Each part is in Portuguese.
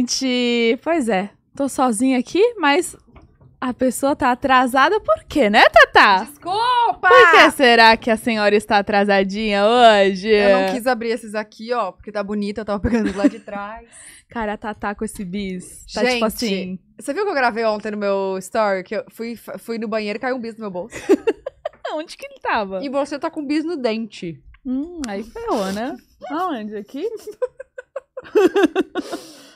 gente, pois é, tô sozinha aqui, mas a pessoa tá atrasada por quê, né, Tatá? Desculpa! Por que será que a senhora está atrasadinha hoje? Eu não quis abrir esses aqui, ó, porque tá bonita, eu tava pegando lá de trás. Cara, a Tatá tá com esse bis. Tá tipo Gente, tipo assim. Você viu que eu gravei ontem no meu story? Que eu fui, fui no banheiro e caiu um bis no meu bolso. Onde que ele tava? E você tá com bis no dente. Hum, aí ferrou, né? Aonde? Aqui?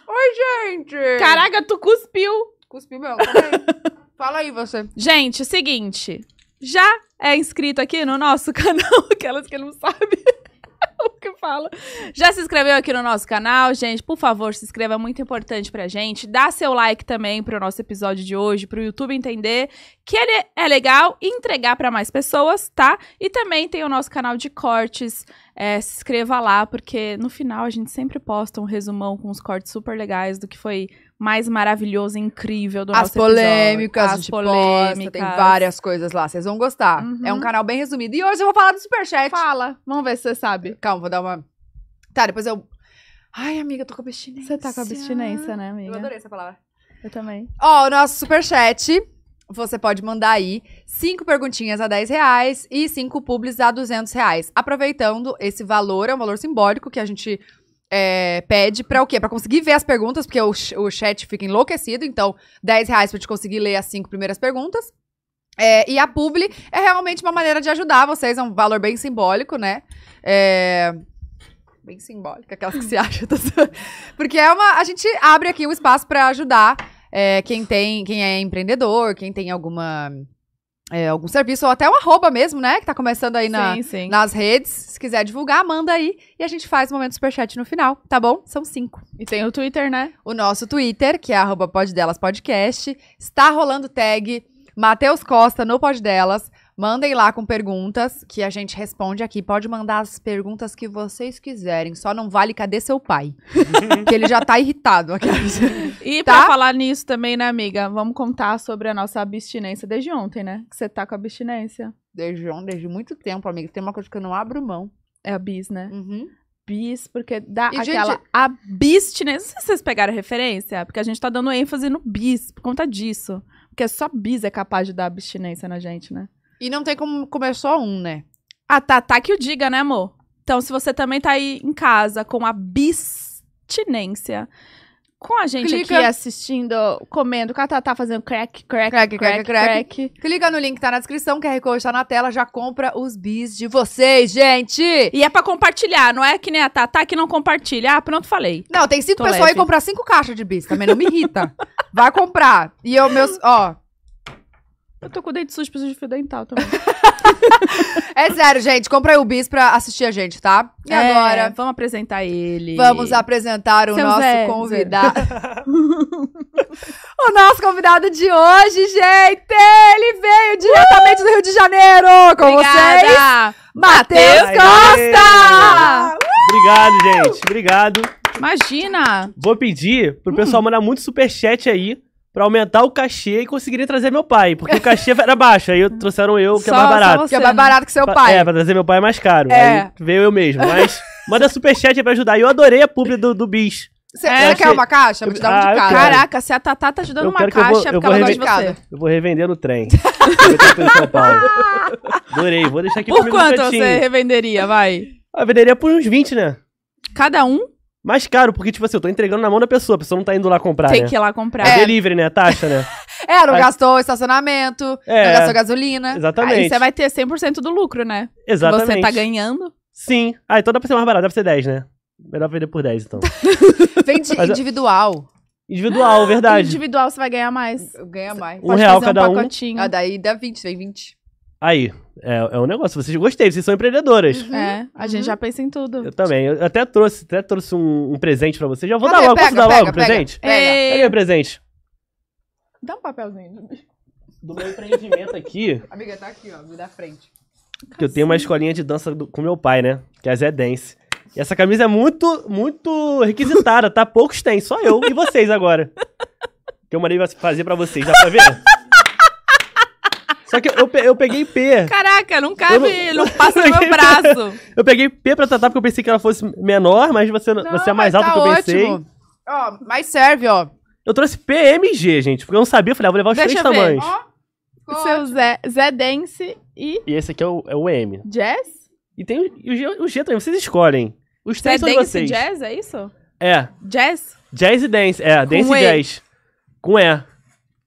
Oi, gente! Caraca, tu cuspiu. Cuspiu meu. Fala aí você. Gente, seguinte. Já é inscrito aqui no nosso canal, aquelas que não sabem. o que fala. Já se inscreveu aqui no nosso canal, gente? Por favor, se inscreva, é muito importante pra gente. Dá seu like também pro nosso episódio de hoje, pro YouTube entender que ele é legal e entregar para mais pessoas, tá? E também tem o nosso canal de cortes. É, se inscreva lá, porque no final a gente sempre posta um resumão com os cortes super legais do que foi mais maravilhoso, incrível do as nosso polêmicas, episódio. As polêmicas, posta, tem várias coisas lá, vocês vão gostar. Uhum. É um uhum. canal bem resumido. E hoje eu vou falar do Superchat. Fala, vamos ver se você sabe. Calma, vou dar uma... Tá, depois eu... Ai, amiga, eu tô com abstinência. Você tá com abstinência, né, amiga? Eu adorei essa palavra. Eu também. Ó, o nosso Superchat você pode mandar aí cinco perguntinhas a 10 reais e cinco publis a 200 reais. Aproveitando esse valor, é um valor simbólico que a gente é, pede para o quê? Para conseguir ver as perguntas, porque o, o chat fica enlouquecido, então 10 reais pra te conseguir ler as cinco primeiras perguntas. É, e a publi é realmente uma maneira de ajudar vocês, é um valor bem simbólico, né? É, bem simbólica, aquelas que se acham. Tá porque é uma, a gente abre aqui um espaço para ajudar é, quem tem, quem é empreendedor, quem tem alguma é, algum serviço, ou até o arroba mesmo, né? Que tá começando aí na, sim, sim. nas redes. Se quiser divulgar, manda aí. E a gente faz o momento superchat no final, tá bom? São cinco. E tem o Twitter, né? O nosso Twitter, que é arroba poddelas podcast. Está rolando tag Matheus Costa no Pod Delas. Mandem lá com perguntas que a gente responde aqui. Pode mandar as perguntas que vocês quiserem. Só não vale cadê seu pai? que ele já tá irritado. aqui. E tá? pra falar nisso também, né, amiga? Vamos contar sobre a nossa abstinência desde ontem, né? Que você tá com abstinência. Desde ontem, desde muito tempo, amiga. Tem uma coisa que eu não abro mão. É a bis, né? Uhum bis, porque dá e, aquela gente, abstinência. Não sei se vocês pegaram a referência, porque a gente tá dando ênfase no bis por conta disso. Porque só bis é capaz de dar abstinência na gente, né? E não tem como comer só um, né? A Tatá que o diga, né, amor? Então, se você também tá aí em casa com a abstinência, com a gente Clica... aqui assistindo, comendo, com a Tatá fazendo crack, crack, crack, crack, crack, crack. Clica no link que tá na descrição, quer Code tá na tela, já compra os bis de vocês, gente! E é pra compartilhar, não é que nem a Tatá que não compartilha. Ah, pronto, falei. Não, tem cinco Tô pessoas leve. aí comprar cinco caixas de bis, também não me irrita. Vai comprar. E eu, meus, ó, eu tô com o dente sujo, preciso de fio dental também. é sério, gente. Compra aí o Bis pra assistir a gente, tá? E é, agora? Vamos apresentar ele. Vamos apresentar o Seu nosso Zé, convidado. o nosso convidado de hoje, gente! Ele veio diretamente uh! do Rio de Janeiro com Obrigada. vocês, Matheus Costa! Obrigado, gente. Obrigado. Imagina! Vou pedir pro pessoal hum. mandar muito superchat aí para aumentar o cachê e conseguiria trazer meu pai. Porque o cachê era baixo, aí trouxeram eu, que é só, é mais barato. Que é mais né? barato que seu pai. É, pra trazer meu pai é mais caro. É. Aí veio eu mesmo, mas manda superchat pra ajudar. E eu adorei a publi do, do Bis. Você é, achei... quer uma caixa? Vou te ah, um de ah, casa. Caraca, se a Tatá tá te dando uma caixa, vou, é porque ela gosta de você. Eu vou revender no trem. São Paulo. Adorei, vou deixar aqui Por quanto você revenderia, vai? Eu venderia por uns 20, né? Cada um? mais caro, porque, tipo assim, eu tô entregando na mão da pessoa, a pessoa não tá indo lá comprar. Tem né? que ir lá comprar. É, é delivery, né? Taxa, né? é, não Aí... gastou estacionamento, é, não gastou gasolina. Exatamente. Aí você vai ter 100% do lucro, né? Exatamente. Você tá ganhando. Sim. Ah, então dá pra ser mais barato, dá pra ser 10, né? Melhor vender por 10, então. Vende Mas, individual. Individual, ah, verdade. Individual você vai ganhar mais. Ganha mais. Um Pode real cada um. Ah, daí dá 20, vem 20. Aí, é, é um negócio. Vocês gostei, vocês são empreendedoras. Uhum. É, a gente uhum. já pensa em tudo. Eu também. Eu até trouxe, até trouxe um, um presente pra vocês. Já vou Cadê? dar logo. Pega, Posso dar pega, logo o pega, presente? Pega. Ei. o presente? Dá um papelzinho. Do meu empreendimento aqui. Amiga, tá aqui, ó. Me dá frente. Que eu tenho uma escolinha de dança do, com meu pai, né? Que é a Zé Dance. E essa camisa é muito, muito requisitada, tá? Poucos têm, só eu e vocês agora. Que eu mandei fazer pra vocês, dá pra ver? Só que eu, eu peguei P. Caraca, não cabe, não, não, passa no meu braço. P. Eu peguei P pra tratar porque eu pensei que ela fosse menor, mas você, não, você é mais alta tá que eu tá pensei. Ótimo. mas serve, ó. Eu trouxe PMG, gente, porque eu não sabia. Eu falei, ah, vou levar os Deixa três tamanhos. o Seu Zé, Zé Dance e. E esse aqui é o, é o M. Jazz? E tem o, o, G, o G também, vocês escolhem. Os três Zé são dance vocês. Jazz, é isso? É. Jazz? Jazz e dance, é, dance e jazz. Com E.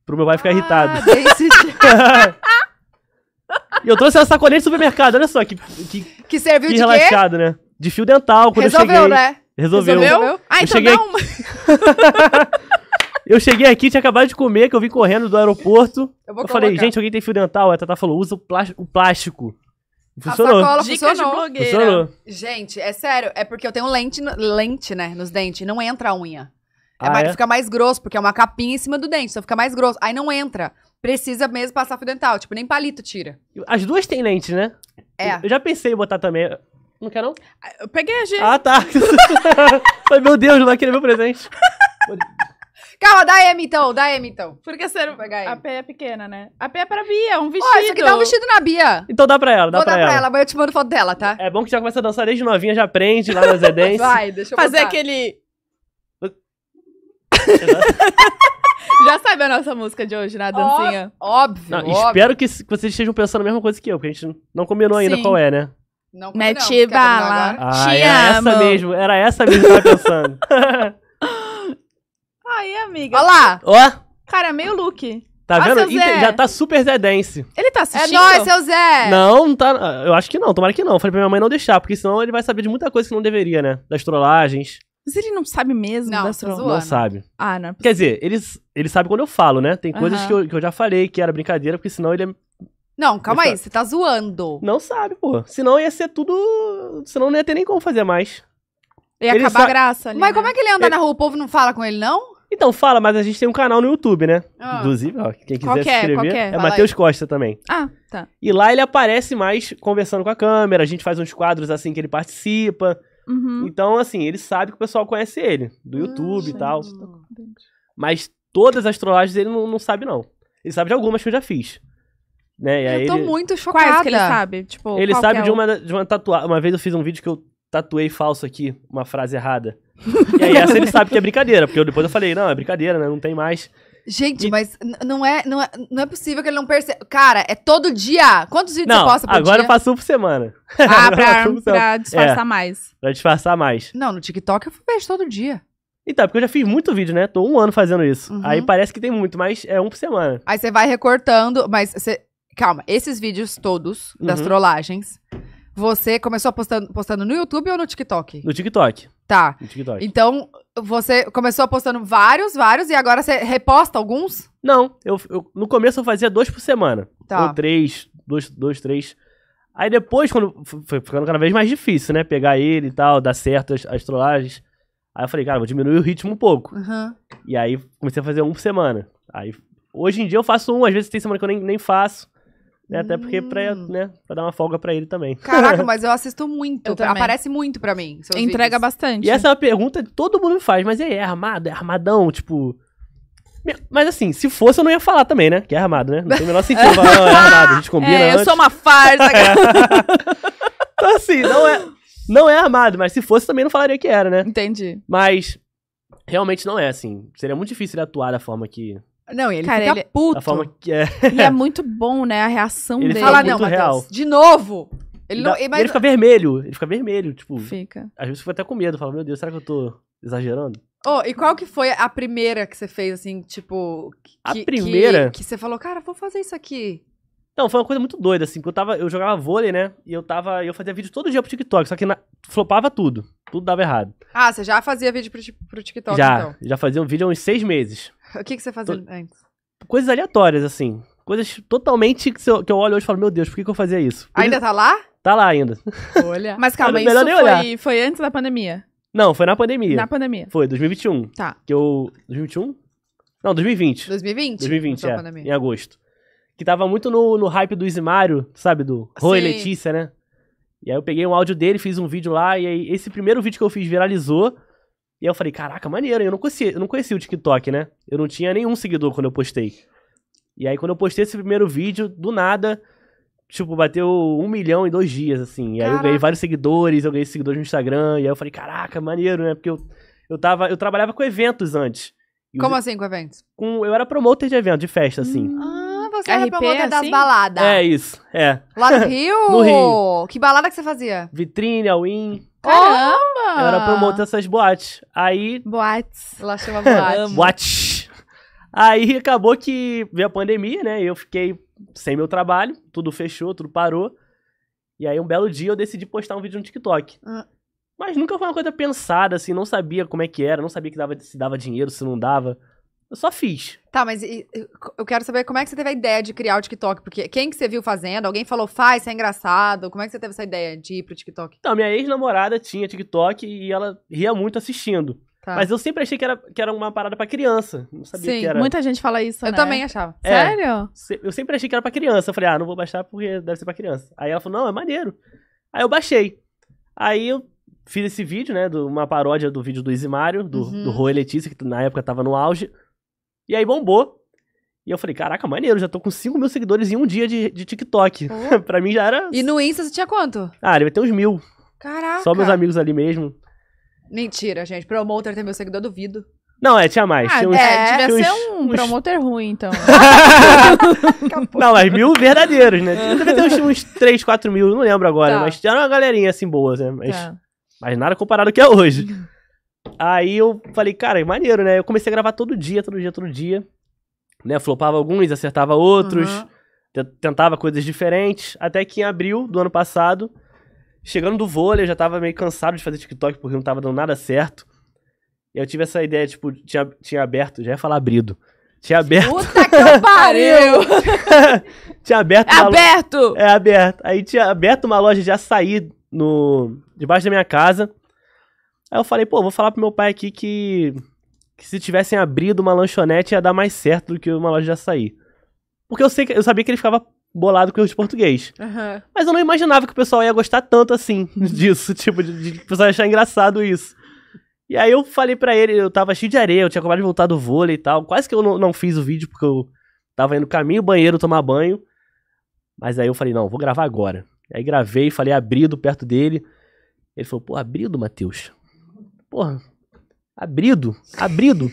Pro meu pai ficar ah, irritado. Dance e jazz. E eu trouxe essa sacolinha de supermercado, olha só que. Que, que serviu que de relaxado, quê? né? De fio dental, quando Resolveu, eu cheguei. Né? Resolveu, né? Resolveu? Ah, eu então cheguei... dá uma. eu cheguei aqui, tinha acabado de comer, que eu vim correndo do aeroporto. Eu, eu falei, gente, alguém tem fio dental? A Tata falou, usa o plástico. Funcionou. A sacola Dica funcionou. funcionou. Gente, é sério, é porque eu tenho lente, lente, né, nos dentes, não entra a unha. É ah, é, é? Fica mais grosso, porque é uma capinha em cima do dente, só então fica mais grosso. Aí não entra precisa mesmo passar fio dental. Tipo, nem palito tira. As duas têm lente, né? É. Eu já pensei em botar também. Não quer não? Ah, eu peguei a gente. Ah, tá. Ai, meu Deus, lá queria meu presente. Calma, dá M então, dá M então. Porque ser a P é pequena, né? A P é pra Bia, um vestido. Ó, isso aqui dá um vestido na Bia. Então dá pra ela, dá Vou pra ela. Vou dar pra ela, mas eu te mando foto dela, tá? É bom que já começa a dançar desde novinha, já aprende lá nas Edens. Vai, deixa eu Fazer botar. aquele... Já sabe a nossa música de hoje, na né, dancinha? Óbvio, não, óbvio. Espero que vocês estejam pensando a mesma coisa que eu, porque a gente não combinou ainda Sim. qual é, né? Não combinou. Mete bala. Ah, Te era amo. essa mesmo, era essa mesmo que eu tava pensando. Aí, amiga. Olá. lá. Ó. Cara, é meio look. Tá vendo? já tá super zedense. Ele tá é assistindo? É nóis, seu Zé! Não, não tá. Eu acho que não, tomara que não. Falei pra minha mãe não deixar, porque senão ele vai saber de muita coisa que não deveria, né? Das trollagens. Mas ele não sabe mesmo não, da tá Não sabe. Ah, não. É Quer dizer, eles ele sabe quando eu falo, né? Tem coisas que eu, que eu já falei que era brincadeira, porque senão ele é Não, calma aí, você tá zoando. Não sabe, pô. Senão ia ser tudo. Senão não ia ter nem como fazer mais. Ia Ele acabar a graça ali. Mas como né? é que ele anda na rua? O povo não fala com ele, não? Então fala, mas a gente tem um canal no YouTube, né? Ah. Inclusive, ó, quem quiser Qual é? se é? inscrever. é? Matheus Costa também. Ah, tá. E lá ele aparece mais conversando com a câmera, a gente faz uns quadros assim que ele participa. Uhum. Então, assim, ele sabe que o pessoal conhece ele, do ah, YouTube e tal. Mas todas as trollagens ele não, não sabe, não. Ele sabe de algumas que eu já fiz. Né? E aí eu tô ele... muito chocada. Quais que ele sabe? Tipo, ele sabe é de uma, de uma tatuagem. Uma vez eu fiz um vídeo que eu tatuei falso aqui, uma frase errada. e aí essa ele sabe que é brincadeira, porque eu, depois eu falei, não, é brincadeira, né? Não tem mais. Gente, e... mas não é, não, é, não é possível que ele não perceba. Cara, é todo dia. Quantos vídeos não, você posta por agora dia? eu faço por semana. Ah, pra, pra, disfarçar é, mais. Pra disfarçar mais. Não, no TikTok eu vejo todo dia. Então, porque eu já fiz muito vídeo, né? Tô um ano fazendo isso. Uhum. Aí parece que tem muito, mas é um por semana. Aí você vai recortando, mas você. Calma, esses vídeos todos das uhum. trollagens, você começou postando, postando no YouTube ou no TikTok? No TikTok. Tá. No TikTok. Então, você começou postando vários, vários, e agora você reposta alguns? Não. Eu, eu no começo eu fazia dois por semana. Tá. Ou três, dois, dois, três. Aí depois, quando foi ficando cada vez mais difícil, né? Pegar ele e tal, dar certo as, as trollagens. Aí eu falei, cara, vou diminuir o ritmo um pouco. Uhum. E aí comecei a fazer um por semana. Aí hoje em dia eu faço um, às vezes tem semana que eu nem, nem faço. Né? Até porque pra, hum. né, pra dar uma folga pra ele também. Caraca, mas eu assisto muito. Eu aparece muito pra mim. Entrega vídeos. bastante. E essa é uma pergunta que todo mundo me faz, mas é, é armado? É armadão? Tipo. Mas assim, se fosse, eu não ia falar também, né? Que é armado, né? Não tem o menor sentido falar, não, ah, é armado, a gente combina. É, eu sou uma farsa, cara. É. então, assim, não é. Não é armado, mas se fosse também não falaria que era, né? Entendi. Mas realmente não é assim. Seria muito difícil ele atuar da forma que não, ele Cara, fica ele... puto. Da forma que é. E é muito bom, né? A reação ele dele. Fala, muito não, real. de novo! Ele, não, mas... ele, fica vermelho, ele fica vermelho, tipo. Fica. Às vezes fica até com medo, fala, meu Deus, será que eu tô exagerando? Oh, e qual que foi a primeira que você fez, assim, tipo. Que, a primeira? Que, que você falou, cara, vou fazer isso aqui. Não, foi uma coisa muito doida, assim, porque eu tava. Eu jogava vôlei, né? E eu tava. Eu fazia vídeo todo dia pro TikTok, só que na, flopava tudo. Tudo dava errado. Ah, você já fazia vídeo pro, pro TikTok, já, então? Já fazia um vídeo há uns seis meses. O que, que você fazia antes? Coisas aleatórias, assim. Coisas totalmente que, eu, que eu olho hoje e falo, meu Deus, por que, que eu fazia isso? Por ainda isso... tá lá? Tá lá ainda. Olha. Mas calma, é isso foi, foi antes da pandemia? Não, foi na pandemia. Na pandemia. Foi, 2021. Tá. Que eu. 2021? Não, 2020. 2020? 2020, é, em agosto que tava muito no, no hype do Isimário, sabe? Do Roy Letícia, né? E aí eu peguei um áudio dele, fiz um vídeo lá, e aí esse primeiro vídeo que eu fiz viralizou. E aí eu falei, caraca, maneiro, eu não conhecia, eu não conhecia o TikTok, né? Eu não tinha nenhum seguidor quando eu postei. E aí quando eu postei esse primeiro vídeo, do nada, tipo, bateu um milhão em dois dias, assim. E aí eu ganhei vários seguidores, eu ganhei seguidores no Instagram, e aí eu falei, caraca, maneiro, né? Porque eu, eu tava. Eu trabalhava com eventos antes. Como os... assim, com eventos? Com, eu era promotor de evento, de festa, assim. Ah você era RP, promotor assim? das baladas. É isso, é. Lá no Rio? no Rio. Que balada que você fazia? Vitrine, all-in. Caramba! eu era promotor dessas boates. Aí... Boates. Lá chama boate. Boates. Aí acabou que veio a pandemia, né? Eu fiquei sem meu trabalho, tudo fechou, tudo parou. E aí um belo dia eu decidi postar um vídeo no TikTok. Ah. Mas nunca foi uma coisa pensada, assim, não sabia como é que era, não sabia que dava, se dava dinheiro, se não dava. Eu só fiz. Tá, mas eu quero saber como é que você teve a ideia de criar o TikTok, porque quem que você viu fazendo? Alguém falou, faz, isso é engraçado. Como é que você teve essa ideia de ir pro TikTok? Então, minha ex-namorada tinha TikTok e ela ria muito assistindo. Tá. Mas eu sempre achei que era, que era uma parada pra criança. Não sabia Sim, que era. Muita gente fala isso. Eu né? também achava. É, Sério? Eu sempre achei que era pra criança. Eu falei, ah, não vou baixar porque deve ser pra criança. Aí ela falou, não, é maneiro. Aí eu baixei. Aí eu fiz esse vídeo, né? De uma paródia do vídeo do Isimário, do, uhum. do Rui Letícia, que na época tava no auge. E aí bombou. E eu falei, caraca, maneiro, já tô com 5 mil seguidores em um dia de, de TikTok. Uhum. pra mim já era. E no Insta você tinha quanto? Ah, ele vai ter uns mil. Caraca. Só meus amigos ali mesmo. Mentira, gente. Promoter tem meu seguidor, duvido. Não, é, tinha mais. Ah, tinha uns, é, devia ser um uns... promoter ruim, então. não, mas mil verdadeiros, né? Deve ter uns, uns 3, 4 mil, não lembro agora. Tá. Mas tinha uma galerinha assim boa, né? Mas, tá. mas nada comparado ao que é hoje. Aí eu falei, cara, é maneiro, né? Eu comecei a gravar todo dia, todo dia, todo dia. Né? Flopava alguns, acertava outros. Uhum. Tentava coisas diferentes. Até que em abril do ano passado, chegando do vôlei, eu já tava meio cansado de fazer TikTok porque não tava dando nada certo. E eu tive essa ideia, tipo, tinha, tinha aberto, já ia falar abrido. Tinha aberto. Puta que pariu! tinha aberto. É aberto! Lo... É aberto. Aí tinha aberto uma loja de açaí no... debaixo da minha casa. Aí eu falei, pô, vou falar pro meu pai aqui que, que se tivessem abrido uma lanchonete ia dar mais certo do que uma loja de açaí. Porque eu, sei que, eu sabia que ele ficava bolado com os português. Uhum. Mas eu não imaginava que o pessoal ia gostar tanto assim disso, tipo, de, de o pessoal achar engraçado isso. E aí eu falei para ele, eu tava cheio de areia, eu tinha acabado de voltar do vôlei e tal. Quase que eu não, não fiz o vídeo porque eu tava indo caminho banheiro tomar banho. Mas aí eu falei, não, vou gravar agora. Aí gravei, falei abrido perto dele. Ele falou, pô, abrido, Matheus? porra, abrido, abrido.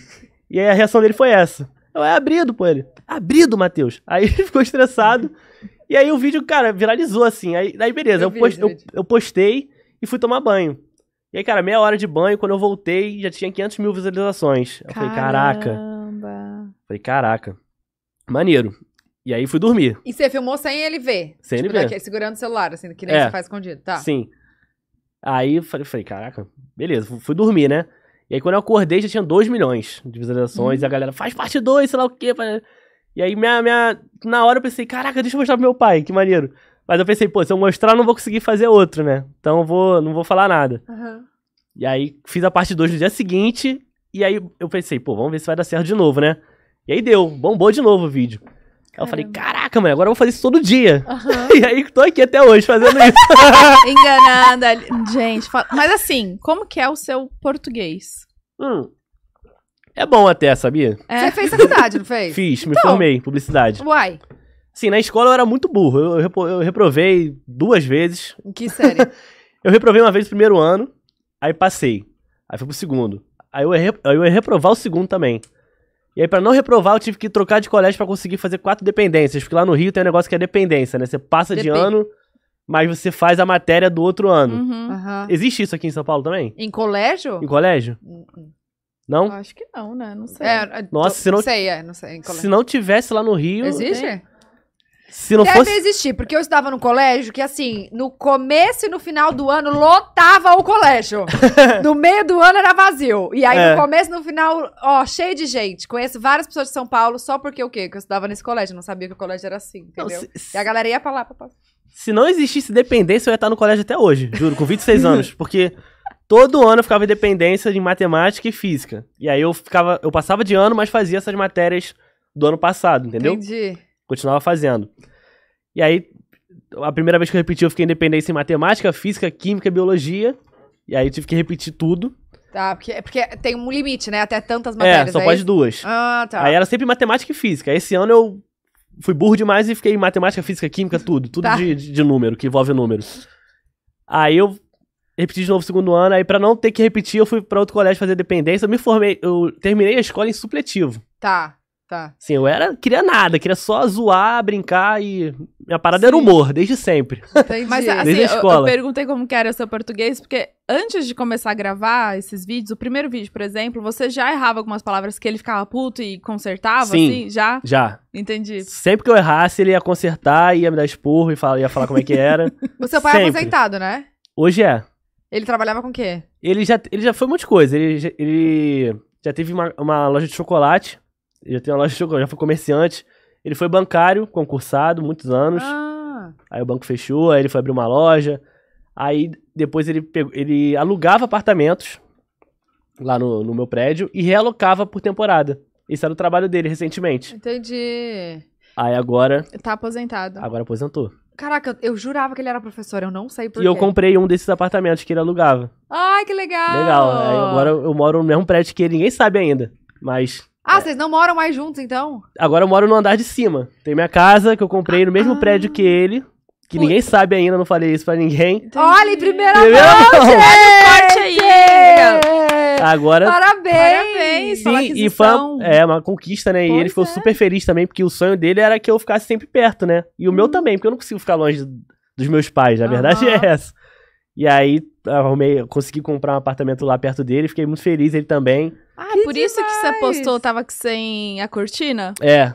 e aí a reação dele foi essa. Eu, é abrido, pô, ele. Abrido, Matheus. Aí ele ficou estressado. E aí o vídeo, cara, viralizou assim. Aí, aí beleza, eu, eu, vi, post, eu, eu, postei e fui tomar banho. E aí, cara, meia hora de banho, quando eu voltei, já tinha 500 mil visualizações. Eu falei, caraca. Falei, caraca. Maneiro. E aí fui dormir. E você filmou sem ele ver? Sem tipo, ele ver. Daqui, segurando o celular, assim, que nem é. você faz escondido, tá? Sim. Aí eu falei, falei, caraca, beleza, fui dormir, né? E aí quando eu acordei já tinha 2 milhões de visualizações, e a hum. galera faz parte 2, sei lá o quê. E aí minha, minha. Na hora eu pensei, caraca, deixa eu mostrar pro meu pai, que maneiro. Mas eu pensei, pô, se eu mostrar, eu não vou conseguir fazer outro, né? Então eu vou, não vou falar nada. Uhum. E aí fiz a parte 2 no dia seguinte, e aí eu pensei, pô, vamos ver se vai dar certo de novo, né? E aí deu, bombou de novo o vídeo. Eu falei, caraca, mãe agora eu vou fazer isso todo dia. Uhum. E aí tô aqui até hoje fazendo isso. Enganada. Gente, fala... mas assim, como que é o seu português? Hum. É bom até, sabia? É. Você fez faculdade, não fez? Fiz, então, me formei em publicidade. Uai. Sim, na escola eu era muito burro. Eu, eu, eu reprovei duas vezes. que série? eu reprovei uma vez o primeiro ano, aí passei. Aí fui pro segundo. Aí eu, ia, eu ia reprovar o segundo também. E aí, para não reprovar, eu tive que trocar de colégio para conseguir fazer quatro dependências. Porque lá no Rio tem um negócio que é dependência, né? Você passa Depende. de ano, mas você faz a matéria do outro ano. Uhum. Uhum. Existe isso aqui em São Paulo também? Em colégio? Em colégio? Uhum. Não? Acho que não, né? Não sei. É, Nossa, tô, se não. Sei, é, não sei. Se não tivesse lá no Rio. Existe? Tem... Se não Deve fosse... existir, porque eu estudava no colégio que, assim, no começo e no final do ano lotava o colégio. no meio do ano era vazio. E aí, é. no começo e no final, ó, cheio de gente. Conheço várias pessoas de São Paulo só porque o quê? Que eu estudava nesse colégio. Não sabia que o colégio era assim, entendeu? Não, se, se... E a galera ia pra lá, pra passar. Se não existisse dependência, eu ia estar no colégio até hoje, juro, com 26 anos. Porque todo ano eu ficava em dependência de matemática e física. E aí eu ficava, eu passava de ano, mas fazia essas matérias do ano passado, entendeu? Entendi. Continuava fazendo. E aí, a primeira vez que eu repeti, eu fiquei independente em matemática, física, química, biologia. E aí tive que repetir tudo. Tá, porque, porque tem um limite, né? Até tantas é, matérias. É, só aí... pode duas. Ah, tá. Aí era sempre matemática e física. Esse ano eu fui burro demais e fiquei em matemática, física, química, tudo. Tudo tá. de, de número, que envolve números. Aí eu repeti de novo o segundo ano. Aí pra não ter que repetir, eu fui pra outro colégio fazer dependência. Eu me formei, eu terminei a escola em supletivo. Tá. Tá. Sim, eu era, queria nada, queria só zoar, brincar e minha parada Sim. era humor, desde sempre. Entendi. Mas assim, desde a escola. Eu, eu perguntei como que era seu português, porque antes de começar a gravar esses vídeos, o primeiro vídeo, por exemplo, você já errava algumas palavras que ele ficava puto e consertava, Sim, assim? Já? Já. Entendi. Sempre que eu errasse, ele ia consertar, ia me dar esporro e ia falar como é que era. o seu pai é sempre. é aposentado, né? Hoje é. Ele trabalhava com o quê? Ele já, ele já foi um monte de coisa. Ele, ele já teve uma, uma loja de chocolate já tem uma loja de chocolate, já foi comerciante. Ele foi bancário, concursado, muitos anos. Ah. Aí o banco fechou, aí ele foi abrir uma loja. Aí depois ele, pegou, ele alugava apartamentos lá no, no meu prédio e realocava por temporada. esse era o trabalho dele recentemente. Entendi. Aí agora. Tá aposentado. Agora aposentou. Caraca, eu jurava que ele era professor, eu não sei porquê. E eu comprei um desses apartamentos que ele alugava. Ai, que legal! Legal. Aí agora eu moro no mesmo prédio que ele, ninguém sabe ainda. Mas ah, é. vocês não moram mais juntos, então? Agora eu moro no andar de cima. Tem minha casa que eu comprei no mesmo ah. prédio que ele. Que Puta. ninguém sabe ainda, não falei isso pra ninguém. Entendi. Olha, em primeira, primeira mão, gente! aí! Agora. Parabéns! Parabéns! Sim, e foi é, uma conquista, né? Pois e ele ficou é. super feliz também, porque o sonho dele era que eu ficasse sempre perto, né? E o hum. meu também, porque eu não consigo ficar longe dos meus pais. na verdade uhum. é essa. E aí arrumei, consegui comprar um apartamento lá perto dele, fiquei muito feliz, ele também. Ah, que por demais. isso que você postou, tava sem a cortina? É.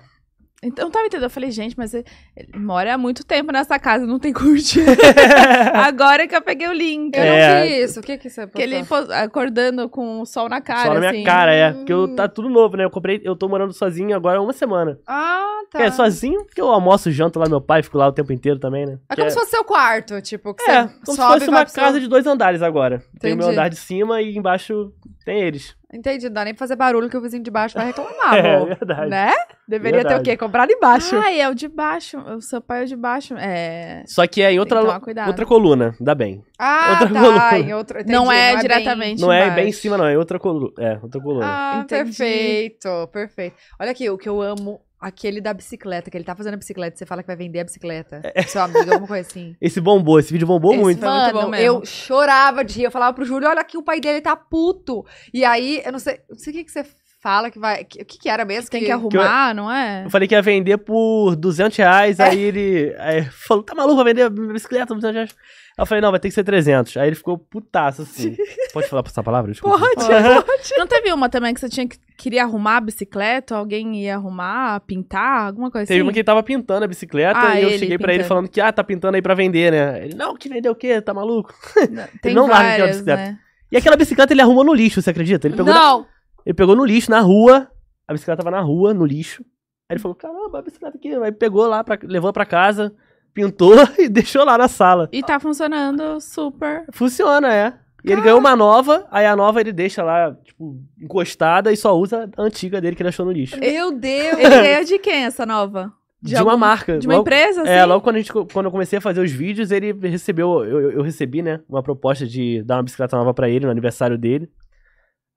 Então, tá eu tava entendendo. Eu falei, gente, mas é, ele, mora há muito tempo nessa casa, não tem curtida. Agora que eu peguei o link. Eu é, não vi isso. O que que você postou? Que ele acordando com o sol na cara, Sol na minha assim. cara, é. Porque eu, tá hum. tudo novo, né? Eu comprei... Eu tô morando sozinho agora há uma semana. Ah, tá. É, sozinho, porque eu almoço, janto lá meu pai, fico lá o tempo inteiro também, né? É que como é... se fosse seu quarto, tipo, que é, você como se fosse uma casa seu... de dois andares agora. Entendi. Tem o meu andar de cima e embaixo tem eles. Entendi, não dá nem pra fazer barulho que o vizinho de baixo vai é, reclamar, É, verdade. Né? Deveria Verdade. ter o quê? Comprado embaixo. Ah, é o de baixo. O seu pai é o de baixo. É. Só que aí outra, outra coluna, dá bem. Ah, outra tá. coluna. Em outro, entendi, não é, é diretamente. Não é bem em cima, não, é outra coluna. É, outra coluna. Ah, Entendi. perfeito, perfeito. Olha aqui, o que eu amo Aquele da bicicleta, que ele tá fazendo a bicicleta, você fala que vai vender a bicicleta. É. Seu amigo, alguma coisa assim. Esse bombou, esse vídeo bombou esse muito. Tá mano, muito bom eu chorava de rir. Eu falava pro Júlio, olha aqui, o pai dele tá puto. E aí, eu não sei, não sei o que, que você fala que vai. o que, que era mesmo? Que tem que, que arrumar, eu, não é? Eu falei que ia vender por 200 reais, é. aí ele aí falou: tá maluco, vai vender bicicleta por 200 reais. Aí eu falei, não, vai ter que ser 300. Aí ele ficou putaço, assim. pode falar essa palavra? Desculpa. Pode, pode. Não teve uma também que você tinha que queria arrumar a bicicleta? Alguém ia arrumar, pintar, alguma coisa teve assim? Teve uma que tava pintando a bicicleta ah, e eu cheguei pintando. pra ele falando que, ah, tá pintando aí pra vender, né? Ele, não, que vender o quê? Tá maluco? Não, tem não várias, larga aquela bicicleta. Né? E aquela bicicleta ele arrumou no lixo, você acredita? Ele pegou não! Ele pegou no lixo, na rua. A bicicleta tava na rua, no lixo. Aí ele falou: caramba, a bicicleta aqui. Aí pegou lá, pra, levou pra casa, pintou e deixou lá na sala. E tá funcionando super. Funciona, é. E ele ganhou uma nova, aí a nova ele deixa lá, tipo, encostada e só usa a antiga dele que ele achou no lixo. Meu Deus! Ele é de quem essa nova? De, de algum, uma marca. De uma logo, empresa, é, assim? É, logo quando, a gente, quando eu comecei a fazer os vídeos, ele recebeu, eu, eu, recebi, né, uma proposta de dar uma bicicleta nova para ele no aniversário dele.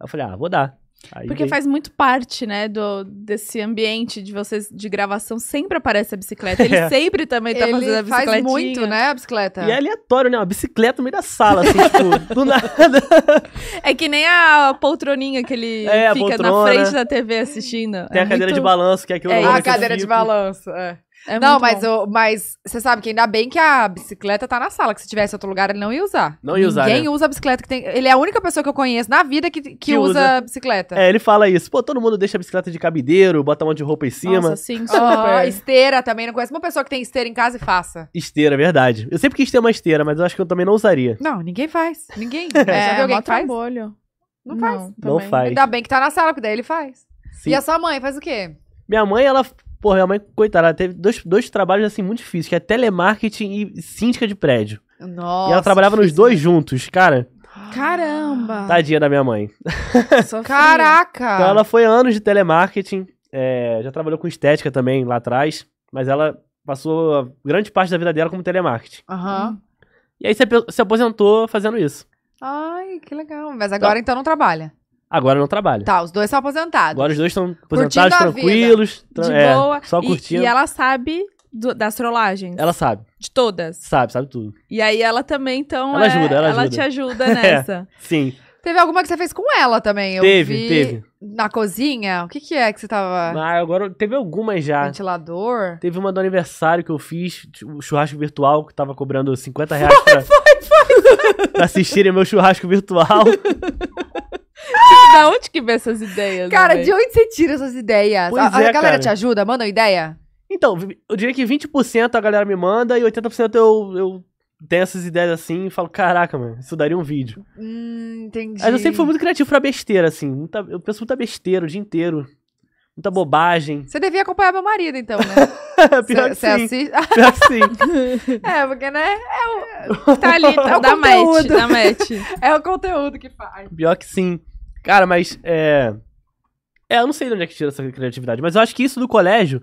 Aí eu falei, ah, vou dar. Aí... Porque faz muito parte, né, do, desse ambiente de vocês de gravação, sempre aparece a bicicleta. Ele é. sempre também tá Ele fazendo a bicicleta. Faz muito, né, a bicicleta. E é aleatório, né? Uma bicicleta no meio da sala, assim, tipo, do nada. É que nem a poltroninha que ele é, fica na frente da TV assistindo. Tem é a cadeira de balanço, que é aquilo. É, a né, cadeira de balanço, é. É não, mas, eu, mas você sabe que ainda bem que a bicicleta tá na sala, que se tivesse outro lugar ele não ia usar. Não ia usar. Ninguém né? usa a bicicleta que tem. Ele é a única pessoa que eu conheço na vida que, que, que usa, usa bicicleta. É, ele fala isso. Pô, todo mundo deixa a bicicleta de cabideiro, bota um monte de roupa em cima. Nossa, sim, ah, super. Oh, esteira também. Não conheço uma pessoa que tem esteira em casa e faça. Esteira, é verdade. Eu sempre quis ter uma esteira, mas eu acho que eu também não usaria. Não, ninguém faz. Ninguém. É, Já viu alguém que faz? Trabalho. Não, faz. Não faz. Ainda bem que tá na sala, porque daí ele faz. Sim. E a sua mãe faz o quê? Minha mãe, ela Pô, minha mãe, coitada, ela teve dois, dois trabalhos assim muito difíceis, que é telemarketing e síndica de prédio. Nossa. E ela trabalhava difícil. nos dois né? juntos, cara. Caramba! Tadinha da minha mãe. Caraca! então ela foi anos de telemarketing, é, já trabalhou com estética também lá atrás, mas ela passou grande parte da vida dela como telemarketing. Aham. Uhum. E aí se, se aposentou fazendo isso. Ai, que legal. Mas então agora então, então não trabalha. Agora não trabalha. Tá, os dois são aposentados. Agora os dois estão aposentados, tranquilos. de é, boa. Só curtindo. E, e ela sabe do, das trollagens? Ela sabe. De todas? Sabe, sabe tudo. E aí ela também, então. Ela é, ajuda, ela, ela ajuda. Ela te ajuda é, nessa. é, sim. Teve alguma que você fez com ela também, eu teve, vi. Teve, Na cozinha? O que que é que você tava... Ah, agora teve algumas já. Ventilador? Teve uma do aniversário que eu fiz, o churrasco virtual, que tava cobrando 50 reais foi, pra... Foi, foi, pra assistirem meu churrasco virtual. da onde que vem essas ideias? Cara, né? de onde você tira essas ideias? Pois a, a é, galera cara. te ajuda? Manda uma ideia? Então, eu diria que 20% a galera me manda e 80% eu, eu tem essas ideias assim e falo, caraca, mano, isso daria um vídeo. Hum, entendi. Mas eu sempre fui muito criativo pra besteira, assim. Muita, eu penso muita besteira o dia inteiro. Muita bobagem. Você devia acompanhar meu marido, então, né? Pior que sim. Assiste... Pior sim. é, porque, né? É o... Tá ali, tá, é o dá match, match. é o conteúdo que faz. Pior que sim. Cara, mas, é... É, eu não sei de onde é que tira essa criatividade, mas eu acho que isso do colégio,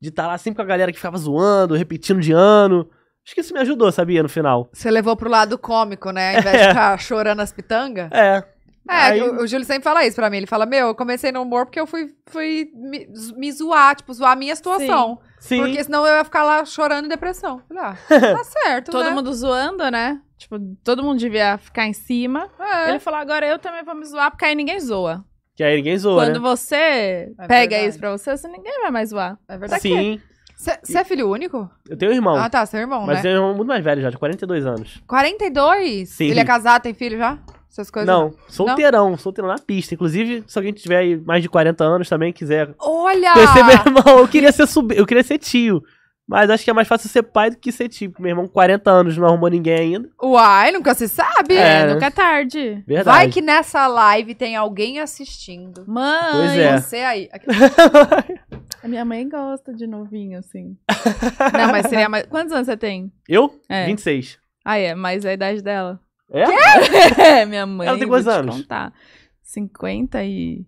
de estar tá lá sempre com a galera que ficava zoando, repetindo de ano Acho que isso me ajudou, sabia, no final. Você levou pro lado cômico, né? Ao invés de é. ficar chorando as pitangas. É. É, Aí... o, o, Júlio sempre fala isso pra mim. Ele fala, meu, eu comecei no humor porque eu fui, fui me, me zoar, tipo, zoar a minha situação. Sim. Sim. Porque senão eu ia ficar lá chorando em depressão. Falei, ah, tá certo, Todo né? mundo zoando, né? Tipo, todo mundo devia ficar em cima. É. Ele falou, agora eu também vou me zoar, porque aí ninguém zoa. Que aí ninguém zoa, Quando né? você é pega verdade. isso pra você, você ninguém vai mais zoar. É verdade. Sim. Tá você é filho único? Eu tenho um irmão. Ah, tá, seu irmão, mas né? Mas tenho um muito mais velho já, de 42 anos. 42? Sim. Ele é casado, tem filho já? Essas coisas? Não, solteirão, não? solteirão na pista. Inclusive, se alguém tiver mais de 40 anos também quiser. Olha! Conhecer meu irmão, eu queria ser sub... eu queria ser tio. Mas acho que é mais fácil ser pai do que ser tipo. Meu irmão, 40 anos, não arrumou ninguém ainda. Uai, nunca se sabe. É, nunca né? é tarde. Verdade. Vai que nessa live tem alguém assistindo. Mãe, pois é. você aí. A minha mãe gosta de novinho, assim. não, mas seria mais. Quantos anos você tem? Eu? É. 26. Ah, é, mas é a idade dela. É? Quê? minha mãe. Ela tem quantos anos? Te contar. 50 e.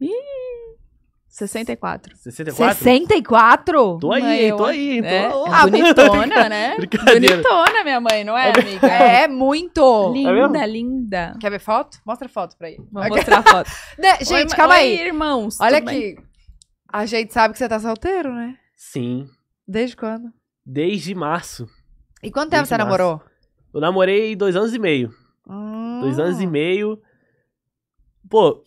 Ih! 64. 64? 64? Tô aí, mãe, tô aí. Né? Tô... É, oh, bonitona, né? Bonitona, minha mãe, não é, é amiga? É, muito. É linda, é linda. Quer ver foto? Mostra a foto pra ele. Vamos mostrar a foto. né, gente, oi, calma oi, aí. irmãos. Olha aqui. Bem? A gente sabe que você tá solteiro, né? Sim. Desde quando? Desde março. E quanto tempo Desde você março. namorou? Eu namorei dois anos e meio. Hum. Dois anos e meio. Pô,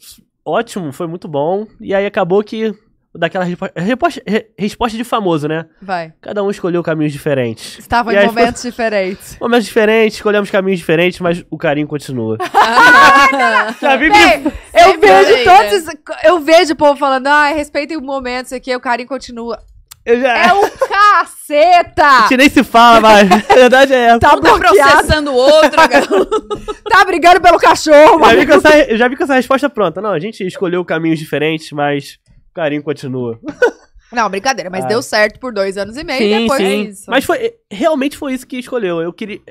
ótimo, foi muito bom. E aí acabou que daquela resposta, resposta de famoso, né? Vai. Cada um escolheu caminhos diferentes. Estavam em momentos foi... diferentes. Momentos diferentes, escolhemos caminhos diferentes, mas o carinho continua. Ah, Já vi Bem, Eu vejo é todos. Eu vejo o povo falando, ah, respeitem isso aqui, o carinho continua. Já... É o caceta! A gente nem se fala, mas a verdade é essa. Tá, um processando o outro, Tá brigando pelo cachorro, mano. Já vi, com essa, já vi com essa resposta pronta. Não, a gente escolheu caminhos diferentes, mas o carinho continua. Não, brincadeira, mas ah. deu certo por dois anos e meio sim, e depois sim. É isso. Mas foi, é, realmente foi isso que escolheu. Eu queria.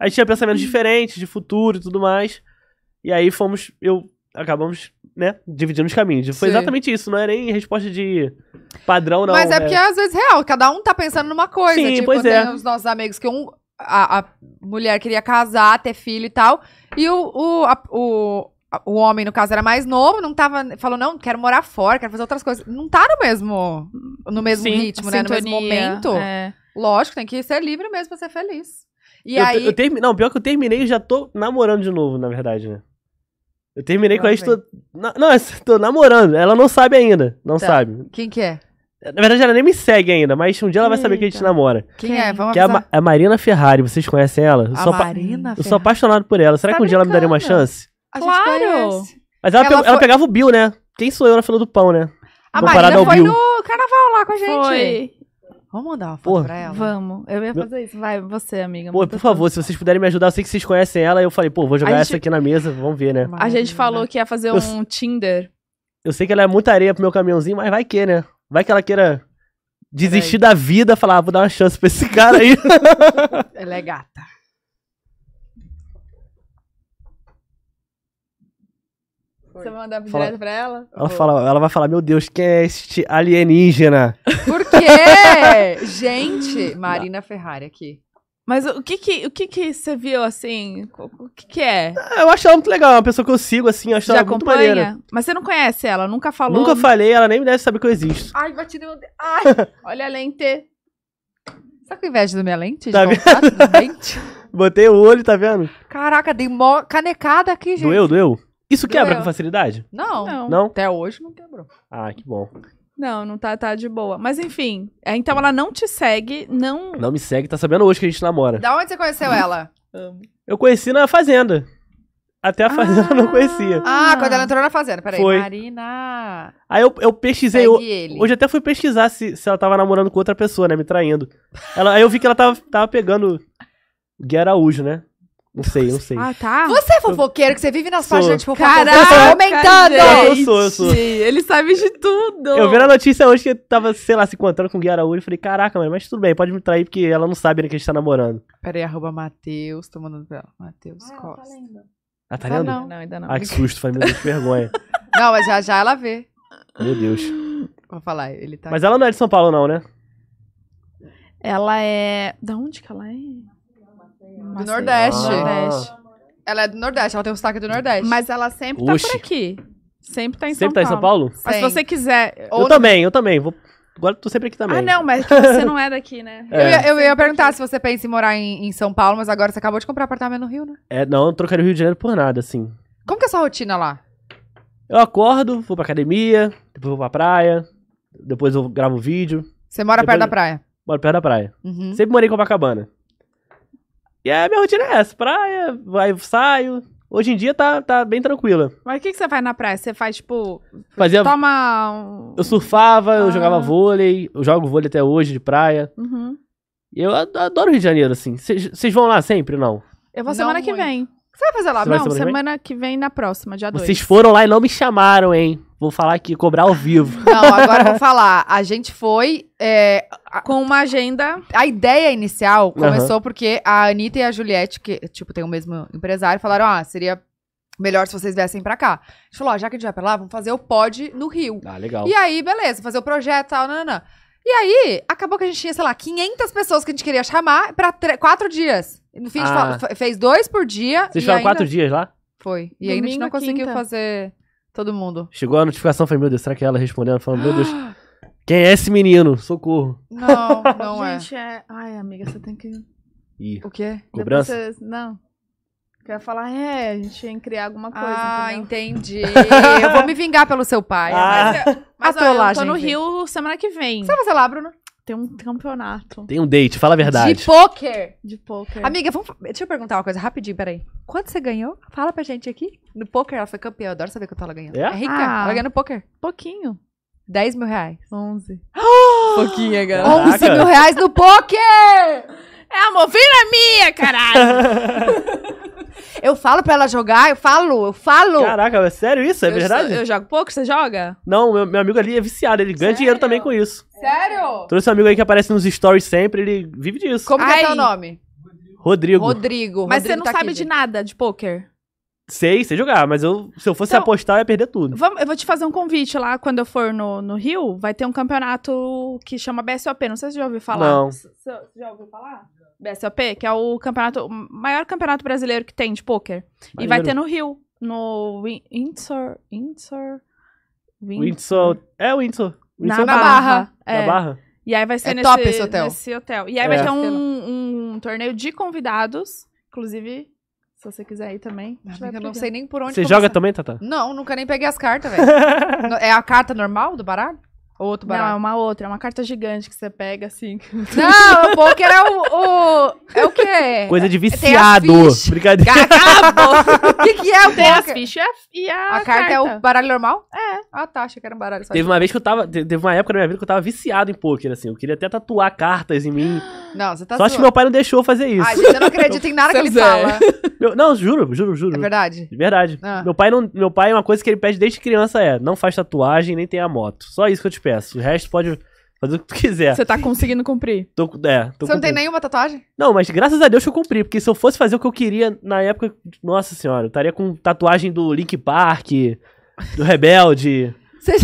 A gente tinha pensamentos hum. diferentes de futuro e tudo mais. E aí fomos. Eu acabamos né, dividindo os caminhos. Foi Sim. exatamente isso, não era nem resposta de padrão, não. Mas é, né? porque às vezes é real, cada um tá pensando numa coisa. Sim, tipo, pois é. tem é. os nossos amigos que um. A, a, mulher queria casar, ter filho e tal. E o, o, a, o o homem, no caso, era mais novo, não tava. Falou, não, quero morar fora, quero fazer outras coisas. Não tá no mesmo, no mesmo Sim, ritmo, né? Sintonia, no mesmo momento. É. Lógico, tem que ser livre mesmo pra ser feliz. E eu, aí. Eu termi... Não, pior que eu terminei e já tô namorando de novo, na verdade, né? Eu terminei com a ex. Tô... Não, tô namorando. Ela não sabe ainda. Não tá. sabe. Quem que é? Na verdade, ela nem me segue ainda, mas um dia ela vai saber que a gente namora. Quem é? é? Vamos Que é a, Ma é a, Marina Ferrari, vocês conhecem ela? Eu a Marina Eu sou apaixonado por ela. Será tá que um brincando. dia ela me daria uma chance? claro! Mas ela, ela, foi... ela, pegava o Bill, né? Quem sou eu na fila do pão, né? A Comparado Marina foi Bill. no carnaval lá com a gente. Foi. Vamos mandar uma foto Porra. pra ela? Vamos. Eu ia fazer isso. Vai, você, amiga. Pô, por favor, se vocês puderem me ajudar, eu sei que vocês conhecem ela. Eu falei, pô, vou jogar gente... essa aqui na mesa, vamos ver, né? A gente falou é. que ia fazer eu... um Tinder. Eu sei que ela é muita areia pro meu caminhãozinho, mas vai que, né? Vai que ela queira desistir da vida, falar, ah, vou dar uma chance pra esse cara aí. ela é gata. Você vai mandar fala, direto pra ela? Ela, fala, ela vai falar, meu Deus, quem é este alienígena? Por quê? Gente, Marina Ferrari aqui. Mas o que que, o que que você viu, assim, o que que é? Ah, Eu acho ela muito legal, é uma pessoa que eu sigo, assim, acho Já ela muito acompanha? maneira. Mas você não conhece ela, nunca falou. Nunca falei, ela nem deve saber que eu existo. Ai, bati no meu... Ai, olha a lente. Tá com inveja da minha lente? Tá gente. Tá contato Botei o olho, tá vendo? Caraca, dei mó canecada aqui, gente. Doeu, doeu? Isso quebra com facilidade? Não. Não. Até hoje não quebrou. Ah, que bom. Não, não tá, tá de boa. Mas enfim. É, então ela não te segue, não. Não me segue, tá sabendo hoje que a gente namora. Da onde você conheceu ela? Eu conheci na fazenda. Até a fazenda ah, eu não ah! conhecia. Ah, quando ela entrou na fazenda, peraí. Foi. Marina. Aí eu, eu pesquisei. Eu, hoje até fui pesquisar se, se ela tava namorando com outra pessoa, né? Me traindo. Ela, aí eu vi que ela tava, tava pegando o Gui Araújo, né? Não sei, não sei. Ah, tá. Você é fofoqueiro, que você vive nas sua páginas de fofoca. Caraca, comentando! Eu sou, eu sou. Ele sabe de tudo. Eu vi na notícia hoje que tava, sei lá, se encontrando com o Gui Araújo. falei, caraca, mas tudo bem, pode me trair, porque ela não sabe né, que a gente tá namorando. Peraí, arroba Matheus, tô mandando pra ela. Matheus ah, tá Costa. Tá lendo. Ah, tá, lendo? Não. ainda não. Ah, que susto, falei, meu Deus, que vergonha. Não, mas já já ela vê. Meu Deus. Vou falar, ele tá... Mas aqui. ela não é de São Paulo, não, né? Ela é... Da onde que ela é? Do assim? Nordeste. Ah. Nordeste. Ela é do Nordeste, ela tem um sotaque do Nordeste. Mas ela sempre tá por aqui. Sempre tá em Sempre tá em São Paulo? Mas se você quiser. Eu ou- também, eu também. Vou... Agora tô sempre aqui também. Ah, não, mas é você não é daqui, né? É. Eu, ia, eu ia perguntar se você pensa em morar em, em São Paulo, mas agora você acabou de comprar apartamento no Rio, né? É, não, eu não trocaria o Rio de Janeiro por nada, assim. Como que é a sua rotina lá? Eu acordo, vou pra academia, depois vou pra praia, depois eu gravo vídeo, Você mora Depois- perto da praia. moro perto da praia. Uhum. Sempre morei em Copacabana. E a minha rotina é essa: praia, vai, saio. Hoje em dia tá, tá bem tranquila. Mas o que, que você faz na praia? Você faz, tipo. Fazia... Toma. Um... Eu surfava, ah. eu jogava vôlei, eu jogo vôlei até hoje de praia. Uhum. Eu adoro Rio de Janeiro, assim. Vocês vão lá sempre, não? Eu vou não semana muito. que vem. Você vai fazer lá? Você não, semana, semana, que vem na próxima, dia 2. Vocês foram lá e não me chamaram, hein? Vou falar aqui, cobrar ao vivo. Não, agora eu vou falar. A gente foi é, com uma agenda. A ideia inicial começou uhum. porque a Anitta e a Juliette, que, tipo, tem o mesmo empresário, falaram: ah, seria melhor se vocês viessem pra cá. A gente falou: já que a gente vai pra lá, vamos fazer o pod no Rio. Ah, legal. E aí, beleza, fazer o projeto e tal, não, não, E aí, acabou que a gente tinha, sei lá, 500 pessoas que a gente queria chamar pra quatro dias. No fim, ah. a gente ah. fez dois por dia. Vocês ficaram ainda... quatro dias lá? Foi. E Domingo, a gente não é conseguiu quinta. fazer. Todo mundo. Chegou a notificação, falei, meu Deus, será que é ela respondendo? Falando, meu Deus, quem é esse menino? Socorro. Não, não é. Gente, é. Ai, amiga, você tem que. Ih, o quê? Cobrança? você... Não. Quer falar, é, a gente tem que criar alguma coisa. Ah, entendeu? entendi. eu vou me vingar pelo seu pai. Ah. Mas, mas olha, eu tô no Rio semana que vem. Você vai lá, Bruno? Tem um campeonato. Tem um date, fala a verdade. De pôquer. De pôquer. Amiga, vamos, deixa eu perguntar uma coisa rapidinho, peraí. Quanto você ganhou? Fala pra gente aqui. No pôquer, ela foi campeã. Eu adoro saber quanto ela ganhou. É? é rica. Ah, ela ganhou no pôquer. Pouquinho. 10 mil reais. 11. Pouquinho, galera. 11 mil reais no pôquer! É a movida minha, caralho! Eu falo pra ela jogar, eu falo, eu falo. Caraca, é sério isso? É eu verdade? eu jogo pouco, você joga? Não, meu, meu amigo ali é viciado, ele ganha sério? dinheiro também com isso. Sério? Trouxe um amigo aí que aparece nos stories sempre, ele vive disso. Como que é seu nome? Rodrigo. Rodrigo. Mas Rodrigo você não tá sabe aqui, de gente. nada de pôquer? Sei, sei jogar, mas eu, se eu fosse Então, apostar, eu ia perder tudo. Vamos- eu vou te fazer um convite lá quando eu for no, no Rio. Vai ter um campeonato que chama BSOP. Não sei se você já ouviu falar. Não. Você já ouviu falar? BSOP, que é o campeonato, o maior campeonato brasileiro que tem de pôquer. E vai ter no Rio. No Win- Windsor. Windsor. Windsor. É o Windsor. Na, Windsor. na Barra. Barra. É. Na Barra? E aí vai é ser é nesse, top esse hotel. nesse hotel. E aí é. vai ter um, um torneio de convidados, inclusive se você quiser ir também. eu não sei nem por onde. Você começar. joga também, Tata? Não, nunca nem peguei as cartas, velho. é a carta normal do baralho? Outro baralho Não, é uma outra, é uma carta gigante que você pega assim. Não, o poker é o, o, É o quê? Coisa de é, viciado. Brincadeira. Acabou! O que, que é o Tem as fichas e a. A carta, carta, é o baralho normal? É. Ah, tá, achei que era um baralho só. Teve uma vez que eu tava. Teve uma época na minha vida que eu tava viciado em poker, assim. Eu queria até tatuar cartas em mim. Não, você tá Só acho que meu pai não deixou eu fazer isso. Ai, gente, eu não acredito em nada que ele fala. Meu, não, juro, juro, juro. É verdade. De verdade. Ah. Meu, pai não, meu pai, uma coisa que ele pede desde criança é: não faz tatuagem nem tem a moto. Só isso que eu te peço. O resto pode fazer o que tu quiser. Você tá conseguindo cumprir? Tô, é, tô Você cumprindo. não tem nenhuma tatuagem? Não, mas graças a Deus que eu cumpri, porque se eu fosse fazer o que eu queria na época, nossa senhora, eu estaria com tatuagem do Link Park, do Rebelde. Você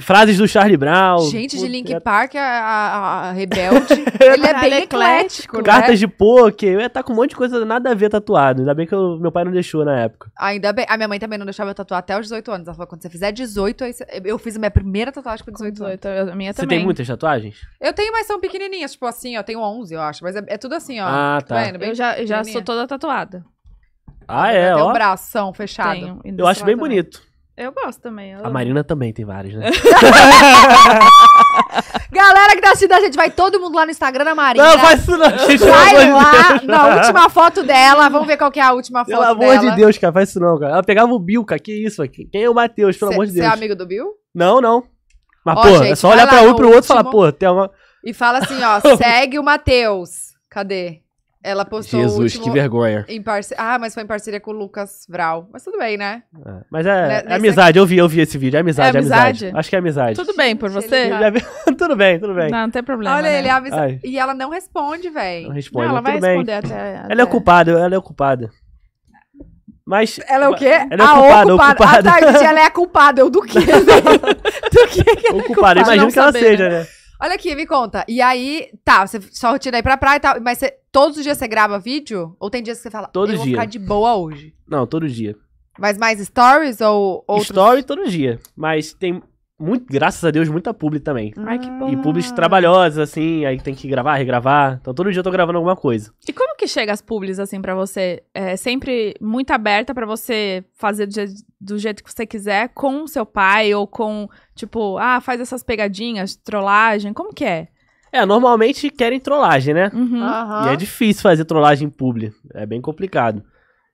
frases do Charlie Brown. Gente, de Link é... Park, a, a, a Rebelde. É ele é bem é eclético. Né? Cartas de poker. Eu ia estar com um monte de coisa nada a ver tatuado. Ainda bem que meu pai não deixou na época. Ainda bem. A minha mãe também não deixava eu tatuar até os 18 anos. Ela falou: quando você fizer 18, aí você... eu fiz a minha primeira tatuagem com 18, 18 anos. A minha também. Você tem muitas tatuagens? Eu tenho, mas são pequenininhas. Tipo assim, ó. Tenho 11, eu acho. Mas é, é tudo assim, ó. Ah, tá. tá. Vendo? eu já, já sou toda tatuada. Ah, é? Tem um bração fechado. Tenho, eu acho bem também. bonito. Eu gosto também. Eu... A Marina também tem vários, né? Galera que tá assistindo a gente, vai todo mundo lá no Instagram da Marina. Não, faz isso não, gente. Vai lá de na última foto dela. Vamos ver qual que é a última foto dela. Pelo amor dela. de Deus, cara, faz isso não, cara. Ela pegava o Bill, cara. Que isso, aqui? Quem é o Matheus, pelo cê, amor de é Deus? Você é amigo do Bill? Não, não. Mas, ó, pô, gente, é só olhar pra um e pro outro e falar, pô, tem uma... E fala assim, ó, segue o Matheus. Cadê? Ela postou Jesus, último... que vergonha. Em parce... Ah, mas foi em parceria com o Lucas Vral. Mas tudo bem, né? É, mas é, né, é amizade, eu vi, eu vi esse vídeo. É amizade, é, é amizade. amizade. Acho que é amizade. Tudo bem por você? É é tudo bem, tudo bem. Não, não tem problema. Olha, né? ele avisa. Ai. E ela não responde, velho. Não responde. Não, ela vai responder até, até, Ela é ocupada, ela é ocupada. Mas. Ela é o quê? Ela é ah, ocupada. ocupada. Ah, tá, gente, ela é a culpada. Eu do quê? do que, que ela ocupada. é culpada? Imagino que saber, ela seja, né? né? Olha aqui, me conta. E aí, tá, você só rotina aí pra praia e tal, mas você, todos os dias você grava vídeo? Ou tem dias que você fala, todo eu dia. vou ficar de boa hoje? Não, todo dia. Mas mais stories ou outros? Story todo dia, mas tem muito, graças a Deus, muita publi também. Ai, que bom. E publis trabalhosas, assim, aí tem que gravar, regravar. Então todo dia eu tô gravando alguma coisa. E como que chega as publis, assim, para você? É sempre muito aberta para você fazer do, jeito que você quiser com o seu pai ou com, tipo, ah, faz essas pegadinhas, trollagem, como que é? É, normalmente querem trollagem, né? Uhum. Uhum. E é difícil fazer trollagem em publi. É bem complicado.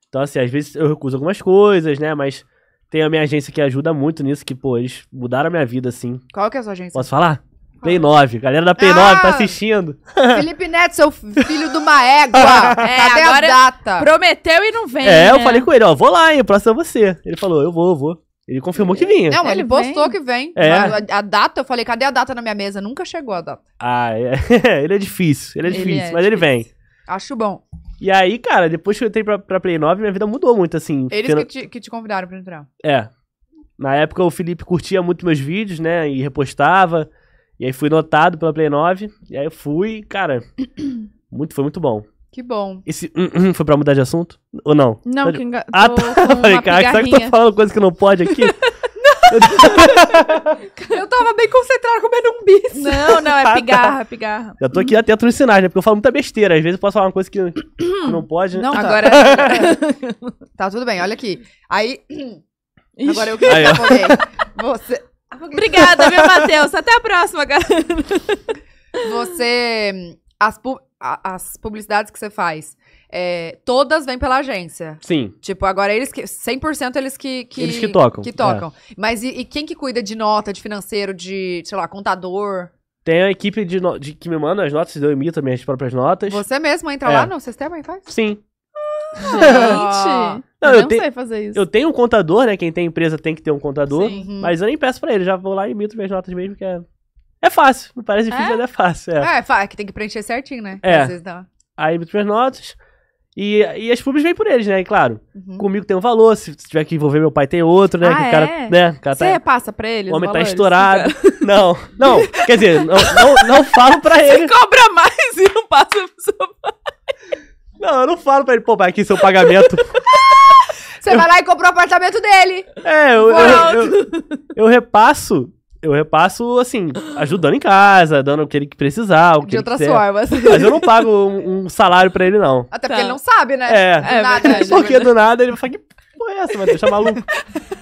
Então, assim, às vezes eu recuso algumas coisas, né? Mas tem a minha agência que ajuda muito nisso, que, pô, eles mudaram a minha vida, assim. Qual que é a sua agência? Posso falar? p 9. Galera da Play tá ah, 9 tá assistindo. Felipe Neto, seu filho de uma égua. é, Cadê agora a data? Prometeu e não vem. É, né? eu falei com ele, ó, vou lá, hein, o próximo é você. Ele falou, eu vou, eu vou. Ele confirmou que vinha. Não, ele, ele postou vem. que vem. É. A, a, data, eu falei, cadê a data na minha mesa? Nunca chegou a data. Ah, é. ele é difícil, ele é ele difícil, é mas difícil. ele vem. Acho bom. E aí, cara, depois que eu entrei pra, pra Play 9, minha vida mudou muito, assim. Eles que, te, que te convidaram pra entrar. É. Na época o Felipe curtia muito meus vídeos, né? E repostava. E aí fui notado pela Play 9. E aí eu fui, cara. muito, foi muito bom. Que bom. Esse hum, hum, foi pra mudar de assunto? Ou não? Não, ah, tá que Ah, tá. Falei, cara, será que eu tô falando coisa que não pode aqui? eu tava bem concentrado comendo um bis. Não, não, é ah, tá. pigarra, é pigarra. Eu tô aqui atento nos sinais, né? Porque eu falo muita besteira. Às vezes eu posso falar uma coisa que não pode. Né? Não, ah, tá. agora. tá tudo bem, olha aqui. Aí. Ixi. Agora eu que Aí, Você. Obrigada, meu Matheus. Até a próxima, cara. Você. As, pu... as publicidades que você faz é, todas vêm pela agência. Sim. Tipo, agora eles que. 100% eles que, que. Eles que tocam. Que tocam. É. Mas e, e, quem que cuida de nota, de financeiro, de, sei lá, contador? Tem a equipe de, de que me manda as notas, eu emito as minhas próprias notas. Você mesmo entra é. lá no sistema e faz? Sim. gente. Ah. Não, eu, eu não te... sei fazer isso. Eu tenho um contador, né? Quem tem empresa tem que ter um contador. Sim, uhum. Mas eu nem peço pra ele, já vou lá e imito minhas notas mesmo, que é. É fácil. É? Não parece difícil, é? mas é fácil. É, é, é que tem que preencher certinho, né? É. Aí imito minhas notas. E, e as pubs vêm por eles, né? E claro, uhum. comigo tem um valor, se tiver que envolver meu pai tem outro, né? Ah, que o cara, é? né? O cara Você tá- repassa pra ele O homem tá valores, tá estourado. Não, não, quer dizer, não, não, não falo pra Você ele. Você cobra mais e não passa pro seu pai. Não, eu não falo pra ele, pô, vai aqui seu pagamento. Você eu... vai lá e compra o apartamento dele. É, eu, eu, eu, eu repasso eu repasso, assim, ajudando em casa, dando o que ele precisar. O que de outras quiser. formas. Mas eu não pago um, um salário pra ele, não. Até porque tá. ele não sabe, né? É. é nada, né? porque do nada ele vai falar que porra é essa, Vai deixar maluco.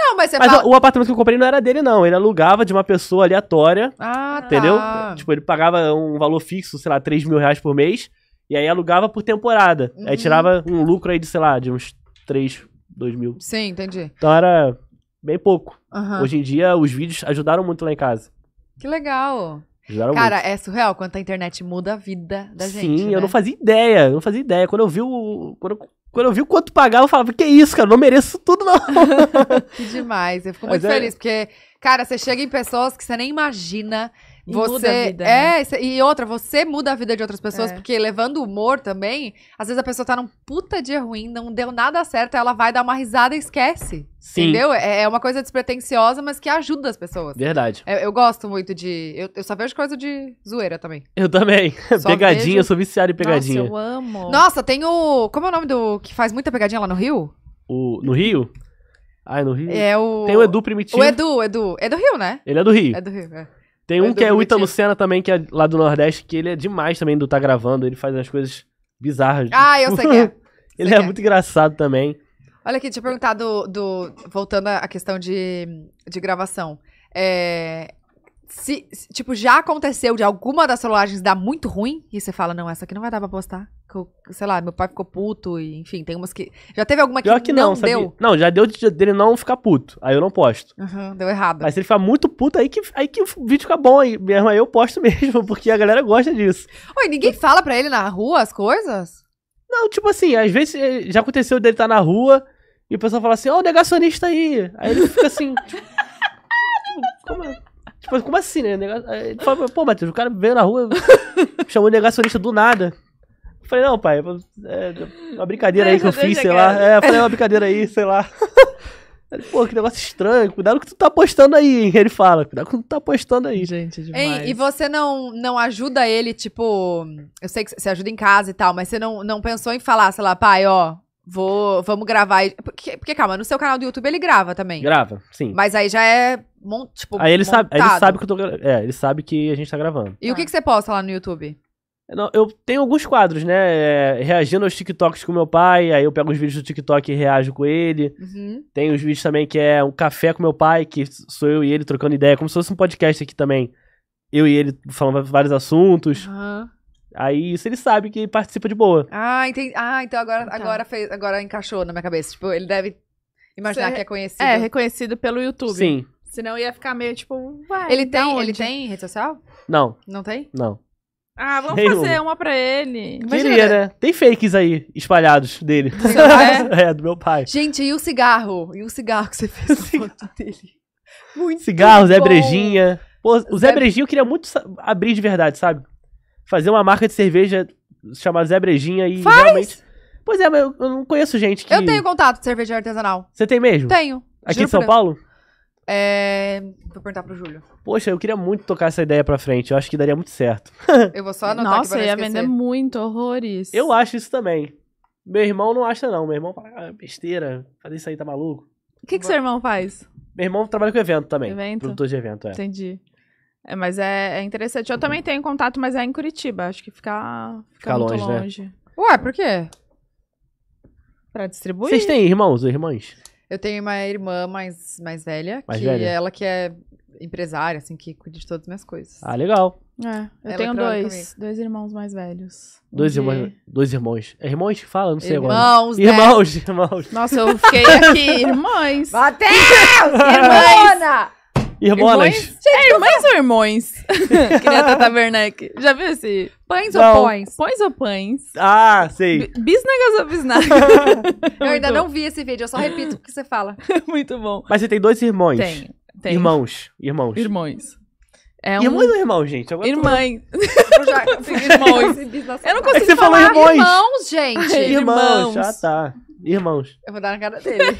Não, mas você Mas fala... o apartamento que eu comprei não era dele, não. Ele alugava de uma pessoa aleatória. Ah, tá. entendeu? Tá. Tipo, ele pagava um valor fixo, sei lá, 3 mil reais por mês. E aí alugava por temporada. Uhum. Aí tirava um lucro aí de, sei lá, de uns 3, 2 mil. Sim, entendi. Então era bem pouco. Uhum. Hoje em dia, os vídeos ajudaram muito lá em casa. Que legal. Ajudaram Cara, muito. é surreal quanto a internet muda a vida da Sim, gente. Sim, né? eu não né? fazia ideia, eu não fazia ideia. Quando eu vi o. Quando eu, quando eu vi o quanto pagava, eu falava, que isso, cara, não mereço tudo, não. que demais, eu fico Mas muito é... feliz, porque, cara, você chega em pessoas que você nem imagina você muda a vida, né? é e outra você muda a vida de outras pessoas é. porque levando humor também às vezes a pessoa tá num puta dia ruim não deu nada certo ela vai dar uma risada e esquece Sim. entendeu é, é uma coisa despretensiosa mas que ajuda as pessoas verdade eu, é, eu gosto muito de eu, eu, só vejo coisa de zoeira também eu também só pegadinha vejo... eu sou viciado em pegadinha Nossa, eu amo Nossa tem o como é o nome do que faz muita pegadinha lá no Rio o no Rio ah, é no Rio? É o... Tem o Edu Primitivo. O Edu, Edu. É do Rio, né? Ele é do Rio. É do Rio, é. Tem um que é o Ita Lucena também, que é lá do Nordeste, que ele é demais também do Tá Gravando. Ele faz as coisas bizarras. Ah, eu sei que é. ele é, é muito engraçado também. Olha aqui, deixa eu perguntar do. do voltando à questão de, de gravação. É, se, se, tipo, já aconteceu de alguma das celulagens dar muito ruim e você fala, não, essa aqui não vai dar pra postar. sei lá, meu pai ficou puto, e, enfim, tem umas que. Já teve alguma que, que não, não deu? Não, já deu de, dele não ficar puto. Aí eu não posto. Uhum, deu errado. Mas se ele ficar muito puto, aí que, aí que o vídeo fica bom aí mesmo. Aí eu posto mesmo, porque a galera gosta disso. Oi, ninguém fala pra ele na rua as coisas? Não, tipo assim, às vezes eh, já aconteceu dele estar tá na rua e o pessoal fala assim, ó, oh, o negacionista aí. Aí ele fica assim. tipo, como é? Tipo, como assim, né? Ele falou, pô, Matheus, o cara veio na rua, chamou negacionista do nada. Eu falei, não, pai, é uma brincadeira aí que eu fiz, sei é lá. É, eu falei, é uma brincadeira aí, sei lá. Ele, Pô, que negócio estranho, cuidado com que tu tá postando aí, hein? Ele fala, cuidado com que tu tá postando aí. Gente, é demais. Ei, e você não, não ajuda ele, tipo, eu sei que você ajuda em casa e tal, mas você não, não pensou em falar, sei lá, pai, ó, Vou, vamos gravar. Porque, porque, calma, no seu canal do YouTube ele grava também. Grava, sim. Mas aí já é, mont, tipo, Aí ele montado. sabe, aí ele sabe que eu tô, é, ele sabe que a gente tá gravando. E ah. o que, que você posta lá no YouTube? Não, eu tenho alguns quadros, né? É, reagindo aos TikToks com meu pai, aí eu pego os vídeos do TikTok e reajo com ele. Uhum. Tem os vídeos também que é um café com meu pai, que sou eu e ele trocando ideia, como se fosse um podcast aqui também. Eu e ele falando vários assuntos. Uhum. Aí isso ele sabe que participa de boa. Ah, entendi. Ah, então agora, tá. agora, fez, agora encaixou na minha cabeça. Tipo, ele deve imaginar que é conhecido. É, reconhecido pelo YouTube. Sim. Senão ia ficar meio tipo, vai. Ele tem, ele tem rede social? Não. Não tem? Não. Ah, vamos tem fazer uma. uma pra ele. Imagina, Queria, né? Tem fakes aí, espalhados dele. É? é, do meu pai. Gente, e o cigarro? E o cigarro que você fez cigarro. foto dele? Muito Cigarro, bom. Zé Brejinha. Pô, o Zé, Zé Brejinha eu queria muito abrir de verdade, sabe? fazer uma marca de cerveja chamada Zé Brejinha e Faz? realmente. Pois é, mas eu, eu não conheço gente que. Eu tenho contato de cerveja artesanal. Você tem mesmo? Tenho. Aqui em São Paulo? É. Vou perguntar pro Júlio. Poxa, eu queria muito tocar essa ideia pra frente. Eu acho que daria muito certo. Eu vou só anotar Nossa, que Nossa, ia esquecer. vender muito horrores. Eu acho isso também. Meu irmão não acha, não. Meu irmão fala, ah, besteira, fazer isso aí tá maluco. O que, que seu irmão faz? Meu irmão trabalha com evento também. Evento? Produtor de evento, é. Entendi. É, mas é, é, interessante. Eu uhum. também tenho contato, mas é em Curitiba. Acho que fica, fica, fica longe, longe. Né? Ué, por quê? Pra distribuir. Vocês têm irmãos ou irmãs? Eu tenho uma irmã mais, mais velha, mais que velha. ela que é empresária, assim, que cuida de todas as minhas coisas. Ah, legal. É, eu ela tenho dois, comigo. dois irmãos mais velhos. Dois de... irmãos, dois irmãos. É irmãos que fala, não sei irmãos, agora. Né? Irmãos, irmãos. Nossa, eu fiquei aqui, irmãos. Matheus! Irmãs! Irmãs? Gente, é, irmãs ou irmões? que nem a Tata Werneck. Já viu esse? Pães não. ou pães? Pães ou pães? Ah, sei. bisnagas ou bisnagas? eu ainda não vi esse vídeo, eu só repito o que você fala. Muito bom. Mas você tem dois irmãos? Tenho. Tem. Irmãos. Irmãos. Irmãos. É um... ou irmão, gente? Agora Irmã. Eu irmãos. Eu não consigo é falar irmãos. irmãos, gente. Irmãos. irmãos. Ah, tá. Irmãos. Eu vou dar na cara dele.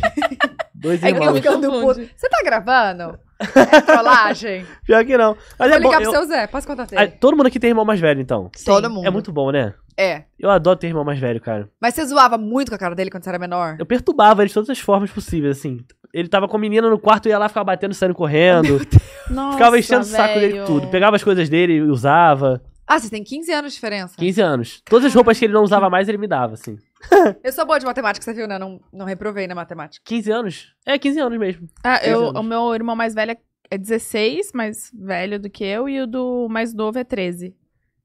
Dois é irmãos. Que eu puto. Você tá gravando? É trollagem. Pior que não. Mas Vou é ligar bom, pro eu... seu Zé, posso contar dele. Todo mundo aqui tem irmão mais velho, então. Sim. Todo mundo. É muito bom, né? É. Eu adoro ter irmão mais velho, cara. Mas você zoava muito com a cara dele quando você era menor? Eu perturbava ele de todas as formas possíveis, assim. Ele tava com a menina no quarto e ia lá ficava batendo, saindo correndo. Nossa, ficava enchendo véio. o saco dele tudo. Pegava as coisas dele e usava. Ah, você tem 15 anos de diferença? 15 anos. Todas as roupas que ele não usava mais, ele me dava, assim. eu sou boa de matemática, você viu, né? Não, não reprovei na matemática. 15 anos? É, 15 anos mesmo. Ah, eu, anos. o meu irmão mais velho é 16, mais velho do que eu, e o do mais novo é 13.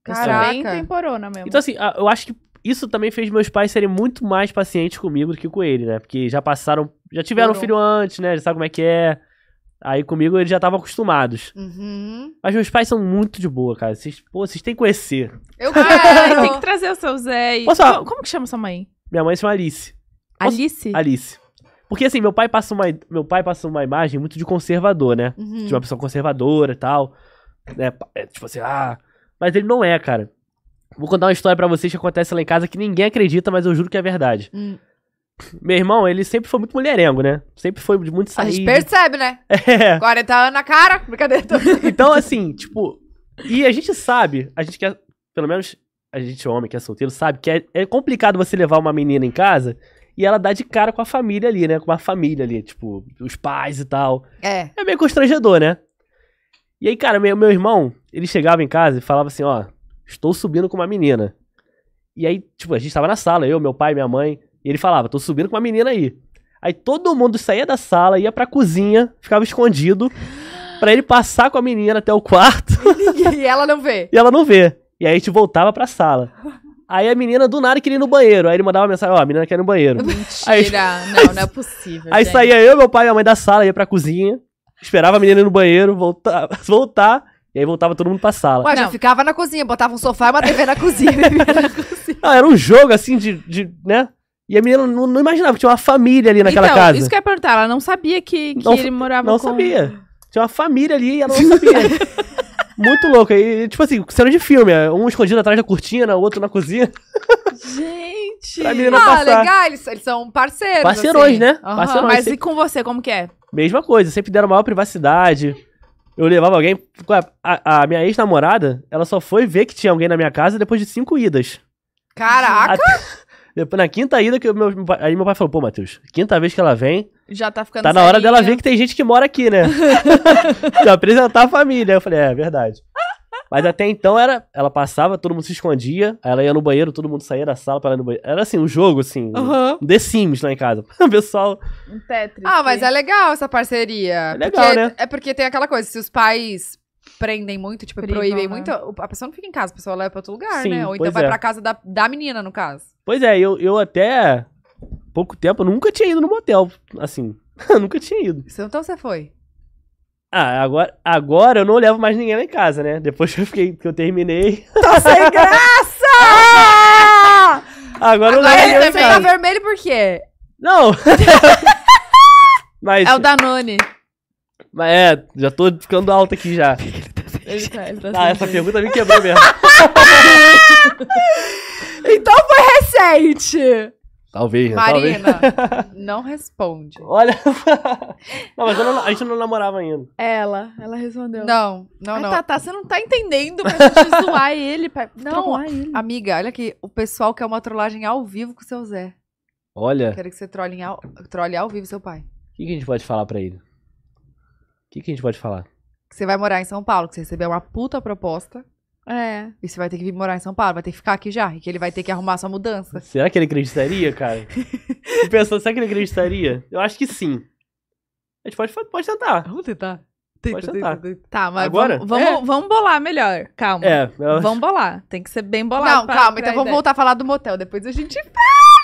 Caraca. Bem temporona mesmo. Então, assim, eu acho que isso também fez meus pais serem muito mais pacientes comigo do que com ele, né? Porque já passaram. Já tiveram um filho antes, né? Já sabe como é que é. Aí comigo eles já estavam acostumados. Uhum. Mas meus pais são muito de boa, cara. Vocês, pô, vocês têm que conhecer. Eu é, quero. tem que trazer o seu Zé. E... Posso, como, como, que chama sua mãe? Minha mãe se chama Alice. Posso, Alice? Alice. Porque assim, meu pai passa uma, meu pai passa uma imagem muito de conservador, né? Uhum. De tipo, uma pessoa conservadora e tal. Né? É, tipo assim, ah. Mas ele não é, cara. Vou contar uma história para vocês que acontece lá em casa que ninguém acredita, mas eu juro que é verdade. Hum. Meu irmão, ele sempre foi muito mulherengo, né? Sempre foi de muito sair. A gente percebe, né? É. 40 anos na cara, brincadeira. então, assim, tipo. E a gente sabe, a gente quer. É, pelo menos a gente, homem que é solteiro, sabe que é, é complicado você levar uma menina em casa e ela dar de cara com a família ali, né? Com a família ali, tipo, os pais e tal. É. É meio constrangedor, né? E aí, cara, meu, meu irmão, ele chegava em casa e falava assim: ó, estou subindo com uma menina. E aí, tipo, a gente tava na sala, eu, meu pai, minha mãe. E ele falava, tô subindo com uma menina aí. Aí todo mundo saía da sala, ia pra cozinha, ficava escondido, para ele passar com a menina até o quarto. e ela não vê. E ela não vê. E aí a gente voltava pra sala. Aí a menina do nada queria ir no banheiro. Aí ele mandava uma mensagem, ó, oh, a menina quer ir no banheiro. Mentira, aí, não, não é possível. Aí gente. saía eu, meu pai e a mãe da sala, ia pra cozinha, esperava a menina ir no banheiro, voltar, voltar e aí voltava todo mundo pra sala. Ué, já ficava na cozinha, botava um sofá e uma TV na cozinha. na cozinha. Ah, era um jogo assim de, de né? E a menina não, não imaginava que tinha uma família ali naquela então, casa. Isso que eu ia perguntar, ela não sabia que, que não, ele morava não com... Não sabia. Tinha uma família ali e ela não sabia. Muito louco. E, tipo assim, cena de filme. É um escondido atrás da cortina, o outro na cozinha. Gente! pra menina ah, passar. legal. Eles, eles são parceiros. Parceirões, assim. né? Uhum, mas sempre... e com você, como que é? Mesma coisa. Sempre deram maior privacidade. Eu levava alguém... A, a minha ex-namorada, ela só foi ver que tinha alguém na minha casa depois de cinco idas. Caraca! Depois, na quinta ida, que meu, aí meu pai falou, pô, Matheus, quinta vez que ela vem. Já tá ficando. Tá na hora dela ver que tem gente que mora aqui, né? De apresentar a família. Eu falei, é, é verdade. Mas até então era. Ela passava, todo mundo se escondia, aí ela ia no banheiro, todo mundo saía da sala para ir no banheiro. Era assim, um jogo, assim. Uhum. Um The Sims lá em casa. O pessoal. Um Tetris. Ah, mas é legal essa parceria. É legal, porque, né? É porque tem aquela coisa, se os pais prendem muito, tipo, proíbem né? muito, a pessoa não fica em casa, a pessoa leva pra outro lugar, Sim, né? Ou então vai é. pra casa da, da menina, no caso. Pois é, eu, eu até pouco tempo nunca tinha ido no motel, assim. nunca tinha ido. Então você foi? Ah, agora, agora eu não levo mais ninguém lá em casa, né? Depois que eu, fiquei, que eu terminei. Tô sem graça! agora, eu levo ninguém lá em tá casa. Ele tá vermelho por quê? Não! Mas, é o Danone. Mas é, já tô ficando alto aqui já. Ele tá, ele tá, tá ah, essa pergunta me quebrou mesmo. então foi recente. Talvez, né, Marina, talvez. não responde. Olha. Não, mas não, a gente não namorava ainda. Ela, ela respondeu. Não, não, Ai, não. Tá, tá, você não tá entendendo pra gente zoar ele. Pra... Não, ele. amiga, olha aqui. O pessoal quer uma trollagem ao vivo com o seu Zé. Olha. Quero que você trolle ao, trole ao vivo seu pai. O que, que a gente pode falar pra ele? que, que a gente pode falar? Que você vai morar em São Paulo, que você recebeu uma puta proposta. É. E você vai ter que vir morar em São Paulo, vai ter que ficar aqui já, e que ele vai ter que arrumar sua mudança. Será que ele acreditaria, cara? pensou, será que ele acreditaria? Eu acho que sim. A gente pode, pode tentar. Vamos tentar. Tenta, pode tentar. Tenta, tenta. Tá, mas Agora? Vamos, vamos, é. vamos bolar melhor. Calma. É, eu... Vamos bolar. Tem que ser bem bolado. Não, calma. então vamos voltar a falar do motel. Depois a gente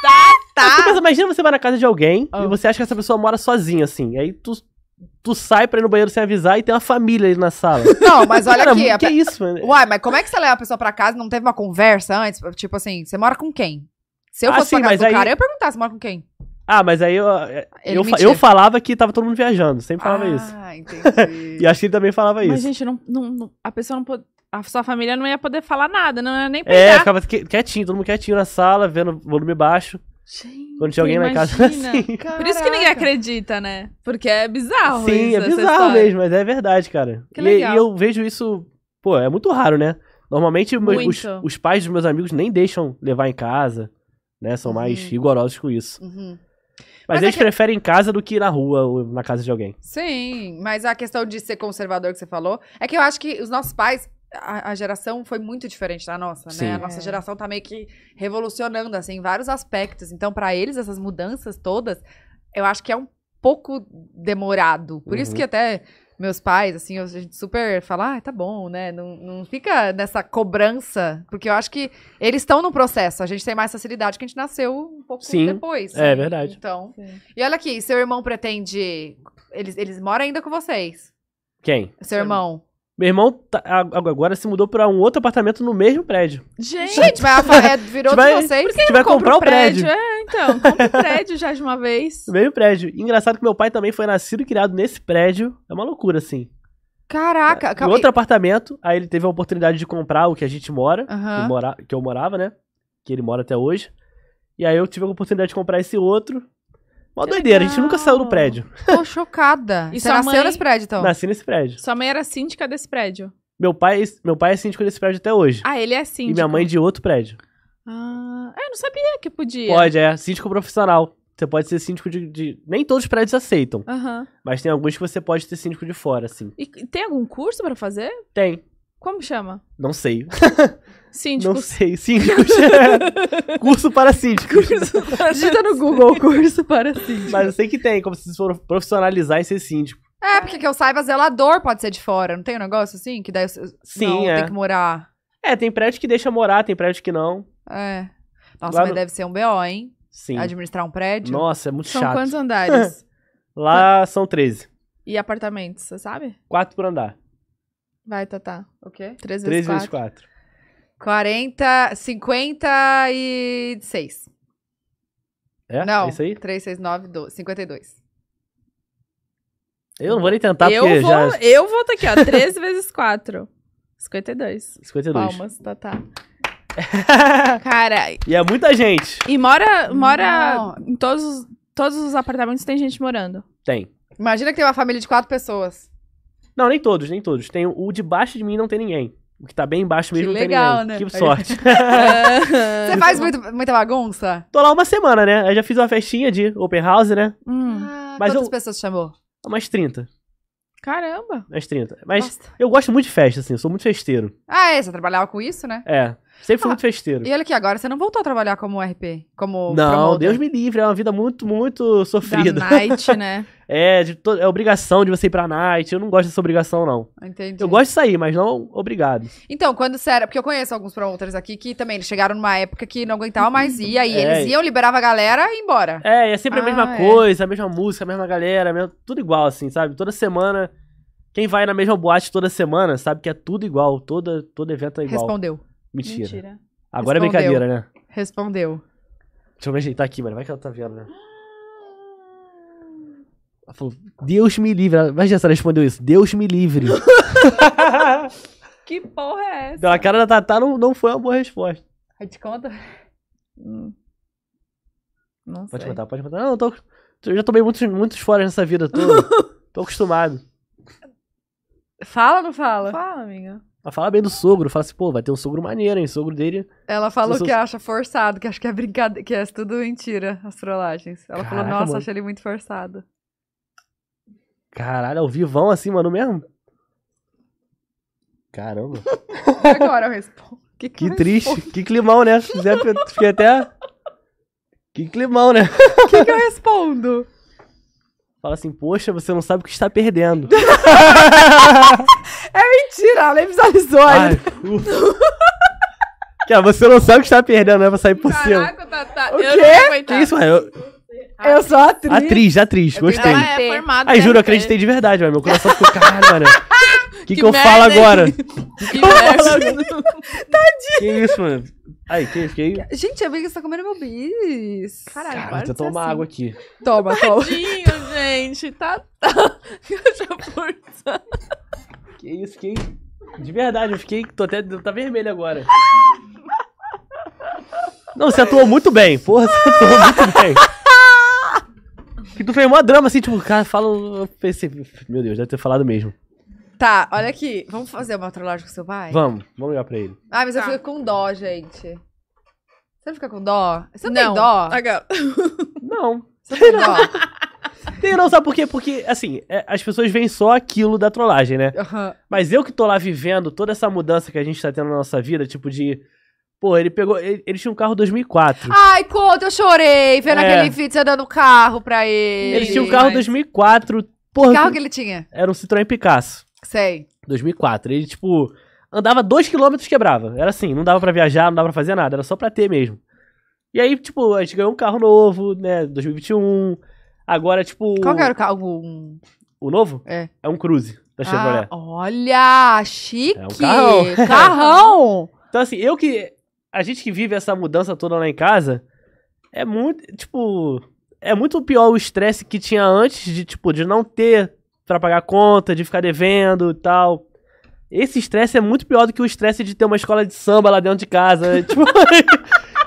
Tá, tá. Mas, imagina você vai na casa de alguém oh. e você acha que essa pessoa mora sozinha, assim. Aí tu tu sai pra ir no banheiro sem avisar e tem uma família ali na sala. Não, mas olha Cara, aqui. Que é isso, mano? Uai, mas como é que você leva a pessoa pra casa e não teve uma conversa antes? Tipo assim, você mora com quem? Se eu ah, fosse ah, sim, pra casa do aí... cara, eu ia perguntar, você mora com quem? Ah, mas aí eu, eu, eu, falava que tava todo mundo viajando, sempre falava ah, isso. Ah, entendi. e acho que ele também falava mas, isso. Mas, gente, não, não, a pessoa não pode a sua família não ia poder falar nada, não ia nem pegar. É, ficava quietinho, todo mundo quietinho na sala, vendo volume baixo. Gente, Quando tinha alguém lá em casa assim. Caraca. Por isso que ninguém acredita, né? Porque é bizarro. Sim, isso, é bizarro mesmo, mas é verdade, cara. Que e, e eu vejo isso, pô, é muito raro, né? Normalmente os, os, pais dos meus amigos nem deixam levar em casa, né? São mais uhum. rigorosos com isso. Uhum. Mas, mas, é eles que... preferem em casa do que na rua ou na casa de alguém. Sim, mas a questão de ser conservador que você falou é que eu acho que os nossos pais a, a, geração foi muito diferente da nossa, né? Sim. né? A nossa é. geração tá meio que revolucionando, assim, em vários aspectos. Então, para eles, essas mudanças todas, eu acho que é um pouco demorado. Por uhum. isso que uhum. até meus pais, assim, a gente super fala, ah, tá bom, né? Não, não fica nessa cobrança, porque eu acho que eles estão no processo. A gente tem mais facilidade que a gente nasceu um pouco Sim, depois. É verdade. Então. Sim. E olha aqui, seu irmão pretende. Eles, eles moram ainda com vocês. Quem? Seu irmão. Meu irmão tá, agora se mudou pra um outro apartamento no mesmo prédio. Gente, vai, é, virou de vocês. Por que vai comprar o prédio? prédio? É, então, compra o prédio já de uma vez. No mesmo prédio. Engraçado que meu pai também foi nascido e criado nesse prédio. É uma loucura, assim. Caraca, é, calma. outro apartamento, aí ele teve a oportunidade de comprar o que a gente mora, uhum. que, mora que eu morava, né? Que ele mora até hoje. E aí eu tive a oportunidade de comprar esse outro. Uma doideira, a gente nunca saiu do prédio. Tô chocada. E Você sua nasceu mãe- nesse prédio, então? Nasci nesse prédio. Sua mãe era síndica desse prédio. Meu pai, é, meu pai é síndico desse prédio até hoje. Ah, ele é síndico. e minha mãe é de outro prédio. Ah, é, eu não sabia que podia. Pode, é. Síndico profissional. Você pode ser síndico de, de- Nem todos os prédios aceitam, Aham. mas tem alguns que você pode ser síndico de fora, assim. E tem algum curso pra fazer? Tem. Como chama? Não sei. Síndicos. Não sei, síndicos. curso para síndicos. Curso para Digita no Google curso para síndicos. Mas eu sei que tem, como se foram profissionalizar e ser síndico. É, porque que eu saiba, zelador pode ser de fora. Não tem um negócio assim? Que daí Sim, não, é. tem que morar. É, tem prédio que deixa morar, tem prédio que não. É. Nossa, Lá mas no... deve ser um BO, hein? Sim. Administrar um prédio. Nossa, é muito são chato. São quantos andares? Lá são 13. E apartamentos, você sabe? Quatro por andar. Vai, Tatá. O quê? Três vezes quatro. quatro. vezes quatro. 40, 56. É? é? Não, é isso aí? 369, 12, 52. Eu não vou nem tentar, eu porque vou, já... Eu vou aqui, ó. 13 vezes 4. 52. 52. Palmas, tá, tá. Cara... E é muita gente. E mora, mora em todos, todos os apartamentos tem gente morando. Tem. Imagina que tem uma família de quatro pessoas. Não, nem todos, nem todos. Tem o de baixo de mim não tem ninguém. O que tá bem embaixo mesmo. Que legal, né? Que sorte. Você faz muito, muita bagunça? Tô lá uma semana, né? Eu já fiz uma festinha de open house, né? Hum. Ah, Mas quantas eu... pessoas chamou? Umas 30. Caramba! Umas 30. Mas Nossa. eu gosto muito de festa, assim. Eu sou muito festeiro. Ah, é? Você trabalhava com isso, né? É. Sempre fui ah, muito festeiro. E olha aqui, agora você não voltou a trabalhar como RP? Como Não, Deus me livre, é uma vida muito, muito sofrida. Da night, né? é, de to... é obrigação de você ir pra night. Eu não gosto dessa obrigação, não. Entendi. Eu gosto de sair, mas não obrigado. Então, quando você era. Porque eu conheço alguns promotores aqui que também eles chegaram numa época que não aguentavam mais ir. Aí é. eles iam, liberava a galera e embora. É, é sempre ah, a mesma ah, é. coisa, a mesma música, a mesma galera, mesmo... tudo igual, assim, sabe? Toda semana. Quem vai na mesma boate toda semana sabe que é tudo igual, toda, todo evento é igual. Respondeu. Mentira. Mentira. Agora é Respondeu. é brincadeira, né? Respondeu. Deixa eu me ajeitar tá aqui, mano. Vai que ela tá vendo, né? Ela falou, Deus me livre. Imagina se ela respondeu isso. Deus me livre. que porra é essa? A cara da Tatá não, não foi uma boa resposta. Eu te conta? Hum. Não pode sei. Pode contar, pode contar. Não, eu, tô, eu já tomei muitos, muitos fora nessa vida toda. tô acostumado. Fala ou não fala? Fala, amiga. Ela fala bem do sogro, fala assim, pô, vai ter um sogro maneiro, hein? O sogro dele. Ela falou que acha forçado, que acha que é brincadeira, que é tudo mentira, as trollagens. Ela Caraca, falou, nossa, mano. achei ele muito forçado. Caralho, o vivão assim, mano, mesmo? Caramba. Agora eu respondo. Que, que, que triste, respondo? que climão, né? Zé, fiquei até. Que climão, né? O que, que eu respondo? Fala assim, poxa, você não sabe o que está perdendo. É mentira, ela nem visualizou ainda. Ai, você não sabe o que está perdendo, né? Pra sair por cima. Caraca, tá, tá. O quê? Eu que isso, eu... eu sou atriz. Atriz, atriz, gostei. Ela é formada. Ai, juro, eu acreditei de verdade, velho. Meu coração ficou caralho, mano. O que, que, que eu falo agora? Que merda. Tadinho. Que isso, mano. Ai, que isso, que isso? Gente, a Biga está comendo meu bis. Caralho, Cara, deixa eu tomar assim. água aqui. Toma, Tadinho, toma. Tadinho, gente. Tá... tá. Eu já que isso, fiquei. De verdade, eu fiquei. Tô até. Tá vermelho agora. Não, você atuou muito bem. Porra, você atuou muito bem. Que tu fez uma drama assim, tipo, o cara fala. Eu pensei, meu Deus, deve ter falado mesmo. Tá, olha aqui. Vamos fazer uma trollagem com seu pai? Vamos, vamos olhar pra ele. Ah, mas eu tá. fico com dó, gente. Você não fica com dó? Você não, tem dó? Não. Você não tem dó? Tem não, sabe por quê? Porque, assim, é, as pessoas veem só aquilo da trollagem, né? Uhum. Mas eu que tô lá vivendo toda essa mudança que a gente tá tendo na nossa vida, tipo de. Pô, ele pegou. Ele, ele tinha um carro 2004. Ai, conta, eu chorei vendo é. aquele vídeo dando carro pra ele. Ele tinha um carro Mas... 2004. Porra, que carro que ele tinha? Era um Citroën Picasso. Sei. 2004. Ele, tipo, andava dois quilômetros quebrava. Era assim, não dava para viajar, não dava pra fazer nada, era só pra ter mesmo. E aí, tipo, a gente ganhou um carro novo, né, 2021. Agora, tipo. Qual que era o carro? Um... O novo? É. É um Cruze da ah, Chevrolet. Ah, olha, chique! É um carrão. carrão! então, assim, eu que. A gente que vive essa mudança toda lá em casa, é muito. Tipo. É muito pior o estresse que tinha antes de, tipo, de não ter para pagar conta, de ficar devendo e tal. Esse estresse é muito pior do que o estresse de ter uma escola de samba lá dentro de casa. tipo,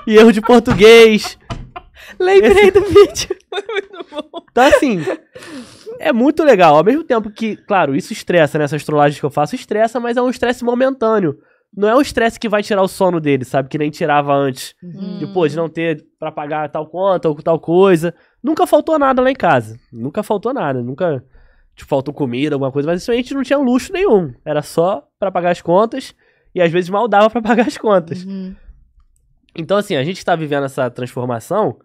e erro de português. Lembrei Esse... do vídeo. Foi muito bom. Então, assim, é muito legal. Ao mesmo tempo que, claro, isso estressa, né? Essas trollagens que eu faço estressa, mas é um estresse momentâneo. Não é um estresse que vai tirar o sono dele, sabe? Que nem tirava antes. depois uhum. De, de não ter pra pagar tal conta ou tal coisa. Nunca faltou nada lá em casa. Nunca faltou nada. Nunca tipo, faltou comida, alguma coisa. Mas isso a gente não tinha luxo nenhum. Era só para pagar as contas. E às vezes mal dava pra pagar as contas. Uhum. Então, assim, a gente tá vivendo essa transformação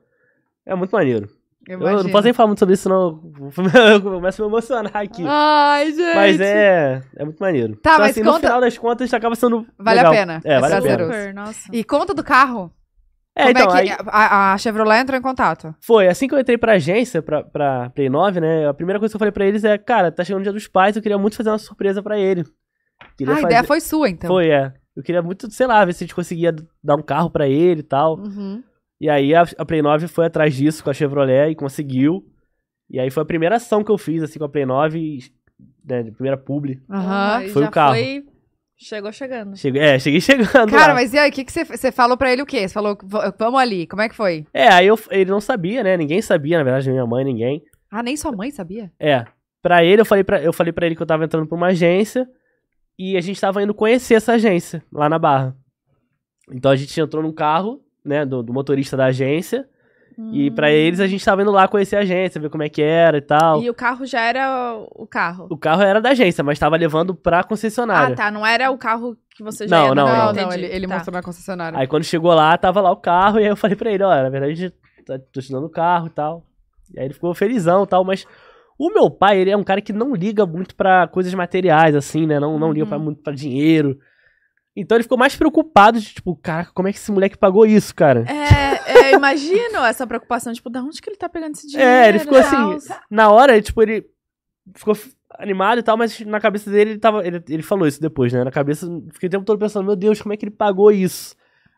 é muito maneiro. Eu não posso nem falar muito sobre isso, senão eu começo a me emocionar aqui. Ai, gente. Mas é, é muito maneiro. Tá, então, mas assim, conta... no final das contas acaba sendo. Vale legal. a pena. É, é vale a pena. nossa. E conta do carro. É, Como é então, é que aí... a, a, Chevrolet entrou em contato? Foi, assim que eu entrei pra agência, pra, pra Play 9, né? A primeira coisa que eu falei pra eles é, cara, tá chegando o dia dos pais, eu queria muito fazer uma surpresa pra ele. Queria ah, fazer... a ideia foi sua, então. Foi, é. Eu queria muito, sei lá, ver se a gente conseguia dar um carro pra ele e tal. Uhum. E aí a, a Play 9 foi atrás disso com a Chevrolet e conseguiu. E aí foi a primeira ação que eu fiz, assim, com a Play 9, né, de primeira publi. Uhum. Foi o carro. Foi... Chegou chegando. chegou é, cheguei chegando. Cara, lá. mas e aí, o que você você falou pra ele o quê? Você falou, vamos ali, como é que foi? É, aí eu, ele não sabia, né? Ninguém sabia, na verdade, minha mãe, ninguém. Ah, nem sua mãe sabia? É. Pra ele, eu falei pra, eu falei pra ele que eu tava entrando pra uma agência e a gente tava indo conhecer essa agência lá na Barra. Então a gente entrou num carro né, do, do motorista da agência. Hum. E para eles a gente tava tá indo lá conhecer a agência, ver como é que era e tal. E o carro já era o carro? O carro era da agência, mas tava levando pra concessionária. Ah, tá. Não era o carro que você já Não, ia, não, não. não, não ele, ele tá. mostrou na concessionária. Aí quando chegou lá, tava lá o carro, e aí eu falei pra ele, olha, na verdade, a gente tá, tô estudando o carro e tal. E aí ele ficou felizão e tal, mas o meu pai, ele é um cara que não liga muito para coisas materiais, assim, né? Não, não liga pra, uhum. muito para dinheiro. Então ele ficou mais preocupado de, tipo, caraca, como é que esse moleque pagou isso, cara? É, é imagino essa preocupação, tipo, da onde que ele tá pegando esse dinheiro? É, ele ficou assim, na hora, tipo, ele ficou animado e tal, mas na cabeça dele ele tava. Ele, ele falou isso depois, né? Na cabeça, fiquei o tempo todo pensando, meu Deus, como é que ele pagou isso?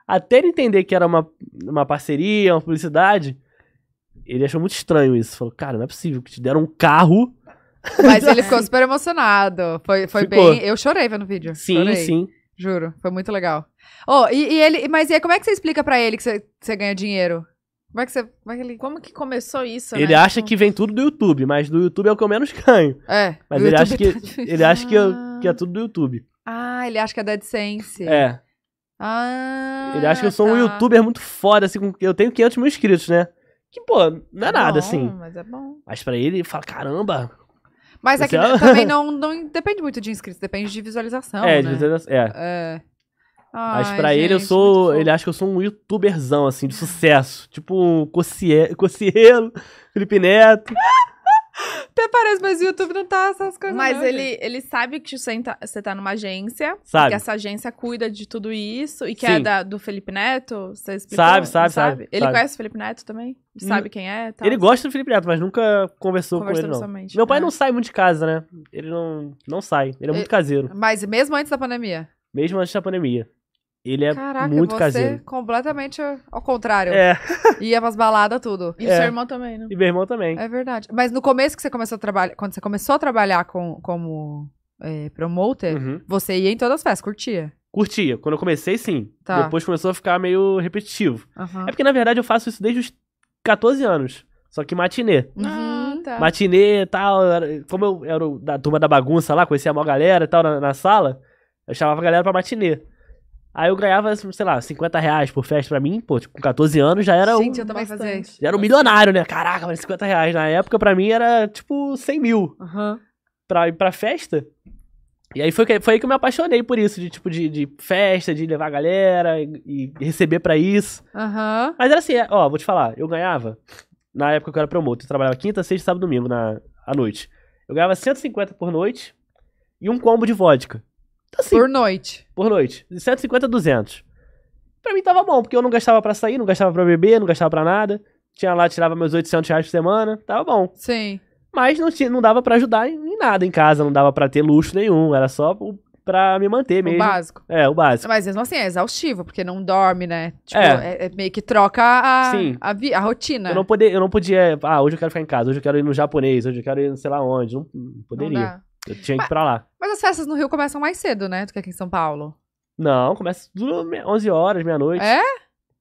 Até ele entender que era uma, uma parceria, uma publicidade, ele achou muito estranho isso. Falou, cara, não é possível que te deram um carro. Mas ele ficou super emocionado. Foi, foi bem. Eu chorei vendo o vídeo. Sim, chorei. sim. Juro, foi muito legal. Oh, e, e ele, mas e aí, como é que você explica para ele que você, ganha dinheiro? Como é que você. Como, é que ele... como que começou isso? Ele né? acha que vem tudo do YouTube, mas do YouTube é o que eu menos ganho. É. Mas tá ele acha, que, ele acha que, que é tudo do YouTube. Ah, ele acha que é da Sense. É. Ah. Ele acha que eu sou tá. um youtuber muito foda, assim, com, eu tenho 500 mil inscritos, né? Que, pô, não é, é nada, bom, assim. Mas é bom. Mas pra ele, ele fala: caramba, mas é que é também não, não depende muito de inscritos, depende de visualização. é, de né? visualização- é. É. Mas pra ele eu sou. Ele acha que eu sou um youtuberzão, assim, de sucesso. Tipo um Cocielo, Felipe Neto. Até parece, mas o YouTube não tá essas coisas. Mas não, ele, ele sabe que você tá, você tá numa agência, Sabe? que essa agência cuida de tudo isso, e que é da, do Felipe Neto, você explicou? Sabe, sabe, sabe, Ele sabe. conhece o Felipe Neto também? sabe hum. quem é. Tal, ele gosta do Felipe Neto, mas nunca conversou com ele, não. Meu pai é. não sai muito de casa, né? Ele não, não sai. Ele é muito caseiro. Mas mesmo antes da pandemia? Mesmo antes da pandemia. Ele é Caraca, muito você caseiro. completamente ao contrário. É. Ia pras baladas, tudo. É. E é. seu irmão também, né? E meu irmão também. É verdade. Mas no começo que você começou a trabalhar, quando você começou a trabalhar com, como é, promoter, uhum. você ia em todas as festas, curtia? Curtia. Quando eu comecei, sim. Tá. Depois começou a ficar meio repetitivo. Uhum. É porque, na verdade, eu faço isso desde os 14 anos. Só que matinê. Uhum, ah, tá. Matinê e tal. Como eu era da turma da bagunça lá, conhecia a maior galera e tal na, na sala, eu chamava a galera pra matinê. Aí eu ganhava, sei lá, 50 reais por festa pra mim, pô, tipo, com 14 anos já era Gente, um, eu também fazia isso. Já era um milionário, né? Caraca, mas 50 reais na época pra mim era tipo 100 mil. Uhum. Pra ir pra festa, e aí foi, foi aí que eu me apaixonei por isso, de tipo, de, de festa, de levar a galera e, e receber para isso. Uhum. Mas era assim, é, ó, vou te falar, eu ganhava, na época que eu era promotor, eu trabalhava quinta, sexta, sábado, domingo na, à noite. Eu ganhava 150 por noite e um combo de vodka. Então, assim, por noite? Por noite. De 150 a 200. Pra mim tava bom, porque eu não gastava para sair, não gastava para beber, não gastava para nada. Tinha lá, tirava meus 800 reais por semana, tava bom. Sim. Mas não, tinha, não dava para ajudar em nada em casa, não dava para ter luxo nenhum, era só para me manter mesmo. O básico. É, o básico. Mas mesmo assim, é exaustivo, porque não dorme, né? Tipo, é. é, é meio que troca a, a, a, rotina. Eu não, poder, eu não podia, ah, hoje eu quero ficar em casa, hoje eu quero ir no japonês, hoje eu quero ir não sei lá onde, não, não poderia. Não eu tinha que ir pra lá. Mas as festas no Rio começam mais cedo, né, do que aqui em São Paulo. Não, começa 11 horas, meia-noite. É?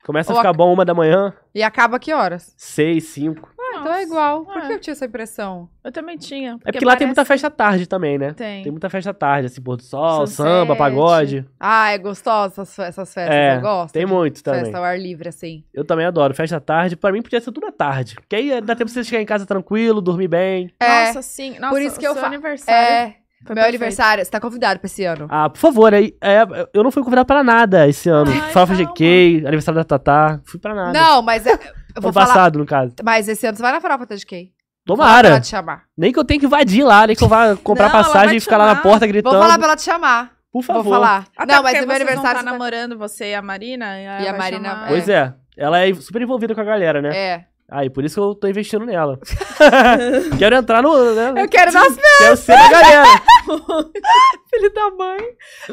Começa Ou a ficar a... bom uma da manhã. E acaba que horas? Seis, cinco. Então é igual. Por que é. eu tinha essa impressão? Eu também tinha. é porque lá tem muita festa tarde também, né? Tem. Tem muita festa tarde, assim, pôr do sol, Sunset. samba, pagode. Ah, é gostosa essas, festas. É, eu gosto. Tem muito também. Festa ao ar livre, assim. Eu também adoro. Festa tarde, pra mim podia ser tudo à tarde. Porque aí dá tempo pra você chegar em casa tranquilo, dormir bem. É, Nossa, sim. Nossa, isso que eu seu fa- aniversário. é. Meu foi perfeito. aniversário, você tá convidado pra esse ano. Ah, por favor, aí. é, eu não fui convidado pra nada esse ano. Ai, Farofa GK, aniversário da Tatá. Fui pra nada. Não, mas é- eu vou falar... passado, no caso. Mas esse ano você vai na farofa de quem? Tomara. Vou te chamar. Nem que eu tenha que invadir lá, nem que eu vá comprar não, passagem e ficar lá na porta gritando. Vou falar pra ela te chamar. Por favor. Vou falar. Até não, mas o é meu aniversário. Tá namorando você e a Marina? E, e a Marina. Chamar. Pois é. Ela é super envolvida com a galera, né? É. Ah, e por isso que eu tô investindo nela. quero entrar no. Né? Eu quero nas festas. Quero ser da galera. Filho da mãe.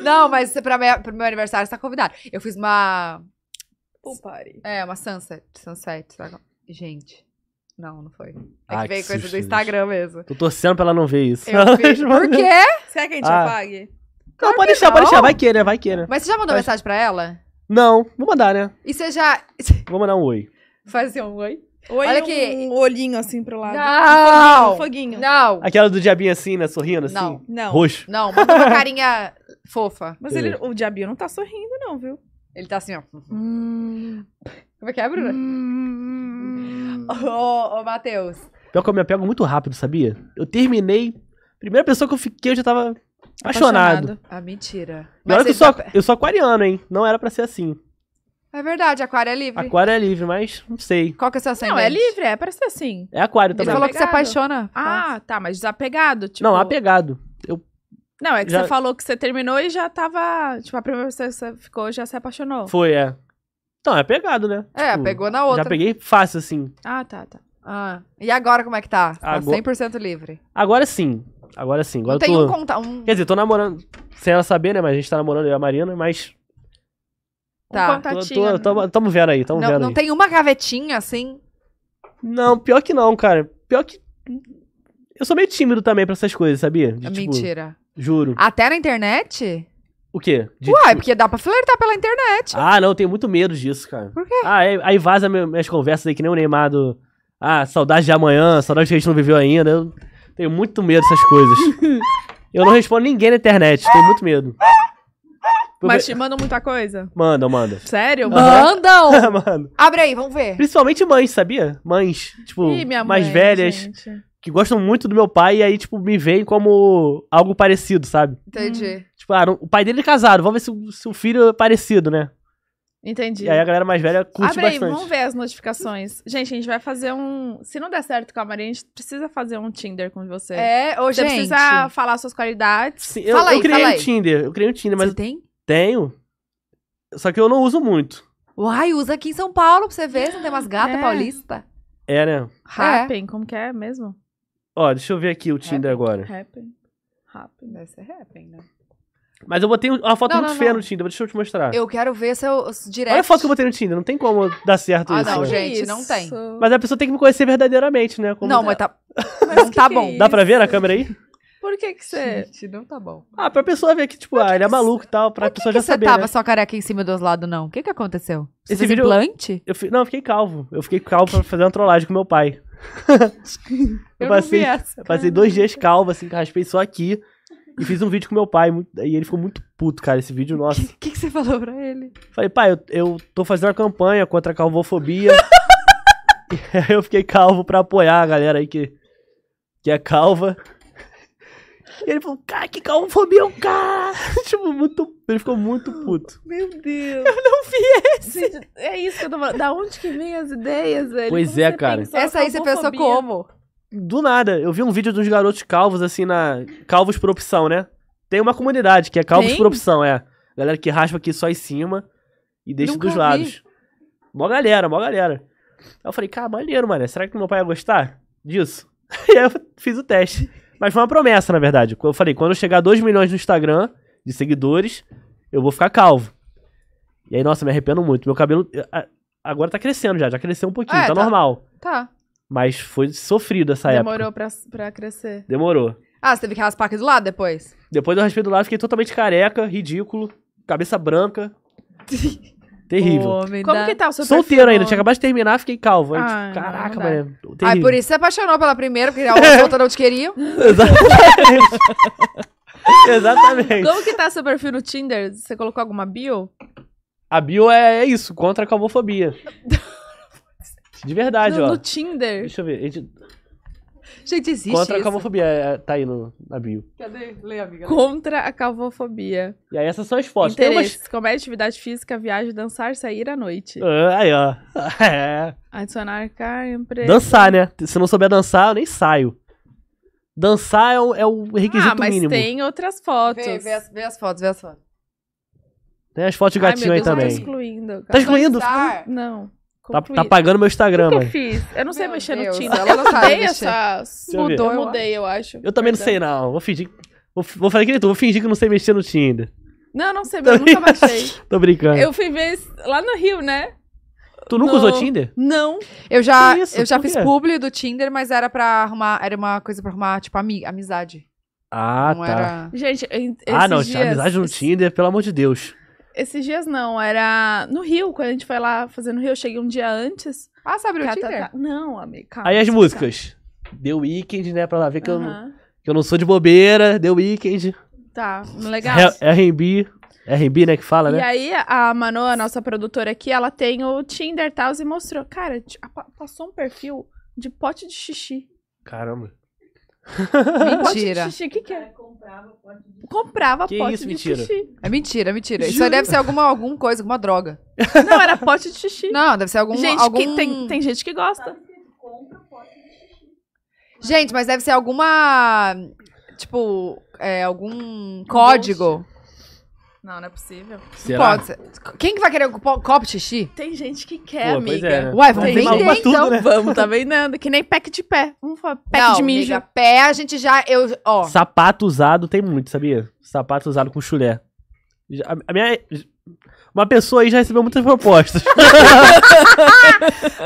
Não, mas pra minha, pro meu aniversário você tá convidado. Eu fiz uma Pool Party. É, uma Sunset. Sunset. Gente. Não, não foi. É ah, que veio que coisa do Instagram mesmo. Tô torcendo pra ela não ver isso. Eu Por quê? Será que a gente ah. apague? Claro não, pode deixar, não. pode deixar. Vai que, né? Vai que, né? Mas você já mandou mensagem pra ela? Não, vou mandar, né? E você já... Vou mandar um oi. Fazer um oi. Oi, Olha um que... um olhinho assim pro lado. Não! foguinho. Um foguinho. Não! Aquela do diabinho assim, né? Sorrindo assim? Não. não. Roxo. Não, mandou uma carinha fofa. Mas ele, o diabinho não tá sorrindo não, viu? Ele tá assim, ó. Hum. Como é que é, Bruna? Hum. Ô, ô, ô Matheus. Pior que eu me apego muito rápido, sabia? Eu terminei. Primeira pessoa que eu fiquei, eu já tava apaixonado. apaixonado. Ah, mentira. E que eu tá sou, tá... eu sou aquariano, hein? Não era pra ser assim. É verdade, aquário é livre. Aquário é livre, mas não sei. Qual que é o seu ascendente? Não, é livre, é pra ser assim. É aquário também. Ele falou que se apaixona. Ah, tá, mas desapegado, tipo... Não, apegado. Eu não, é que já... você falou que você terminou e já tava. Tipo, a primeira vez que você ficou já se apaixonou. Foi, é. então é pegado, né? É, tipo, pegou na outra. Já peguei fácil, assim. Ah, tá, tá. Ah. E agora como é que tá? Tá 100% livre. Agora sim. Agora sim. Agora Não tô... tem um contato. Um... Quer dizer, tô namorando. Sem ela saber, né? Mas a gente tá namorando eu e a Marina, mas. Tá, um Tô, tô, né? tamo vendo aí, tamo não, vendo. Não aí. tem uma gavetinha assim? Não, pior que não, cara. Pior que. Eu sou meio tímido também pra essas coisas, sabia? De, ah, tipo, Mentira. Tipo... Juro. Até na internet? O quê? De... Uai, tipo porque dá pra flertar pela internet. Ah, não, eu tenho muito medo disso, cara. Por quê? Ah, aí, aí vaza minhas conversas aí que nem o Neymar do... Ah, saudade de amanhã, saudade que a gente não viveu ainda. Eu tenho muito medo dessas coisas. eu não respondo ninguém na internet, tenho muito medo. Mas te mandam muita coisa? Mandam, mandam. Sério? Uhum. Mandam! Mano. Abre aí, vamos ver. Principalmente mães, sabia? Mães, tipo, Ih, mais mãe, velhas. Gente que gostam muito do meu pai e aí, tipo, me veem como algo parecido, sabe? Entendi. Hum. Tipo, ah, o pai dele é casado, vamos ver se, se o filho é parecido, né? Entendi. E aí a galera mais velha curte Abre bastante. Aí, vamos ver as notificações. Gente, a gente vai fazer um... Se não der certo com a Maria, a gente precisa fazer um Tinder com você. É, ou você precisa falar suas qualidades. Sim, eu, fala aí, eu criei fala um aí. Tinder, eu criei um Tinder, mas... Você tem? Tenho. Só que eu não uso muito. Uai, usa aqui em São Paulo pra você ver, se não tem umas gatas é. paulista. É, né? Rappen, é. como que é mesmo? Ó, deixa eu ver aqui o Tinder agora. Happen. Happen. Deve ser Happen, né? Mas eu botei uma foto Não, muito não, feia não. no Tinder, deixa eu te mostrar. Eu quero ver se eu direto. Olha a foto que eu botei no Tinder, não tem como dar certo Ah, isso. não, gente, não tem. Mas a pessoa tem que me conhecer verdadeiramente, né? Como Não, tá? mas tá, Mas que tá que é bom. Dá pra ver na câmera aí? Por que que você... Gente, não tá bom. Ah, pra pessoa ver que, tipo, ah, ele é maluco e tal, pra Por que pessoa que já você saber, tava né? só careca em cima dos lados, não? O que que aconteceu? Você Esse fez vídeo- implante? Eu fi- Não, eu fiquei calvo. Eu fiquei calvo pra fazer uma trollagem com meu pai. eu, passei, essa, passei dois dias calvo, assim, raspei só aqui. E fiz um vídeo com meu pai, e ele ficou muito puto, cara, esse vídeo, nossa. O que, que, você falou pra ele? Falei, pai, eu, eu tô fazendo uma campanha contra a calvofobia. eu fiquei calvo pra apoiar a galera aí que, que é calva. E ele falou, cara, que calvofobia é um cara. tipo, muito. Ele ficou muito puto. Meu Deus. Eu não vi esse. Gente, é isso que eu tô falando. Da onde que vem as ideias, velho? Pois como é, cara. Essa aí você pensou como? Do nada. Eu vi um vídeo de uns garotos calvos, assim, na. Calvos por opção, né? Tem uma comunidade que é calvos Tem? por opção, é. Galera que raspa aqui só em cima e deixa Nunca dos vi. lados. Mó galera, mó galera. Aí eu falei, cara, maneiro, mano. Será que meu pai ia gostar disso? E aí eu fiz o teste. Mas foi uma promessa, na verdade. Eu falei, quando eu chegar a 2 milhões no Instagram de seguidores, eu vou ficar calvo. E aí, nossa, me arrependo muito. Meu cabelo eh, agora tá crescendo já, já cresceu um pouquinho, é, tá, tá, normal. Tá. Mas foi sofrido essa Demorou época. Demorou pra, pra crescer. Demorou. Ah, você teve que raspar aqui do lado depois? Depois eu raspei do lado, fiquei totalmente careca, ridículo, cabeça branca. Terrível. Homem Como da... que tá o seu Solteiro ainda, tinha acabado de terminar, fiquei calvo. Ai, Ai, ah, caraca, mano. Terrível. Ai, por isso você apaixonou pela primeira, porque a outra não te queria. Exatamente. Exatamente. Como que tá seu perfil no Tinder? Você colocou alguma bio? A bio é, é isso, contra a homofobia. De verdade, ó. No Tinder? Deixa eu ver. Gente, existe Contra isso? a calvofobia, é, é, tá aí no, na bio. Cadê? Lê, amiga. Contra a calvofobia. E aí essas são as fotos. Interesses, umas... comédia, atividade física, viagem, dançar, sair à noite. Ah, aí, ó. É. Adicionar carne, emprego. Dançar, né? Se não souber dançar, eu nem saio. Dançar é o, é o requisito ah, mas mínimo. tem outras fotos. Vê, vê, as, vê as fotos, vê as fotos. Tem as fotos de gatinho Ai, meu Deus, aí também. Tá excluindo. Tá excluindo? Dançar. Não. Tá, tá, pagando meu Instagram, mano. Eu fiz. Eu não sei meu mexer Deus. no Tinder. Ela não sabe essas. eu mudei, eu acho. Eu também Perdão. não sei, não. Vou fingir. Vou, vou fazer que nem tu, vou fingir que não sei mexer no Tinder. Não, não sei, mas eu nunca baixei. Tô brincando. Eu fui ver lá no Rio, né? Tu nunca no... usou Tinder? Não. Eu já, isso, eu já fiz publi do Tinder, mas era pra arrumar. Era uma coisa pra arrumar, tipo, ami amizade. Ah, não tá. Era... Gente, ah, esses Ah, não, dias, amizade no Tinder, pelo amor de Deus. Esses dias não, era no Rio, quando a gente foi lá fazer no Rio, eu cheguei um dia antes. Ah, abriu o Tinder? Não, amigo, calma. Aí as músicas. The Weeknd, né, pra lá ver que, eu, não- que eu não sou de bobeira. The Weeknd. Tá, legal. R&B. R&B, né, que fala, E né? aí, a Mano, a nossa produtora aqui, ela tem o Tinder e tal, e mostrou. Cara, passou um perfil de pote de xixi. Caramba. Mentira. Pote de xixi, o que, que é? Comprava pote de xixi. Comprava que pote isso, de mentira. xixi. É mentira, é mentira. Juro. Isso aí deve ser alguma, alguma coisa, alguma droga. Não, era pote de xixi. Não, deve ser algum... Gente algum... Que tem, tem gente que gosta. Gente, mas deve ser alguma... Tipo, é, algum código. Não, não é possível. Será? Pode ser. Quem que vai querer copo de xixi? Tem gente que quer, Pô, pois amiga. é. né? vamos vender, maluco então. tudo, né? Vamos, tá vendendo. Que nem pack de pé. Vamos falar, pack Não, de mijo. amiga, pé a gente já... Eu, ó, Sapato usado tem muito, sabia? Sapato usado com chulé. A a minha uma pessoa aí já recebeu muitas propostas.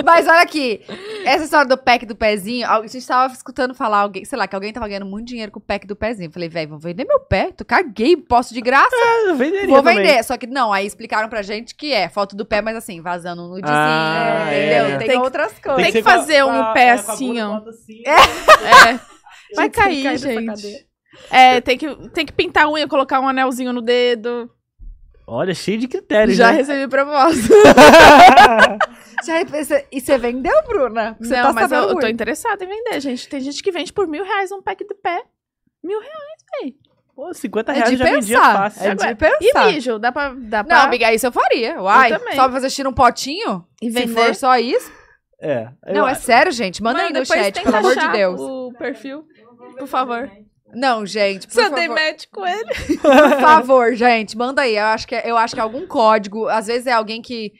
Mas olha aqui, essa história do pack do pezinho, a gente tava escutando falar, alguém, sei lá, que alguém tava ganhando muito dinheiro com o pack do pezinho. Eu falei, velho, vou vender meu pé? Tu caguei, posso de graça? É, venderia Vou vender. Também. Só que não, aí explicaram pra gente que é foto do pé, mas assim, vazando um nudezinho, ah, é. entendeu? É. Tem, tem, outras coisas. Tem que, fazer um pé é, assim, ó. Assim, é. Né? é. Vai cair, gente. É, tem que, tem que pintar a unha, colocar um anelzinho no dedo. Olha, cheio de critérios. Já né? recebi proposta. Já, e você vendeu, Bruna? Você não, tá mas eu, eu tô interessada em vender, gente. Tem gente que vende por mil reais um pack de pé. Mil reais, véi. Pô, 50 é reais é de já pensar. vendia fácil. É de pensar. E mijo, dá pra... Dá pra... Não, amiga, isso eu faria. Uai, eu só pra fazer tirar um potinho? E vender? Se for só isso? É. Não, é sério, gente. Manda Mano, aí no chat, pelo amor de Deus. o perfil, por favor. Não, gente, por Você favor. demete com ele. Por favor, gente, manda aí. Eu acho que é, eu acho que é algum código, às vezes é alguém que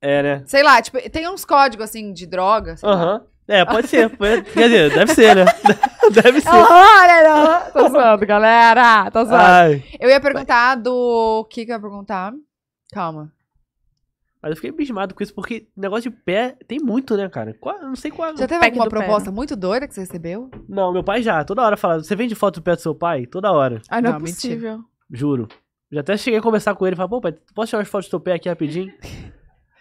é, né? Sei lá, tipo, tem uns códigos assim de droga, Aham. É, pode ser. Pode... Quer dizer, deve ser, né? Deve ser. Olha, não. Tô zoando, galera. Tô zoando. Ai. Eu ia perguntar do. O que, que eu ia perguntar? Calma. Mas eu fiquei abismado com isso, porque negócio de pé tem muito, né, cara? Qual, eu não sei qual. Já teve alguma né? proposta pé, muito doida que você recebeu? Não, meu pai já. Toda hora fala. Você vende foto do pé do seu pai? Toda hora. Ah, não, é não é possível. Mentira. Juro. Já até cheguei a conversar com ele e falei, pô, pai, posso tirar umas fotos do teu pé aqui rapidinho?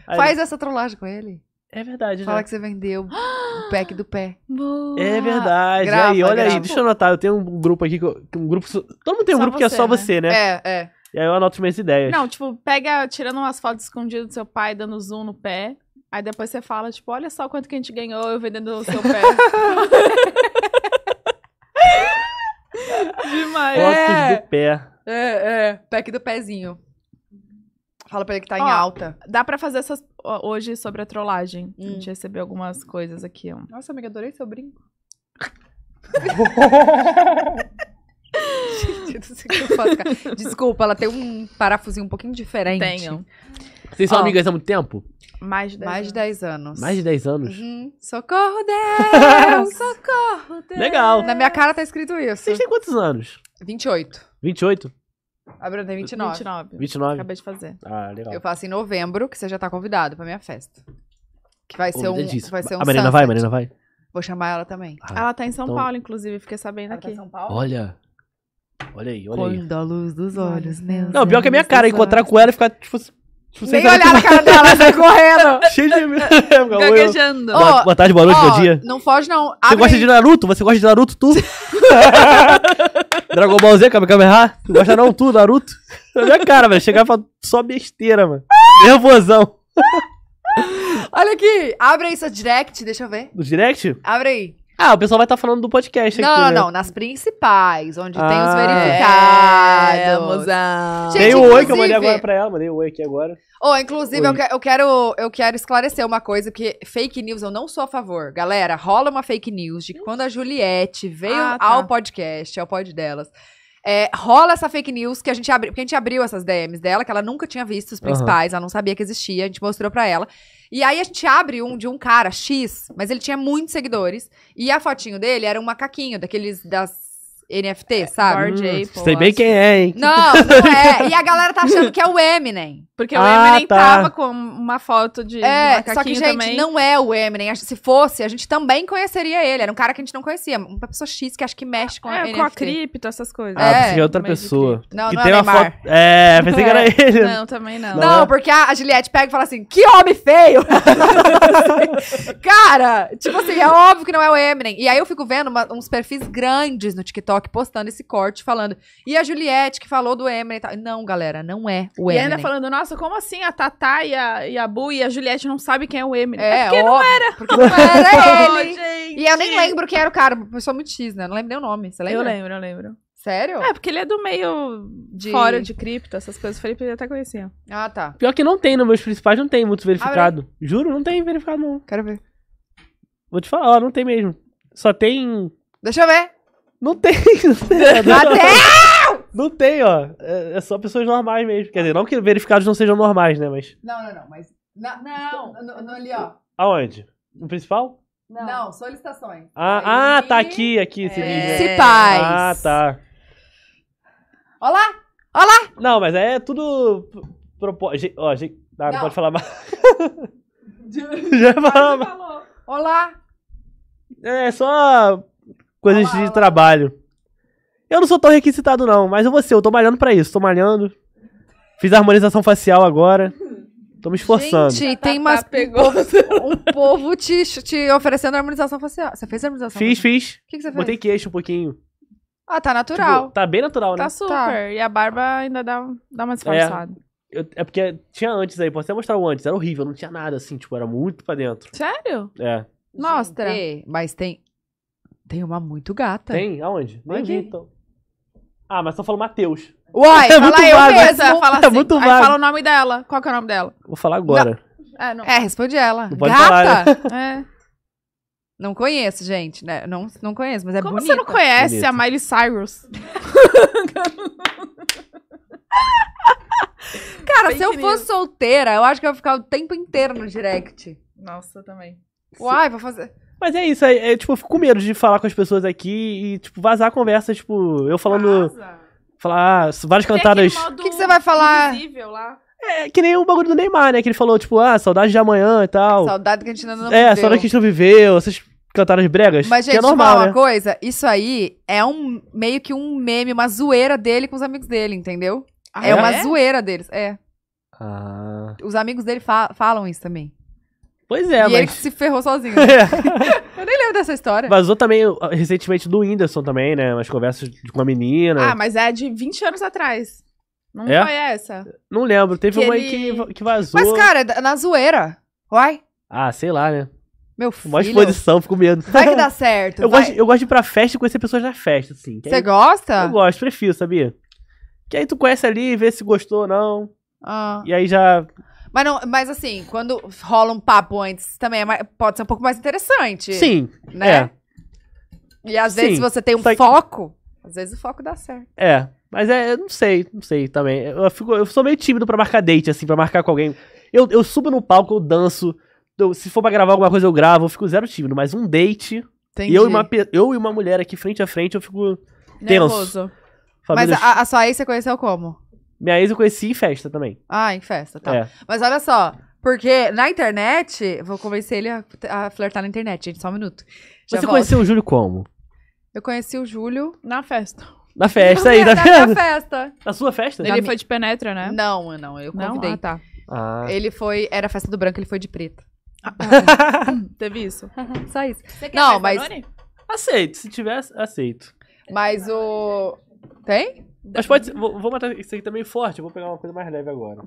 Aí, Faz essa trollagem com ele. É verdade, Fala né? que você vendeu o pack do pé. Boa. É verdade. Grava, aí, olha grava. aí, deixa eu anotar. Eu tenho um grupo aqui que eu, um grupo. Todo mundo tem um só grupo você, que é só né? você, né? É, é. E aí eu anoto minhas ideias. Não, tipo, pega, tirando umas fotos escondidas do seu pai, dando zoom no pé. Aí depois você fala, tipo, olha só quanto que a gente ganhou eu vendendo o seu pé. Demais. Fotos é. do pé. É, é. Pack do pezinho. Fala pra ele que tá ó, em alta. Dá pra fazer essas hoje sobre a trollagem. Hum. A gente recebeu algumas coisas aqui. Ó. Nossa, amiga, adorei seu brinco. Desculpa, ela tem um parafusinho um pouquinho diferente. Tenho. Vocês são Ó, amigas há muito tempo? Mais de 10 mais anos. De anos. Mais de 10 anos? Uhum. Socorro, Deus! socorro, Deus! Legal. Na minha cara tá escrito isso. Vocês têm quantos anos? 28. 28? A Bruna tem 29. 29. 29. Acabei de fazer. Ah, legal. Eu faço em novembro, que você já tá convidado pra minha festa. Que vai ser um. Vai ser um a Marina sunset. vai, Marina vai. Vou chamar ela também. Ah, ela tá em São então... Paulo, inclusive, fiquei sabendo ela tá aqui. Tá São Paulo? Olha. Olha aí, olha aí. Quando a luz dos olhos meu. Não, pior que a minha cara, encontrar com ela e ficar, tipo, Tipo, Nem olhar na cara dela, sai correndo. Cheio de Gaguejando. Boa, boa tarde, boa noite, oh, bom dia. Não foge, não. Abre... Você gosta de Naruto? Você gosta de Naruto, tu? Dragon Ball Z, Kamehameha? Tu gosta não, tu, Naruto? Na minha cara, velho. Chegar e falar só besteira, mano. Nervosão. Olha aqui. Abre aí sua direct, deixa eu ver. No direct? Abre aí. Ah, o pessoal vai estar tá falando do podcast não, aqui. Não, né? não, nas principais, onde ah, tem os ah, verificados. É, Gente, Dei o oi que eu mandei agora pra ela, mandei o oi aqui agora. oh, inclusive, eu, que, eu, quero, eu quero esclarecer uma coisa, porque fake news eu não sou a favor. Galera, rola uma fake news de que quando a Juliette veio ah, tá. ao podcast, ao pod delas. É, rola essa fake news que a gente abriu, porque a gente abriu essas DMs dela, que ela nunca tinha visto os principais, uhum. ela não sabia que existia, a gente mostrou pra ela. E aí a gente abre um de um cara, X, mas ele tinha muitos seguidores. E a fotinho dele era um macaquinho, daqueles das NFT, é, sabe? Board hum, Apple, sei bem acho. quem é, hein? Não, não é. E a galera tá achando que é o Eminem. Porque ah, o Eminem tá. tava com uma foto de. É, um só que, gente, não é o Eminem. Se fosse, a gente também conheceria ele. Era um cara que a gente não conhecia. Uma pessoa X que acho que mexe com é, a NFT. com a cripto, essas coisas. Ah, é, outra pessoa. Não, que não é tem é uma foto. É, pensei que era é. ele. Não, também não. Não, não né? porque a, a Juliette pega e fala assim: que homem feio! cara, tipo assim, é óbvio que não é o Eminem. E aí eu fico vendo uma, uns perfis grandes no TikTok TikTok postando esse corte, falando. E a Juliette que falou do Eminem e tal. Não, galera, não é o Eminem. E ainda falando, nossa, como assim a Tatá e a, e a Bu e a Juliette não sabem quem é o Eminem? É, é porque óbvio, não era. Porque não era ele. Oh, e eu nem lembro quem era o cara, eu pessoa muito X, né? Eu não lembro nem o nome. Você lembra? Eu lembro, eu lembro. Sério? É, porque ele é do meio de... fora de cripto, essas coisas. O Felipe até conhecia. Ah, tá. Pior que não tem, nos meus principais não tem muito verificado. Abre. Juro, não tem verificado, não. Quero ver. Vou te falar, ó, não tem mesmo. Só tem. Deixa eu ver. Não tem, não tem. Não tem, ó. É, é, só pessoas normais mesmo. Quer dizer, não que verificados não sejam normais, né? Mas. Não, não, não. Mas. Na, não! No, no, ali, ó. Aonde? No principal? Não, não solicitações. Ah, ah, tá aqui, aqui. É. Principais. Ah, tá. Olá! Olá! Não, mas é tudo. Propo... G... Ah, não, não. pode falar mais. Já, Já falou. Olá! É só coisas de trabalho. Eu não sou tão requisitado, não, mas eu vou ser, eu tô malhando pra isso, tô malhando. Fiz a harmonização facial agora. Tô me esforçando. Gente, tá, tem mais tá, um, um povo te, te oferecendo harmonização facial. Você fez harmonização? Fiz, facial? fiz. O que, que você fez? Botei queixo um pouquinho. Ah, tá natural. Tipo, tá bem natural, tá né? Tá super. Tá. E a barba ainda dá, dá uma é. disfarçada. É, eu, é porque tinha antes aí, posso até mostrar o antes. Era horrível, não tinha nada assim, tipo, era muito pra dentro. Sério? É. Mostra. É, mas tem tem uma muito gata. Tem? Aonde? Nem vi, então. Ah, mas só tá falou Matheus. Uai, é fala vaga. vago. mesma. Fala, é assim, é muito vaga. Aí fala o nome dela. Qual que é o nome dela? Vou falar agora. Não. É, não. é, responde ela. Não gata? Falar, né? É. Não conheço, gente. Né? Não, não conheço, mas é Como bonita. Como você não conhece bonita. a Miley Cyrus? Cara, Bem se eu fosse solteira, eu acho que eu ia ficar o tempo inteiro no direct. Nossa, também. Uai, vou fazer... Mas é isso, é, é, tipo, eu fico com medo de falar com as pessoas aqui e, tipo, vazar a conversa, tipo, eu falando. Vaza. Falar ah, várias Tem cantadas. O que, que, você vai falar? Lá. É, que nem o bagulho do Neymar, né? Que ele falou, tipo, ah, saudade de amanhã e tal. Saudade que a gente ainda não é, viveu. É, saudade que a gente não viveu, essas cantadas de bregas. Mas, gente, que é normal, falar uma né? coisa, isso aí é um meio que um meme, uma zoeira dele com os amigos dele, entendeu? Ah, é, é, uma zoeira deles, é. Ah. Os amigos dele fa falam isso também. Pois é, e mas... ele se ferrou sozinho. Né? É. eu nem lembro dessa história. Vazou também ah, recentemente do Whindersson também, né? Umas conversas com a menina. Ah, mas é de 20 anos atrás. Não é? foi essa. Não lembro. Teve que uma ele... aí que, que vazou. Mas, cara, na zoeira. Uai? Ah, sei lá, né? Meu filho. Uma exposição, fico medo. Vai que dá certo. eu, Gosto, eu gosto de ir pra festa e conhecer pessoas na festa, assim. Você gosta? Eu gosto, prefiro, sabia? Que aí tu conhece ali, vê se gostou ou não. Ah. E aí já mas, não, mas assim, quando rola um papo antes, também é mais, pode ser um pouco mais interessante. Sim. Né? É. E às Sim, vezes você tem um foco, às vezes o foco dá certo. É. Mas é, eu não sei, não sei também. Eu, fico, eu sou meio tímido pra marcar date, assim, pra marcar com alguém. Eu, eu subo no palco, eu danço. Eu, se for pra gravar alguma coisa, eu gravo, eu fico zero tímido. Mas um date. Entendi. Eu e, uma, eu e uma mulher aqui frente a frente, eu fico tenso. Nervoso. Família... Mas a, a sua ex você conheceu como? Minha ex eu conheci em festa também. Ah, em festa, tá. É. Mas olha só, porque na internet, vou convencer ele a, a flertar na internet, gente, só um minuto. Já Você volto. conheceu o Júlio como? Eu conheci o Júlio na festa. Na festa aí, tá Na festa. Na sua festa? Ele Na foi mi- de penetra, né? Não, não, eu Não? Ah, convidei. Ah, tá. Ah. Ele foi, era a festa do branco, ele foi de preto. Teve isso. Só isso. Você quer Não, mas- Aceito, se tiver, aceito. Mas o tem? Mas pode ser, vou, vou matar isso aqui também forte, vou pegar uma coisa mais leve agora.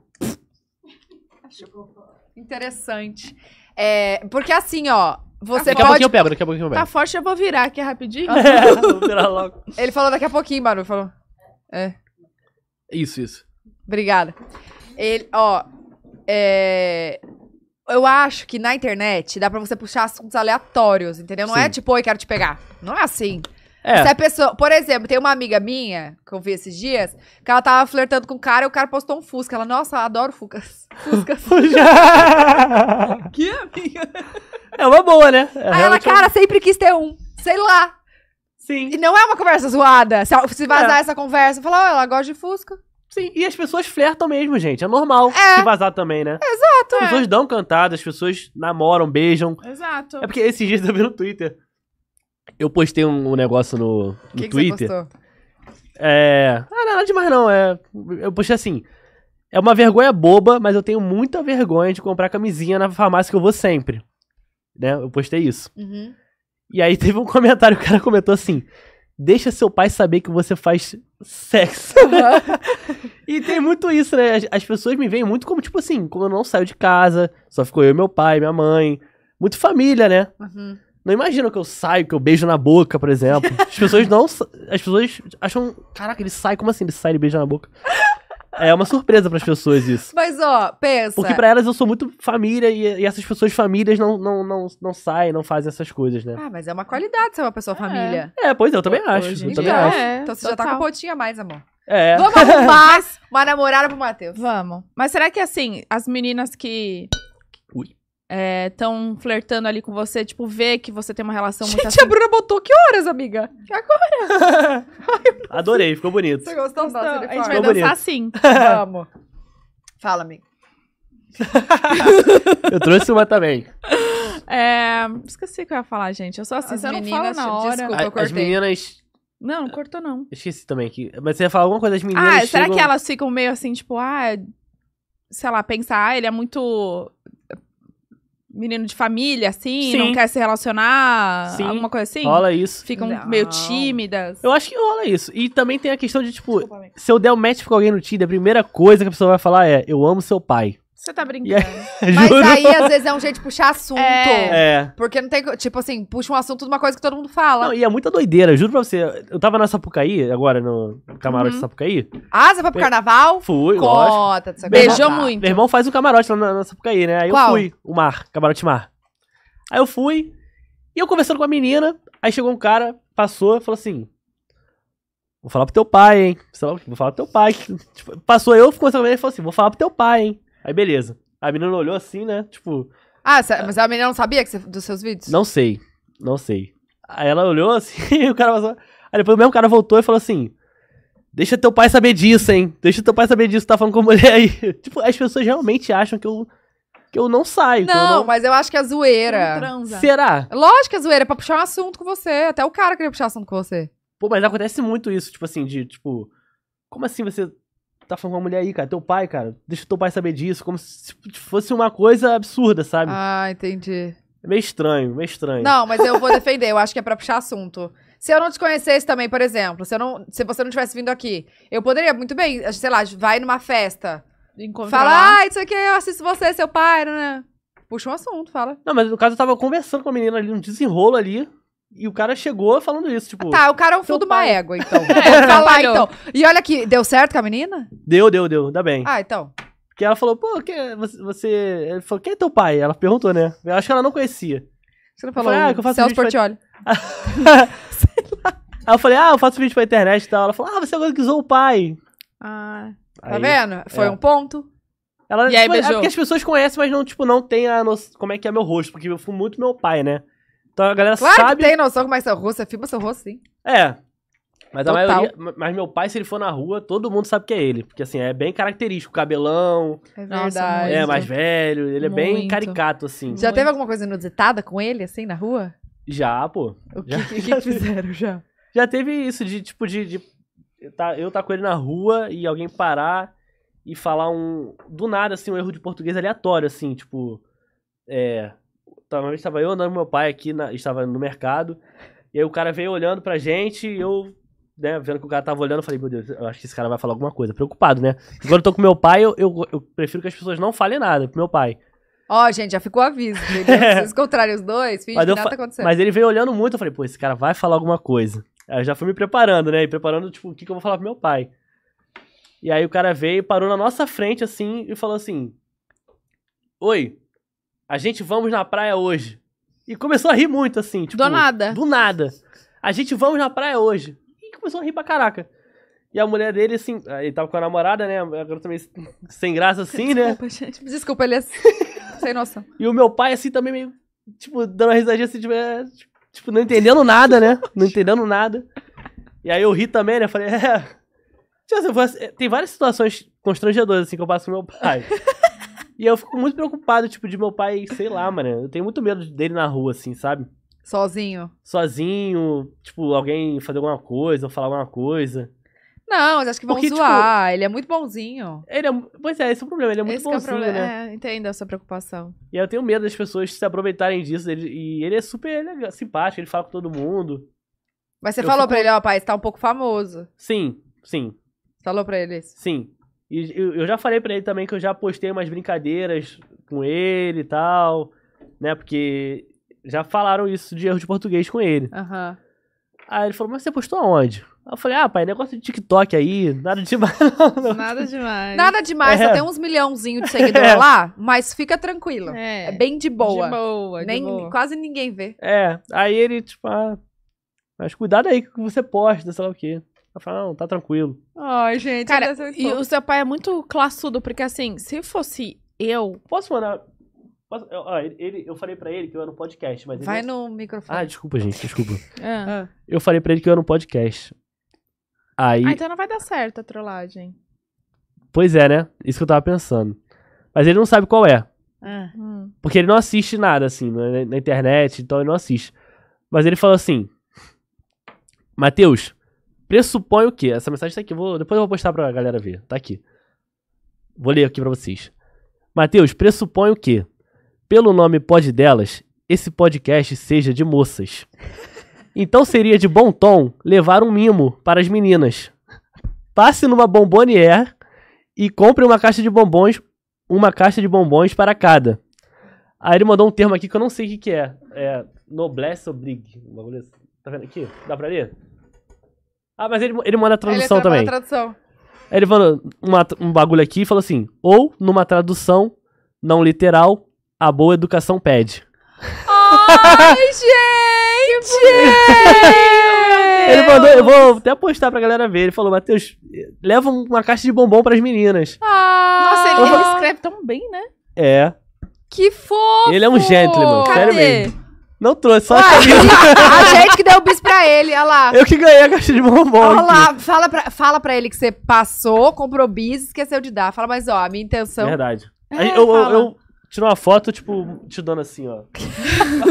Interessante. É, porque assim, ó, você daqui a pode... pouquinho eu pego, daqui a pouquinho eu tá pego. Tá forte, eu vou virar aqui rapidinho. É, vou virar logo. Ele falou daqui a pouquinho, Barulho. falou. É. Isso, isso. Obrigada. Ele, ó, é... Eu acho que na internet dá pra você puxar assuntos aleatórios, entendeu? Não é Sim. é tipo, oi, quero te pegar. Não é assim. É. Se a pessoa, por exemplo, tem uma amiga minha que eu vi esses dias, que ela tava flertando com o um cara e o cara postou um Fusca. Ela, nossa, eu adoro Fusca Fuscas. que amiga? É uma boa, né? É Aí ela, cara, sempre quis ter um. Sei lá. Sim. E não é uma conversa zoada. Se, se vazar é. essa conversa, falar, oh, ela gosta de Fusca. Sim, e as pessoas flertam mesmo, gente. É normal é. se vazar também, né? Exato. As pessoas é. dão cantada, as pessoas namoram, beijam. Exato. É porque esses dias eu vi no Twitter eu postei um, um negócio no, no que Twitter. Que você É. Ah, nada demais não. É, eu postei assim. É uma vergonha boba, mas eu tenho muita vergonha de comprar camisinha na farmácia que eu vou sempre. Né? Eu postei isso. Uhum. E aí teve um comentário, o cara comentou assim: Deixa seu pai saber que você faz sexo. Uhum. e tem muito isso, né? As, as, pessoas me veem muito como, tipo assim, como eu não saio de casa, só ficou eu, meu pai, minha mãe. Muito família, né? Uhum não imagina que eu saio, que eu beijo na boca, por exemplo. As pessoas não. As pessoas acham. Caraca, ele sai. Como assim ele sai e beija na boca? É uma surpresa para as pessoas isso. Mas ó, pensa. Porque para elas eu sou muito família e, e, essas pessoas famílias não, não, não, não saem, não fazem essas coisas, né? Ah, mas é uma qualidade ser uma pessoa é. família. É, pois é, eu também acho. Hoje eu também acho. É, então você total. já tá com um a mais, amor. É. Vamos arrumar uma namorada pro Matheus. Vamos. Mas será que assim, as meninas que estão é, flertando ali com você, tipo, vê que você tem uma relação Gente, muito assim. a Bruna botou que horas, amiga? Que agora? Ai, Adorei, ficou bonito. Você gostou? Nossa, a gente vai dançar bonito. assim. Vamos. Fala, amiga. eu trouxe uma também. É, esqueci o que eu ia falar, gente. Eu só assim, ah, as meninas, não fala na hora. Desculpa, eu cortei. As meninas... Não, não cortou não. Esqueci também que... Mas você ia falar alguma coisa das meninas Ah, chegam... será que elas ficam meio assim, tipo, ah... Sei lá, pensar, ah, ele é muito menino de família, assim, Sim. não quer se relacionar, Sim. alguma coisa assim? Rola isso. Ficam não. meio tímidas. Eu acho que rola isso. E também tem a questão de, tipo, Desculpa, se eu der um match com alguém no Tinder, a primeira coisa que a pessoa vai falar é: eu amo seu pai. Você tá brincando. Aí, Mas aí, às vezes, é um jeito de puxar assunto. É. é. Porque não tem. Tipo assim, puxa um assunto de uma coisa que todo mundo fala. Não, e é muita doideira, juro pra você. Eu tava na Sapucaí, agora, no camarote uhum. de Sapucaí. Ah, você foi pro carnaval? Fui, Cota, lógico. Beijou irmão, muito. Meu irmão faz o camarote lá na, na Sapucaí, né? Aí Qual? eu fui, o mar, camarote mar. Aí eu fui, e eu conversando com a menina, aí chegou um cara, passou, falou assim. Vou falar pro teu pai, hein? Vou falar pro teu pai. Tipo, passou eu, conversando com ele e falou assim: vou falar pro teu pai, hein? Aí beleza. A menina olhou assim, né? Tipo. Ah, cê, mas a menina não sabia você, dos seus vídeos? Não sei. Não sei. Aí ela olhou assim e o cara passou. Aí depois o mesmo cara voltou e falou assim: Deixa teu pai saber disso, hein? Deixa teu pai saber disso, tá falando com a mulher aí. tipo, as pessoas realmente acham que eu. Que eu não saio. Não, eu não... mas eu acho que é zoeira. Será? Lógico que é zoeira, é pra puxar um assunto com você. Até o cara queria puxar assunto com você. Pô, mas acontece muito isso, tipo assim, de tipo. Como assim você tá falando com uma mulher aí, cara, teu pai, cara, deixa teu pai saber disso, como se fosse uma coisa absurda, sabe? Ah, entendi. É meio estranho, meio estranho. Não, mas eu vou defender, eu acho que é pra puxar assunto. Se eu não te conhecesse também, por exemplo, se, eu não, se você não tivesse vindo aqui, eu poderia muito bem, sei lá, vai numa festa, Encontrar fala, ah, isso aqui eu assisto você, seu pai, né? Puxa um assunto, fala. Não, mas no caso eu tava conversando com a menina ali, um desenrolo ali. E o cara chegou falando isso, tipo. Tá, o cara é um fundo uma égua, então. é, é falar, então. então. E olha aqui, deu certo com a menina? Deu, deu, deu, dá bem. Ah, então. Porque ela falou, pô, que, você. Ele falou, quem é teu pai? Ela perguntou, né? Eu acho que ela não conhecia. Você não falou, falei, ah, eu faço Celso Portioli. Pra... Sei lá. Aí eu falei, ah, eu faço vídeo pra internet e tal. Ela falou, ah, você agora é que usou o pai. Ah. Tá vendo? Foi é. um ponto. Ela, e tipo, aí é beijou. É porque as pessoas conhecem, mas não, tipo, não tem a noção como é que é meu rosto. Porque eu fui muito meu pai, né? Então a galera claro sabe. Que tem noção como é seu rosto, você filma seu rosto, sim. É. Mas Total. a maioria. Mas meu pai, se ele for na rua, todo mundo sabe que é ele. Porque assim, é bem característico. Cabelão. É verdade. É mais velho. Ele Muito. é bem caricato, assim. Já Muito. teve alguma coisa inusitada com ele, assim, na rua? Já, pô. O que, já, que, já que fizeram já? Já teve isso de, tipo, de, de tá, eu tá com ele na rua e alguém parar e falar um. Do nada, assim, um erro de português aleatório, assim, tipo. É tava estava eu andando com meu pai aqui, na, estava no mercado, e aí o cara veio olhando pra gente e eu, né, vendo que o cara tava olhando, eu falei, meu Deus, eu acho que esse cara vai falar alguma coisa. Preocupado, né? E quando eu tô com meu pai, eu, eu, eu, prefiro que as pessoas não falem nada pro meu pai. Ó, oh, gente, já ficou aviso, entendeu? Vocês encontrarem os dois, finge mas que nada tá acontecendo. Mas ele veio olhando muito, eu falei, pô, esse cara vai falar alguma coisa. Aí eu já fui me preparando, né? E preparando, tipo, o que, que eu vou falar pro meu pai. E aí o cara veio, parou na nossa frente, assim, e falou assim: Oi, a gente vamos na praia hoje. E começou a rir muito, assim. Tipo, do nada. Do nada. A gente vamos na praia hoje. E começou a rir pra caraca. E a mulher dele, assim, ele tava com a namorada, né? agora também sem graça, assim, né? Desculpa, gente. Desculpa, ele é assim. sem noção. E o meu pai, assim, também meio, tipo, dando uma risadinha, assim, tipo, é, tipo, não entendendo nada, né? Não entendendo nada. E aí eu ri também, né? Falei, é... Tipo, assim, tem várias situações constrangedoras, assim, que eu passo com meu pai. E eu fico muito preocupado, tipo, de meu pai, sei lá, mano. Eu tenho muito medo dele na rua, assim, sabe? Sozinho? Sozinho, tipo, alguém fazer alguma coisa, ou falar alguma coisa. Não, mas acho que vão Porque, tipo, zoar. Tipo, ele é muito bonzinho. Ele é, pois é, esse é o problema. Ele é muito esse bonzinho, é o né? É, entendo essa preocupação. E eu tenho medo das pessoas se aproveitarem disso. Ele, e ele é super simpático, ele fala com todo mundo. Mas você eu falou fico... pra ele, ó, pai, você tá um pouco famoso. Sim, sim. Você falou pra ele isso? Sim. E eu já falei para ele também que eu já postei umas brincadeiras com ele e tal, né? Porque já falaram isso de erro de português com ele. Uhum. Aí ele falou, mas você postou aonde? Aí eu falei, ah, pai, negócio de TikTok aí, nada demais. Não. Nada demais. Nada demais, é. uns milhãozinhos de seguidor é. lá, mas fica tranquila. É. é. bem de boa. De boa, Nem, de boa. Quase ninguém vê. É, aí ele, tipo, ah, mas cuidado aí com o que você posta, sei lá o quê. Ela fala, não, tá tranquilo. Ai, gente, cara, e o seu pai é muito classudo, porque assim, se fosse eu. Posso mandar. Posso, eu, ele, eu falei pra ele que eu era um podcast, mas. Vai é no assim. microfone. Ah, desculpa, gente, desculpa. Ah. Ah. Eu falei pra ele que eu era um podcast. Aí... Ah, então não vai dar certo a trollagem. Pois é, né? Isso que eu tava pensando. Mas ele não sabe qual é. Ah. Hum. Porque ele não assiste nada, assim, na, na internet, então ele não assiste. Mas ele falou assim: Matheus, pressupõe o quê? Essa mensagem tá aqui. Vou, depois eu vou postar pra galera ver. Tá aqui. Vou ler aqui pra vocês. Mateus, pressupõe o quê? Pelo nome Pod Delas, esse podcast seja de moças. Então seria de bom tom levar um mimo para as meninas. Passe numa bombonier e compre uma caixa de bombons, uma caixa de bombons para cada. Aí ele mandou um termo aqui que eu não sei o que, que é. É noblesse obligue. Assim. Tá vendo aqui? Dá pra ler? Ah, mas ele, ele manda a tradução ele também. tradução. Ele manda uma, um bagulho aqui e fala assim: ou numa tradução não literal, a boa educação pede. Ai, gente! ele mandou, eu vou até postar pra galera ver. Ele falou, Matheus, leva uma caixa de bombom pras meninas. Ah, Nossa, ele, ele escreve tão bem, né? É. Que fofo! Ele é um gentleman, Cadê? sério mesmo. Não trouxe, só Ué, a camisa. A gente que deu o bis pra ele, olha lá. Eu que ganhei a caixa de bombom. Olha lá, fala pra, fala pra ele que você passou, comprou bis esqueceu de dar. Fala, mas ó, a minha intenção. Verdade. É, eu, eu, eu, tiro uma foto, tipo, te dando assim, ó.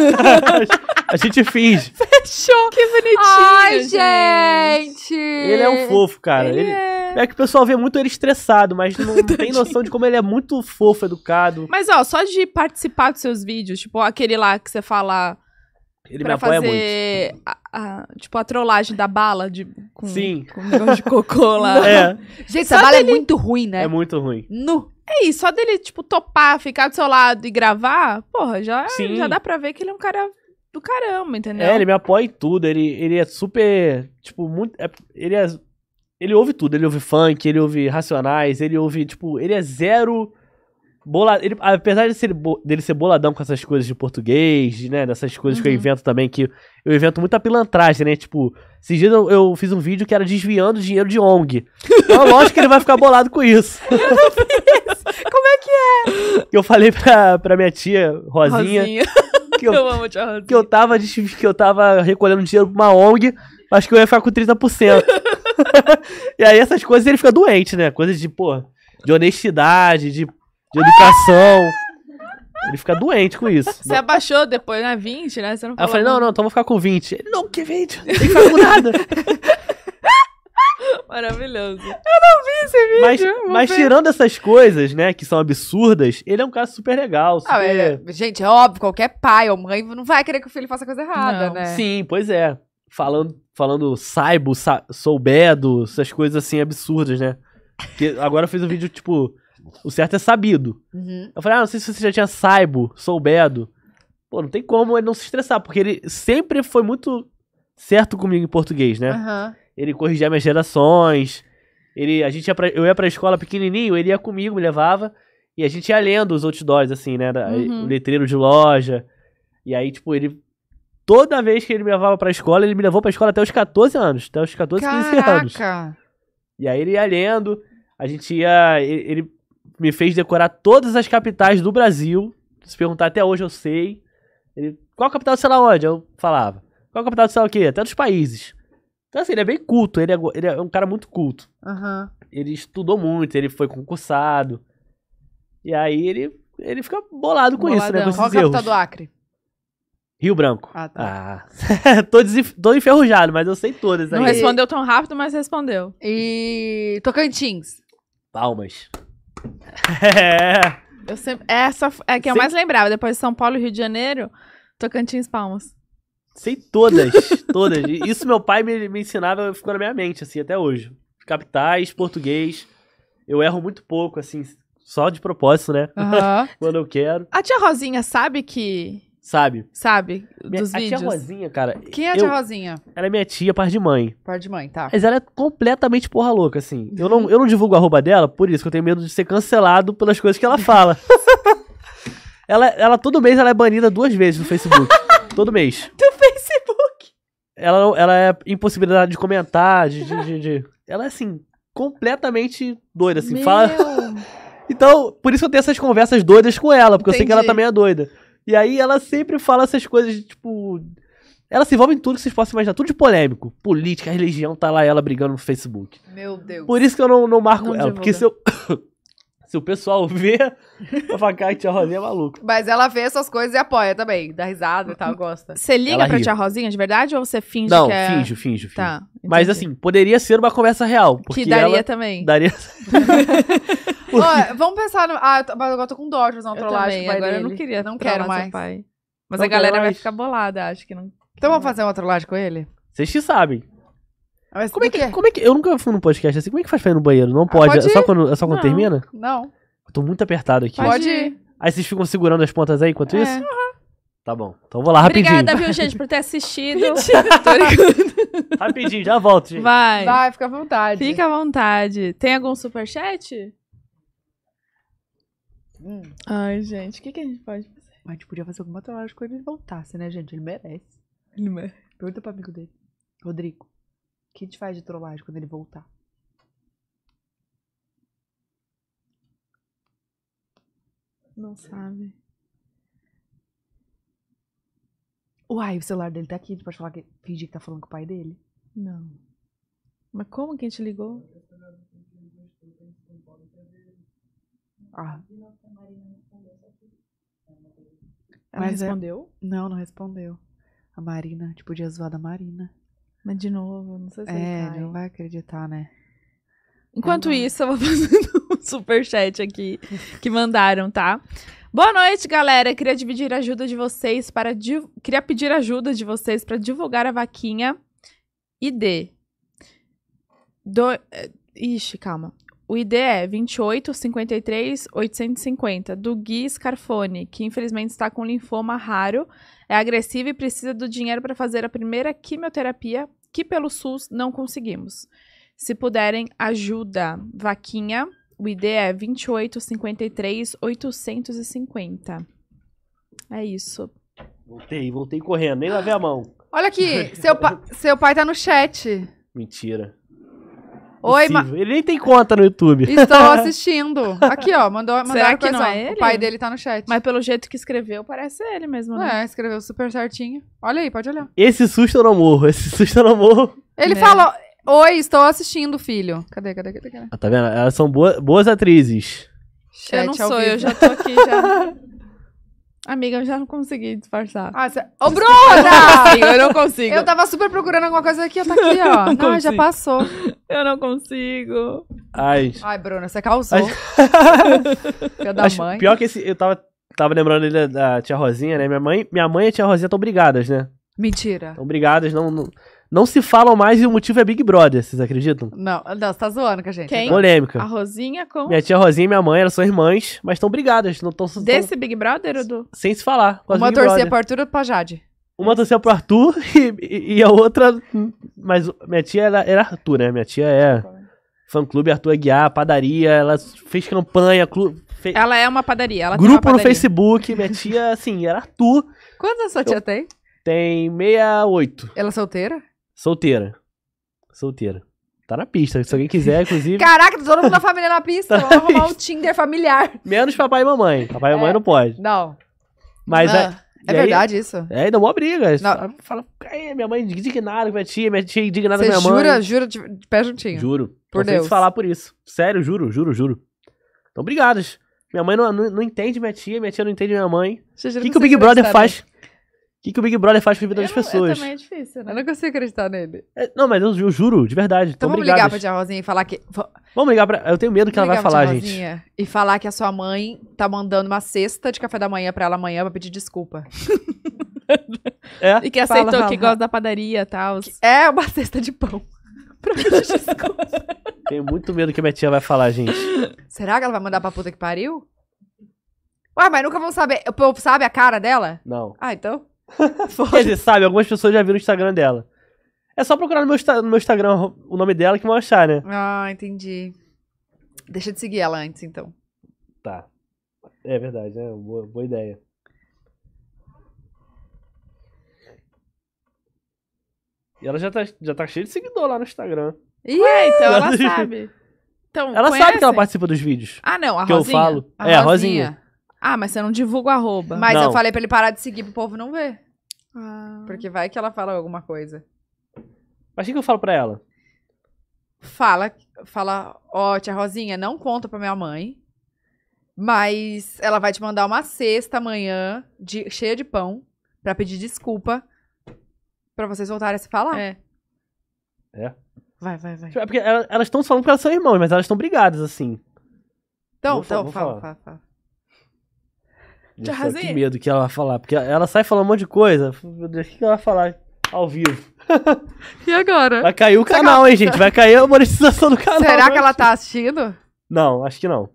a gente finge. Fechou. Que bonitinho. Ai, gente. gente. Ele é um fofo, cara. Ele, ele... É... É que o pessoal vê muito ele estressado, mas não, tem noção de como ele é muito fofo, educado. Mas, ó, só de participar dos seus vídeos, tipo, aquele lá que você fala. Ele pra me apoia fazer muito. A, a, tipo, a trollagem da bala de, com, Sim. com um negócio de cocô lá. É. Gente, essa bala é dele... é muito ruim, né? É muito ruim. Nu. É isso, só dele, tipo, topar, ficar do seu lado e gravar, porra, já, já dá pra ver que ele é um cara do caramba, entendeu? É, ele me apoia em tudo, ele, ele é super, tipo, muito... É, ele é ele ouve tudo, ele ouve funk, ele ouve racionais, ele ouve, tipo, ele é zero. bolado. ele, apesar de ser, dele ser boladão com essas coisas de português, né? Dessas coisas uhum. que eu uhum. invento também, que eu invento muita pilantragem, né? Tipo, esses dias eu, eu fiz um vídeo que era desviando dinheiro de ONG. Então, lógico que ele vai ficar bolado com isso. Eu não fiz. Como é que é? Eu falei pra, pra minha tia, Rosinha. Rosinha. Que eu, eu amo tia Rosinha. Que eu, tava, que eu tava recolhendo dinheiro pra uma ONG. Acho que eu ia ficar com 30%. e aí essas coisas ele fica doente, né? Coisas de, pô, de honestidade, de, de educação. Ele fica doente com isso. Você abaixou depois, né? 20, né? Você não falou aí eu falei, não, não, então vou ficar com 20. Ele, não, que 20? Não tem que ficar com nada. Maravilhoso. Eu não vi esse vídeo. Mas, mas tirando essas coisas, né, que são absurdas, ele é um caso super legal. Ah, super... Ah, é, gente, é óbvio, qualquer pai ou mãe não vai querer que o filho faça coisa errada, não. né? Sim, pois é falando, falando saibo, sa, soubedo, essas coisas assim absurdas, né? Porque agora eu fiz um vídeo, tipo, o certo é sabido. Uhum. Eu falei, ah, não sei se você já tinha saibo, soubedo. Pô, não tem como ele não se estressar, porque ele sempre foi muito certo comigo em português, né? Uhum. Ele corrigia minhas redações. Ele, a gente ia pra, eu ia pra escola pequenininho, ele ia comigo, me levava. E a gente ia lendo os outdoors, assim, né? uhum. O letreiro de loja. E aí, tipo, ele Toda vez que ele me levava pra escola, ele me levou pra escola até os 14 anos. Até os 14, Caraca. 15 anos. E aí ele ia lendo, a gente ia. Ele, me fez decorar todas as capitais do Brasil. Se perguntar até hoje, eu sei. Ele, qual capital sei é lá onde? Eu falava. Qual capital sei é lá o quê? Até dos países. Então, assim, ele é bem culto, ele é, ele é um cara muito culto. Uhum. Ele estudou muito, ele foi concursado. E aí ele, ele fica bolado com Boladão. isso, né? Com Qual a capital do Acre? Rio Branco. Ah, tá. Ah. tô, desenf... tô enferrujado, mas eu sei todas. Aí. Não respondeu tão rápido, mas respondeu. E Tocantins. Palmas. É. Eu sempre... Essa é que eu Sim. mais lembrava. Depois de São Paulo e Rio de Janeiro, Tocantins Palmas. Sei todas, todas. Isso meu pai me, me ensinava, ficou na minha mente, assim, até hoje. Capitais, português. Eu erro muito pouco, assim, só de propósito, né? Quando eu quero. A tia Rosinha sabe que Sabe? Sabe? Minha, dos a vídeos. tia Rosinha, cara. Quem é a eu, tia Rosinha? Ela é minha tia, par de mãe. Par de mãe, tá. Mas ela é completamente porra louca, assim. Eu não, eu não divulgo a roupa dela, por isso que eu tenho medo de ser cancelado pelas coisas que ela fala. ela, ela, todo mês, ela é banida duas vezes no Facebook. todo mês. Do Facebook? Ela, ela é impossibilidade de comentar, de, de, de, de... Ela é, assim, completamente doida, assim. Meu. Fala... então, por isso que eu tenho essas conversas doidas com ela, porque Entendi. eu sei que ela também é doida. E aí ela sempre fala essas coisas, de, tipo. Ela se envolve em tudo que vocês possam imaginar, tudo de polêmico. Política, religião, tá lá ela brigando no Facebook. Meu Deus. Por isso que eu não, não marco não ela, divulga. porque se eu. Se o pessoal vê, eu falo, cara, tia Rosinha é maluca. Mas ela vê essas coisas e apoia também, dá risada e tal, gosta. Você liga Ela pra ri. tia Rosinha de verdade ou você finge Não, que é... finjo, finjo, tá, finjo. Tá, Mas assim, poderia ser uma conversa real. Porque Que daria ela também. daria. Ó, vamos pensar no... Ah, eu tô- mas agora eu tô com dó de fazer uma trollagem com o pai agora eu não queria Não quero mais. pai. Mas Não a galera vai ficar bolada, acho que não. Então vamos fazer uma trollagem com ele? Vocês que sabem. Ah, mas como é, que, como é que. Eu nunca fui num podcast assim. Como é que faz pra ir no banheiro? Não pode. pode é só quando, é só quando não, termina? Não. Eu tô muito apertado aqui. Pode ir. Aí vocês ficam segurando as pontas aí enquanto é. isso? Uhum. Tá bom. Então vou lá rapidinho. Obrigada, viu, gente, por ter assistido. rapidinho, já volto, gente. Vai. Vai, fica à vontade. Fica à vontade. Tem algum superchat? Hum. Ai, gente, o que, que a gente pode fazer? Mas a gente podia fazer alguma trollagem quando ele voltasse, né, gente? Ele merece. Ele merece. Pergunta pro amigo dele. Rodrigo que a gente faz de trollagem quando ele voltar? Não sabe. Uai, o celular dele tá aqui. A gente pode falar que, fingir que tá falando com o pai dele? Não. Mas como que a gente ligou? Ah. Ela Mas é- respondeu? É... Não, não respondeu. A Marina, tipo, podia zoar da Marina. Mas de novo, não sei se é, ele cai. não vai acreditar, né? Enquanto isso, eu vou fazendo um superchat aqui que mandaram, tá? Boa noite, galera. Queria dividir ajuda de vocês para div... queria pedir ajuda de vocês para divulgar a vaquinha ID. Do... Eh, ixi, calma. O ID é 2853850, do Gui Scarfone, que infelizmente está com linfoma raro, é agressivo e precisa do dinheiro para fazer a primeira quimioterapia, que pelo SUS não conseguimos. Se puderem, ajuda. Vaquinha, o ID é 2853850. É isso. Voltei, voltei correndo, nem lavei a mão. Olha aqui, seu, pa seu pai tá no chat. Mentira. Oi, ma... Ele nem tem conta no YouTube. Estou assistindo. Aqui, ó, mandou mandar Será que não é ele? O pai dele tá no chat. Mas pelo jeito que escreveu, parece ele mesmo, né? É, escreveu super certinho. Olha aí, pode olhar. Esse susto eu não morro, esse susto eu não morro. Ele é. falou: Oi, estou assistindo, filho. Cadê, cadê, cadê? cadê? Ah, tá vendo? Elas são boas, boas atrizes. Chat eu não sou, eu já tô aqui já. Amiga, eu já não consegui disfarçar. Ah, cê... Ô, Bruna! eu não consigo. Eu tava super procurando alguma coisa aqui, eu tá aqui, ó. Não, não, ah, já passou. Eu não consigo. Ai. Ai, Bruna, você causou. da Acho mãe. Pior que esse. Eu tava, tava lembrando ele da, tia Rosinha, né? Minha mãe, minha mãe e a tia Rosinha estão brigadas, né? Mentira. Estão brigadas, não, não não se falam mais e o motivo é Big Brother, vocês acreditam? Não, não você tá zoando com a gente. Quem? Então. Polêmica. A Rosinha com... Minha tia Rosinha e minha mãe, elas são irmãs, mas estão brigadas. Não tão, Desse tão... Big Brother ou do... Sem se falar. Uma torcia pro Arthur ou pra Jade? Uma é torcia pro Arthur e, e, a outra... Mas minha tia era, era Arthur, né? Minha tia é fã-clube Arthur Aguiar, padaria, ela fez campanha, clube... Fe... Ela é uma padaria, ela Grupo padaria. no Facebook, minha tia, assim, era Arthur. Quantos a sua tia Eu... tem? Tem 68. Ela é solteira? Solteira. Solteira. Tá na pista, se alguém quiser, inclusive. Caraca, todo mundo da família na pista. Tá Vamos arrumar um Tinder familiar. Menos papai e mamãe. Papai e mamãe é. não pode. Não. Mas é. É e aí- verdade isso? É, e dá uma briga. Não. Fala, minha mãe indignada com minha tia, minha tia indignada com minha mãe. jura, jura de, de pé juntinho? Juro. Por Deus. Deus. falar por isso. Sério, juro, juro, juro. Então, obrigadas. Minha mãe não, não, não entende minha tia, minha tia não entende minha mãe. O que, que o Big Brother faz? que, que o Big Brother faz com a vida das pessoas? também é difícil, né? Eu não consigo acreditar nele. É, não, mas eu, eu juro, de verdade. Então vamos ligar pra Tia Rosinha e falar que. Vamos ligar pra. Eu tenho medo que ela vai falar, gente. E falar que a sua mãe tá mandando uma cesta de café da manhã pra ela amanhã pra pedir desculpa. é? E que Fala, aceitou que gosta da padaria e tal. É uma cesta de pão. pra pedir desculpa. Tenho muito medo que a minha tia vai falar, gente. Será que ela vai mandar pra puta que pariu? Ué, mas nunca vão saber. O povo sabe a cara dela? Não. Ah, então. Quer dizer, sabe, algumas pessoas já viram o Instagram dela. É só procurar no meu, no meu Instagram o nome dela que vão achar, né? Ah, entendi. Deixa de seguir ela antes, então. Tá. É verdade, né? Boa, boa ideia. E ela já tá, já tá cheia de seguidor lá no Instagram. Ih, Ué, então, então ela, ela sabe. Então, ela sabe que ela participa dos vídeos. Ah, não, a que Rosinha. Eu falo. A é, Rosinha. a Rosinha. Ah, mas você não divulga o arroba. Mas Não. eu falei pra ele parar de seguir pro povo não ver. Ah. Porque vai que ela fala alguma coisa. Mas o que, eu falo pra ela? Fala, fala, ó, tia Rosinha, não conta pra minha mãe. Mas ela vai te mandar uma cesta amanhã de- cheia de pão pra pedir desculpa pra vocês voltarem a se falar. É. É. Vai, vai, vai. É porque elas estão falando porque elas são irmãs, mas elas estão brigadas, assim. Então, então fala, fala, fala. Já razei. Que medo que ela vai falar. Porque ela sai falando um monte de coisa. o que ela vai falar ao vivo? e agora? Vai cair o Será canal, ela... hein, gente? Vai cair a monetização do canal. Será né? que ela tá assistindo? Não, acho que não.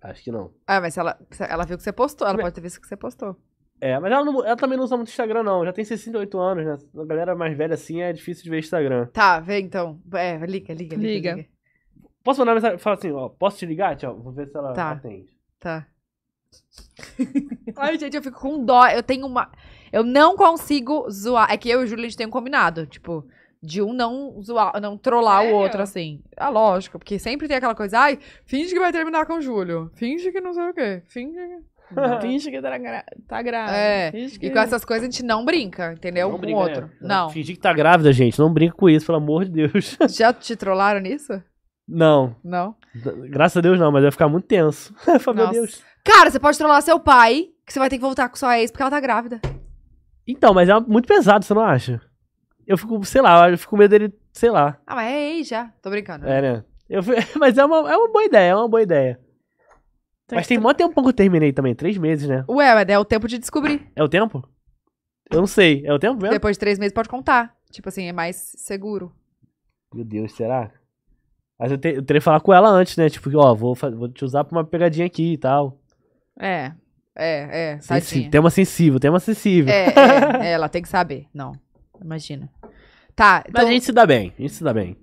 Acho que não. Ah, mas ela, ela viu que você postou. Ela pode ter visto que você postou. É, mas ela, não, ela, também não usa muito Instagram, não. Já tem 68 anos, né? A galera mais velha assim é difícil de ver Instagram. Tá, vê então. É, liga, liga, liga. liga. liga. Posso mandar mensagem? Fala assim, ó, posso te ligar? Tchau, vou ver se ela tá. atende. Tá. Ai, gente, eu fico com dó. Eu tenho uma. Eu não consigo zoar. É que eu e o Júlio a gente tem um combinado. Tipo, de um não zoar, não trollar Sério? o outro, assim. Ah, lógico, porque sempre tem aquela coisa, ai, finge que vai terminar com o Júlio. Finge que não sei o quê. Finge que. finge que tá, gra... tá grávida. É. Que... E com essas coisas a gente não brinca, entendeu? Não com brinca, o outro. É. Não. Fingir que tá grávida, gente. Não brinca com isso, pelo amor de Deus. Já te trollaram nisso? Não. Não. Graças a Deus não, mas vai ficar muito tenso. Fala, meu Deus. Cara, você pode trollar seu pai, que você vai ter que voltar com sua ex porque ela tá grávida. Então, mas é muito pesado, você não acha? Eu fico, sei lá, eu fico com medo dele, sei lá. Ah, mas é ex já. Tô brincando. É, né? Eu, mas é uma, é uma boa ideia, é uma boa ideia. Tem mas tem mó tempo que eu terminei também, três meses, né? Ué, mas é o tempo de descobrir. É o tempo? Eu não sei, é o tempo mesmo? Depois de três meses pode contar. Tipo assim, é mais seguro. Meu Deus, será? Mas eu, te, eu teria que falar com ela antes, né? Tipo, ó, vou, vou te usar pra uma pegadinha aqui e tal. É. É, é. Sensível, tema sensível, tema sensível. É, é, ela tem que saber. Não. Imagina. Tá. Então... Mas a gente se dá bem, a gente se dá bem.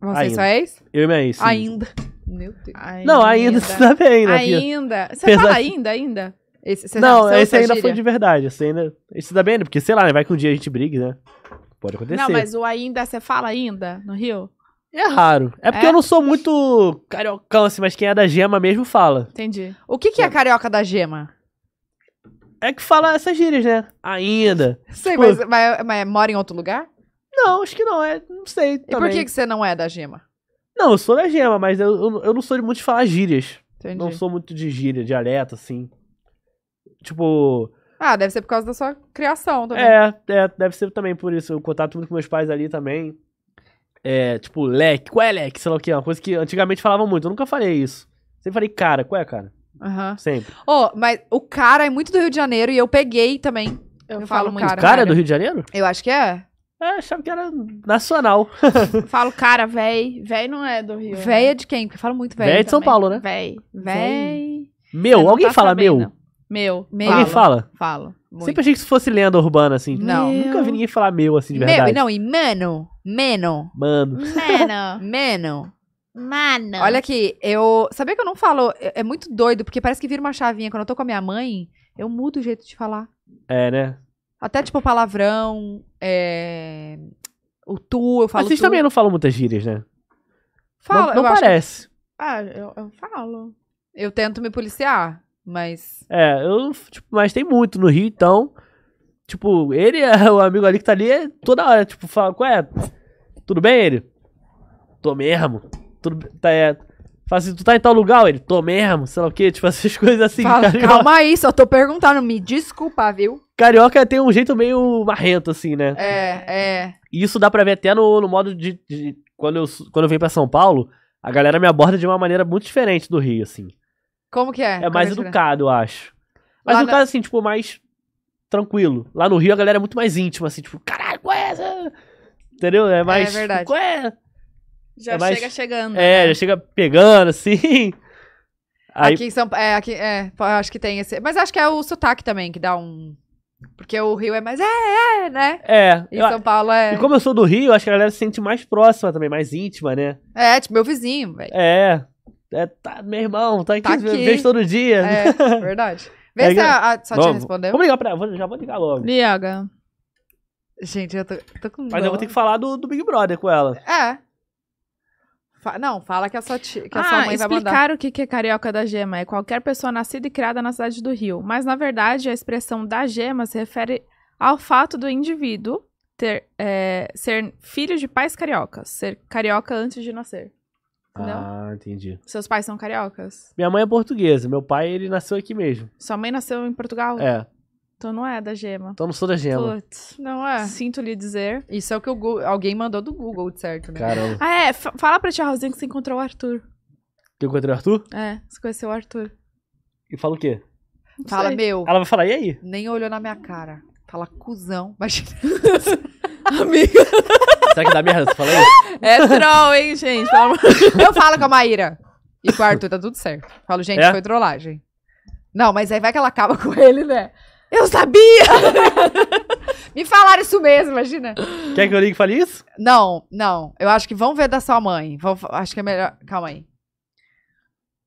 Você é ainda. só é isso? Eu e minha ex. Sim. Ainda. Meu Deus. Ainda. Não, ainda se dá bem, né? Ainda. Você fala ainda, ainda? Esse, não, é esse ainda foi de verdade. Esse ainda. Esse se dá bem, né? Porque, sei lá, né, vai que um dia a gente brigue, né? Pode acontecer. Não, mas o ainda, você fala ainda no Rio? É raro. É porque é? eu não sou muito cariocão, assim, mas quem é da gema mesmo fala. Entendi. O que, que é, é carioca da gema? É que fala essas gírias, né? Ainda. Sei, tipo... mas, mas, mas, mora em outro lugar? Não, acho que não. É, não sei. E por que, que você não é da gema? Não, eu sou da gema, mas eu, eu, eu não sou de muito falar gírias. Entendi. Não sou muito de gíria, dialeto, assim. Tipo. Ah, deve ser por causa da sua criação também. É, é deve ser também por isso. O contato muito com meus pais ali também. É, tipo, leque, qual é leque? Sei lá o que, é uma coisa que antigamente falavam muito. Eu nunca falei isso. Sempre falei, cara, qual é, cara? Uhum. Sempre. Ô, oh, mas o cara é muito do Rio de Janeiro e eu peguei também. Eu, eu falo, falo cara. O cara, cara é do Rio de Janeiro? Eu acho que é. É, achava que era nacional. falo, cara, véi. Véi não é do Rio. Véi né? é de quem? Porque eu falo muito véi. Véi é de São Paulo, né? Véi. Véi. Meu, alguém tá fala meu. Meu. Meu. Alguém fala? Falo. Muito. Sempre achei que isso fosse lenda urbana, assim. Tipo, não. Meu. Nunca vi ninguém falar meu, assim, de verdade. Meu, não, e mano. Mano. Mano. Mano. mano. Mano. Olha aqui, eu. Sabia que eu não falo. É, é muito doido, porque parece que vira uma chavinha. Quando eu tô com a minha mãe, eu mudo o jeito de falar. É, né? Até tipo palavrão, é... o tu, eu falo. Mas vocês tu. também não falam muitas gírias, né? Fala, não, não parece. Que... Ah, eu, eu falo. Eu tento me policiar. Mas. É, eu. Tipo, mas tem muito no Rio, então. Tipo, ele é o amigo ali que tá ali é toda hora. Tipo, fala, qual é? Tudo bem, ele? Tô mesmo. Tudo, tá, é, Fala assim, tu tá em tal lugar, ele, tô mesmo, sei lá o quê, tipo, essas coisas assim. Fala, carioca... calma aí, só tô perguntando, me desculpa, viu? Carioca tem um jeito meio marrento, assim, né? É, é. E isso dá pra ver até no, no modo de, de, quando, eu, quando eu venho pra São Paulo, a galera me aborda de uma maneira muito diferente do Rio, assim. Como que é? É mais é educado, eu acho. Mas Lá no na... caso, assim, tipo, mais tranquilo. Lá no Rio a galera é muito mais íntima, assim, tipo, caralho, qual é essa? Entendeu? É, é mais. É verdade. Qual é? Já é mais, chega chegando. É, né? já chega pegando, assim. Aí... Aqui em São Paulo. É, aqui, é, acho que tem esse. Mas acho que é o sotaque também que dá um. Porque o Rio é mais. É, é, né? É. E São Paulo é. E como eu sou do Rio, acho que a galera se sente mais próxima também, mais íntima, né? É, tipo, meu vizinho, velho. É. É, tá, meu irmão, tá aqui, tá aqui. vejo todo dia. É, verdade. Vê é, se a, a só te respondeu. Vamos ligar pra ela, já vou ligar logo. Liga. Gente, eu tô, tô com. Mas dor. eu vou ter que falar do, do Big Brother com ela. É. Fa não, fala que a sua, tia, que a ah, sua mãe vai mandar. explicar o que, que é carioca da gema. É qualquer pessoa nascida e criada na cidade do Rio. Mas, na verdade, a expressão da gema se refere ao fato do indivíduo ter, é, ser filho de pais cariocas. Ser carioca antes de nascer. Entendeu? Ah, entendi. Seus pais são cariocas? Minha mãe é portuguesa, meu pai ele nasceu aqui mesmo. Sua mãe nasceu em Portugal? É. Então não é da Gema. Então não sou da Gema. Putz, não é. Sinto lhe dizer. Isso é o que o Google, alguém mandou do Google, certo, né? Caramba. Ah, é. fala pra tia Rosinha que você encontrou o Arthur. Que eu encontrei o Arthur? É, você conheceu o Arthur. E fala o quê? Não fala, sei. meu. Ela vai falar, e aí? Nem olhou na minha cara. Fala, cuzão. Imagina. Amiga. Será que dá merda? Você fala isso? É troll, hein, gente? Pelo amor- Eu falo com a Maíra. E com o Arthur, tá tudo certo. Falo, gente, É? foi trollagem. Não, mas aí vai que ela acaba com ele, né? Eu sabia! Me falaram isso mesmo, imagina. Quer que eu ligue e fale isso? Não, não. Eu acho que vão ver da sua mãe. Vão acho que é melhor. Calma aí.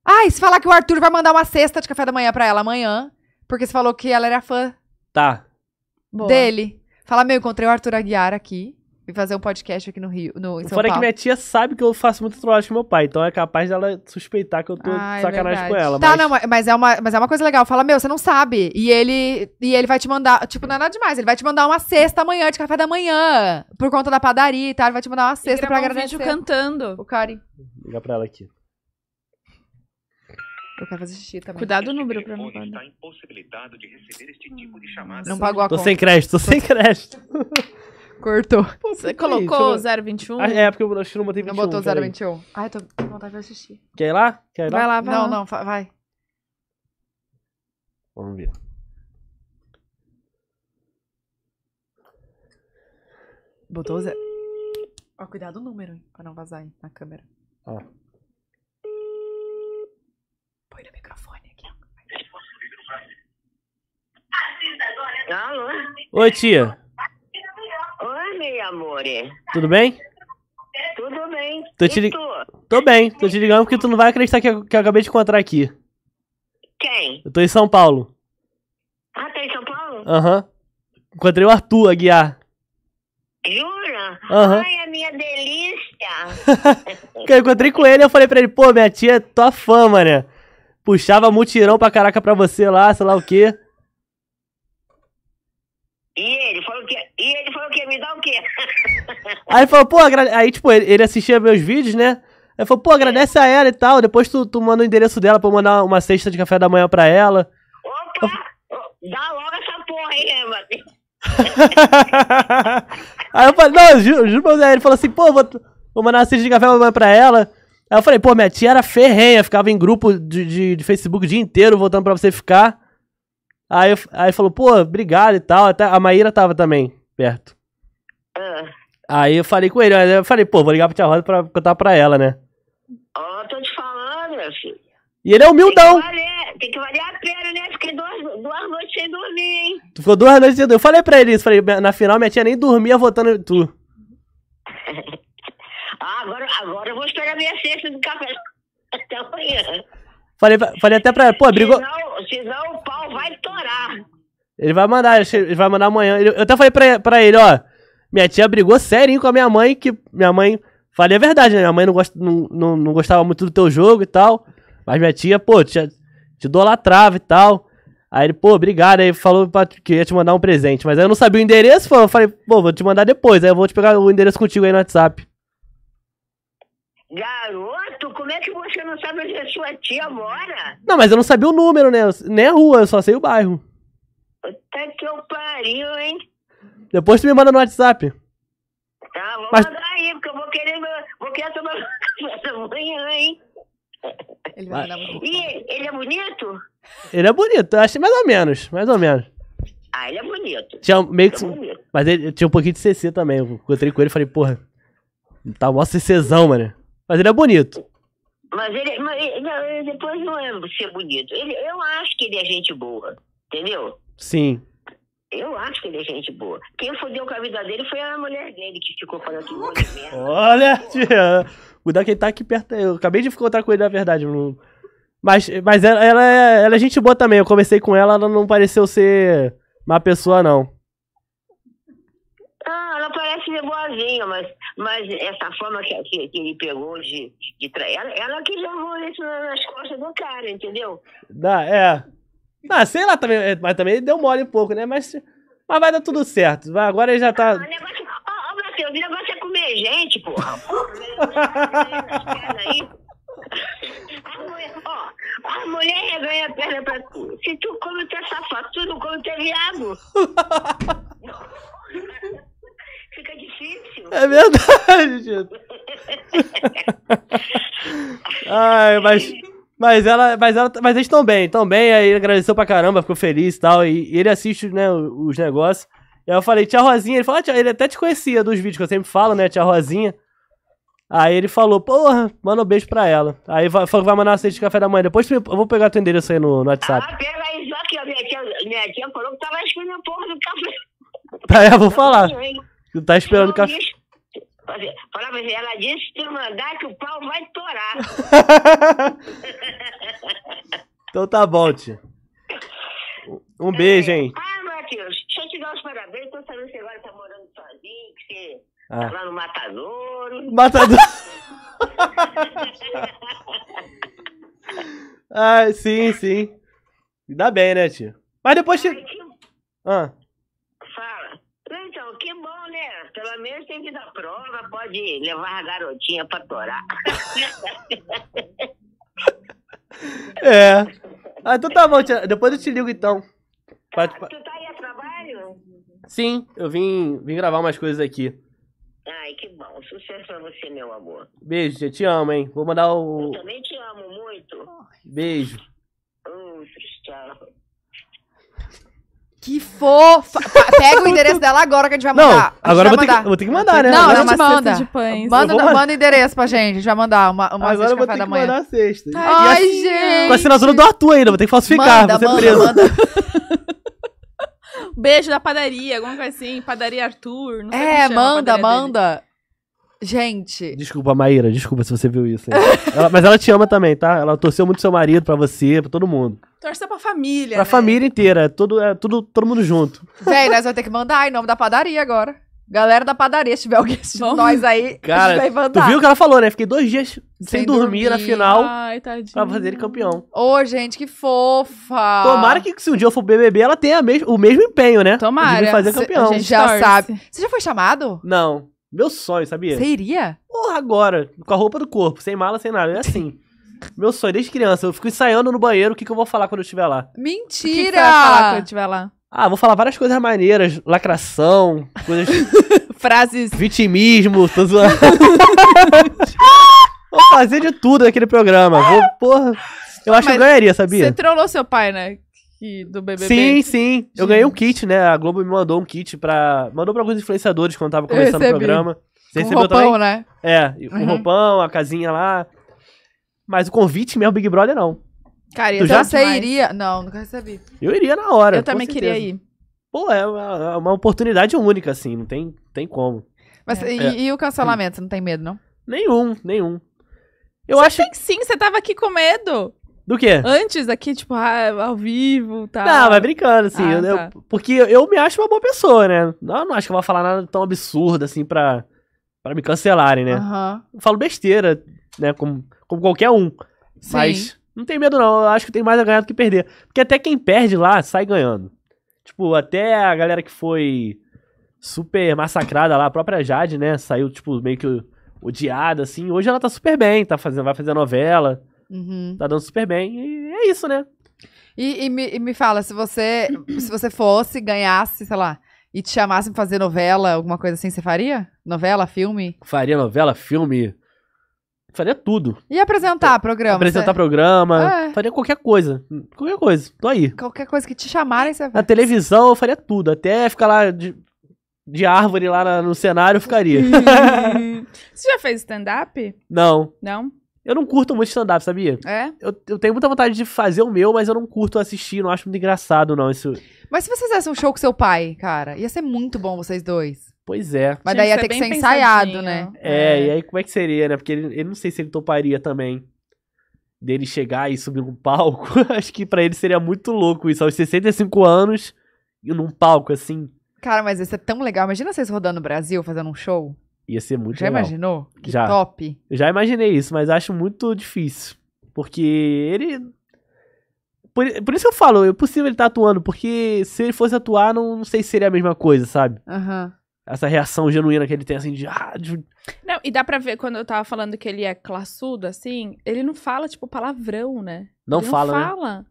Ai, se falar que o Arthur vai mandar uma cesta de café da manhã pra ela amanhã, porque você falou que ela era fã Tá. Boa. dele. Fala, meu, encontrei o Arthur Aguiar aqui fazer um podcast aqui no Rio, no em São Fora Paulo. que minha tia sabe que eu faço muito trollagem com meu pai, então é capaz dela suspeitar que eu tô ah, é sacanagem com ela. Tá, mas... não, mas é, uma, mas é uma coisa legal. Fala, meu, você não sabe. E ele, e ele vai te mandar, tipo, não é nada demais, ele vai te mandar uma cesta amanhã de café da manhã, por conta da padaria e tal, ele vai te mandar uma cesta pra um agradecer. vídeo cantando. O Karen. Vou ligar pra ela aqui. Eu quero fazer xixi também. Cuidado o número pra mim. de este tipo de Não pagou a tô conta. Sem crédito, tô sem crédito. Cortou. Pô, Você colocou isso? 021? Ah, é, porque eu acho que não botei 21. Não botou peraí. 021. Ai, tô com vontade de assistir. Quer ir lá? Quer ir lá? Vai lá, vai Não, lá. não, fa- vai. Vamos ver. Botou zero. Ó, cuidado o número, hein, pra não vazar aí na câmera. Ó. Põe no microfone aqui. Alô? Oi, tia meu Tudo bem? Tudo bem. Tô te li... Tô bem, tô te ligando porque tu não vai acreditar que eu, que eu acabei de encontrar aqui. Quem? Eu tô em São Paulo. Ah, tá em São Paulo? Aham. Uhum. Encontrei o Arthur Aguiar. Jura? Aham. Uhum. Ai, a minha delícia. eu encontrei com ele, eu falei pra ele, pô, minha tia é tua fama, né? Puxava mutirão pra caraca pra você lá, sei lá o quê. E ele, foi quê? Me dá o quê? Aí falou, pô, aí tipo, ele, ele, assistia meus vídeos, né? Aí falou, pô, é. agradece a ela e tal. Depois tu, tu manda o endereço dela pra eu mandar uma cesta de café da manhã pra ela. Opa! Eu... Dá logo essa porra, hein, Eva? aí eu falei, não, juro, juro, aí ele falou assim, pô, vou, vou mandar uma cesta de café da manhã pra ela. Aí eu falei, pô, minha tia era ferrenha, ficava em grupo de, de, de Facebook o dia inteiro voltando pra você ficar. Aí, aí falou, pô, obrigado e tal. Até a Maíra tava também perto. Aí eu falei com ele, eu falei, pô, vou ligar pra tia Rosa pra contar pra ela, né? Ó, oh, tô te falando, meu filho. E ele é humildão. Tem que valer, tem que valer a pena, né? Fiquei duas, duas noites sem dormir, hein? Tu ficou duas noites sem dormir. Eu falei pra ele isso, falei, na final minha tia nem dormia votando em tu. ah, agora, agora eu vou esperar minha cesta do café até amanhã. Falei, falei até pra ela, pô, brigou. Senão, não, o pau vai torar. Ele vai mandar, ele vai mandar amanhã. Eu até falei pra, pra ele, ó. Minha tia brigou serinho com a minha mãe, que minha mãe. Falei a verdade, né? Minha mãe não, gost, não, não, não gostava muito do teu jogo e tal. Mas minha tia, pô, te, te idolatrava e tal. Aí ele, pô, obrigado. Aí falou pra, que ia te mandar um presente. Mas aí eu não sabia o endereço, eu falei, pô, vou te mandar depois. Aí eu vou te pegar o endereço contigo aí no WhatsApp. Garoto, como é que você não sabe onde a sua tia mora? Não, mas eu não sabia o número, né? Nem a rua, eu só sei o bairro. Puta que eu pariu, hein? Depois tu me manda no WhatsApp. Tá, vou Mas... mandar aí, porque eu vou querer, vou querer tomar essa manhã, hein? Ele vai Mas... E ele é bonito? Ele é bonito, eu acho mais ou menos, mais ou menos. Ah, ele é bonito. Tinha meio que... É Mas ele tinha um pouquinho de CC também. Eu encontrei com ele e falei, porra, tá mó CCzão, mano. Mas ele é bonito. Mas ele, mas depois não é ser bonito. Ele, eu acho que ele é gente boa, entendeu? Sim. Eu acho que ele é gente boa. Quem fodeu com a vida dele foi a mulher dele que ficou falando que ele é merda. Olha, tia. Cuidado que ele tá aqui perto. Eu acabei de encontrar com ele, na verdade, Bruno. Mas, mas ela, ela, é, ela é gente boa também. Eu conversei com ela, ela não pareceu ser má pessoa, não. Ah, ela parece ser boazinha, mas, mas essa forma que, que, que ele pegou de, de trair. Ela, ela que levou isso nas costas do cara, entendeu? Dá, é. Ah, sei lá, também, é, mas também deu mole um pouco, né? Mas, mas vai dar tudo certo. Vai, agora ele já tá. Ah, negócio... Ô, o negócio é comer gente, porra. a mulher reganha a perna pra tu. Se tu come, tu é safado. Tu não come, tu é viado. Fica difícil. É verdade, gente. Ai, mas... Mas ela, mas ela, mas eles estão bem, estão bem. Aí ele agradeceu pra caramba, ficou feliz e tal. E, ele assiste, né, os negócios. E aí eu falei, tia Rosinha, ele falou, ah, ele até te conhecia dos vídeos que eu sempre falo, né, tia Rosinha. Aí ele falou, porra, manda um beijo pra ela. Aí vai, falou que vai mandar uma de café da manhã. Depois eu vou pegar teu endereço aí no, no WhatsApp. Ah, pega aí, só que minha tia, minha tia falou que tava esperando a porra do café. Tá, eu vou falar. Tu tá esperando o café. Fala pra ela disse que mandar que o pau vai torar. então tá bom, tia. Um beijo, é. hein? Ah, Matheus, deixa eu te dar os parabéns. Tô sabendo que você agora tá morando sozinho, que você tá ah. tá lá no Matadouro. Matadouro. ah, sim, sim. Ainda bem, né, tio? Mas depois... Tá te... Ah pelo menos tem que dar prova, pode levar a garotinha pra torar. é. Ah, então tá bom, tia. depois eu te ligo então. Pra... Ah, tu tá aí a trabalho? Sim, eu vim, vim gravar umas coisas aqui. Ai, que bom. Sucesso pra você, meu amor. Beijo, tia. Te amo, hein? Vou mandar o. Eu também te amo muito. Beijo. Uh, tchau. Que fofa! Pega o endereço dela agora que a gente vai mandar. Não, agora vou, ter que, vou ter que mandar, né? Não, agora a gente manda. De pães. Manda, manda, o endereço pra gente. A gente vai mandar uma, uma agora eu vou ter que manhã. mandar a Ai, assim, gente! Com a assinatura do Arthur ainda, vou ter que falsificar, manda, vou ser preso. Manda, manda. Beijo da padaria, alguma coisa assim. Padaria Arthur, não sei É, manda, manda. Dele. Gente. Desculpa, Maíra, desculpa se você viu isso. ela, mas ela te ama também, tá? Ela torceu muito seu marido pra você, pra todo mundo. Torcer pra família. Pra né? família inteira. É todo, é, tudo, todo mundo junto. Véi, nós vamos ter que mandar em nome da padaria agora. Galera da padaria, se tiver alguém assistindo nós aí, Cara, a gente vai mandar. Tu viu o que ela falou, né? Fiquei dois dias sem, sem dormir, dormir, na final Ai, tadinho. pra fazer ele campeão. Ô, oh, gente, que fofa! Tomara que se um dia eu for BBB, ela tenha o mesmo empenho, né? Tomara. De fazer campeão. a gente já torce. sabe. Você já foi chamado? Não. Meu sonho, sabia? Seria? Porra, agora. Com a roupa do corpo, sem mala, sem nada. É assim. Meu sonho desde criança. Eu fico ensaiando no banheiro o que, que eu vou falar quando eu estiver lá. Mentira! O que, que você vai falar quando eu estiver lá? Ah, vou falar várias coisas maneiras. Lacração, coisas. Frases. Vitimismo, tô zoando. vou fazer de tudo naquele programa. Vou, porra. Eu acho que eu ganharia, sabia? Você trollou seu pai, né? do BBB. Sim, sim. Gente. Eu ganhei um kit, né? A Globo me mandou um kit pra. Mandou pra alguns influenciadores quando tava começando o programa. Você com roupão, também? né? É, uhum. o roupão, a casinha lá. Mas o convite mesmo, Big Brother, não. Cara, eu então já? você iria. Não, nunca recebi. Eu iria na hora. Eu também certeza. queria ir. Pô, é uma, é uma, oportunidade única, assim, não tem, tem como. Mas é. E, é. e, o cancelamento, não tem medo, não? Nenhum, nenhum. Eu você acho. Tem sim, você tava aqui com medo. Do quê? Antes aqui, tipo, ah, ao vivo e tá. tal. Não, vai brincando, assim. Ah, eu, tá. eu, porque eu me acho uma boa pessoa, né? Não, não acho que eu vou falar nada tão absurdo, assim, pra, pra me cancelarem, né? Uhum. Eu falo besteira né? Como, como qualquer um. Sim. Mas não tem medo, não. Eu acho que tem mais a ganhar do que perder. Porque até quem perde lá sai ganhando. Tipo, até a galera que foi super massacrada lá, a própria Jade, né? Saiu, tipo, meio que odiada, assim. Hoje ela tá super bem, tá fazendo, vai fazer novela. Uhum. Tá dando super bem. E é isso, né? E, e, me, e me fala, se você se você fosse, ganhasse, sei lá, e te chamasse pra fazer novela, alguma coisa assim, você faria? Novela, filme? Faria novela, filme. Faria tudo. E apresentar é, programa? Apresentar programa, é. faria qualquer coisa. Qualquer coisa, tô aí. Qualquer coisa que te chamarem, você... Na televisão eu faria tudo, até ficar lá de, de árvore lá na, no cenário eu ficaria. você já fez stand-up? Não. Não? Eu não curto muito stand-up, sabia? É? Eu, eu, tenho muita vontade de fazer o meu, mas eu não curto assistir, não acho muito engraçado, não. Isso... Mas se você fizesse um show com seu pai, cara, ia ser muito bom vocês dois. Pois é. Mas daí ia ter que ser ensaiado, né? É, é, e aí como é que seria, né? Porque ele, eu não sei se ele toparia também dele chegar e subir num palco. Acho que para ele seria muito louco isso, aos 65 anos e num palco assim. Cara, mas isso é tão legal. Imagina vocês rodando no Brasil fazendo um show. Ia ser muito Já legal. imaginou? Que Já. top. já imaginei isso, mas acho muito difícil. Porque ele por, por, isso que eu falo, é possível ele estar tá atuando, porque se ele fosse atuar, não, não sei se seria a mesma coisa, sabe? Aham. Uhum essa reação genuína que ele tem, assim, de... Ah, de... Não, e dá pra ver quando eu tava falando que ele é classudo, assim, ele não fala, tipo, palavrão, né? Não ele fala, Não fala. Né?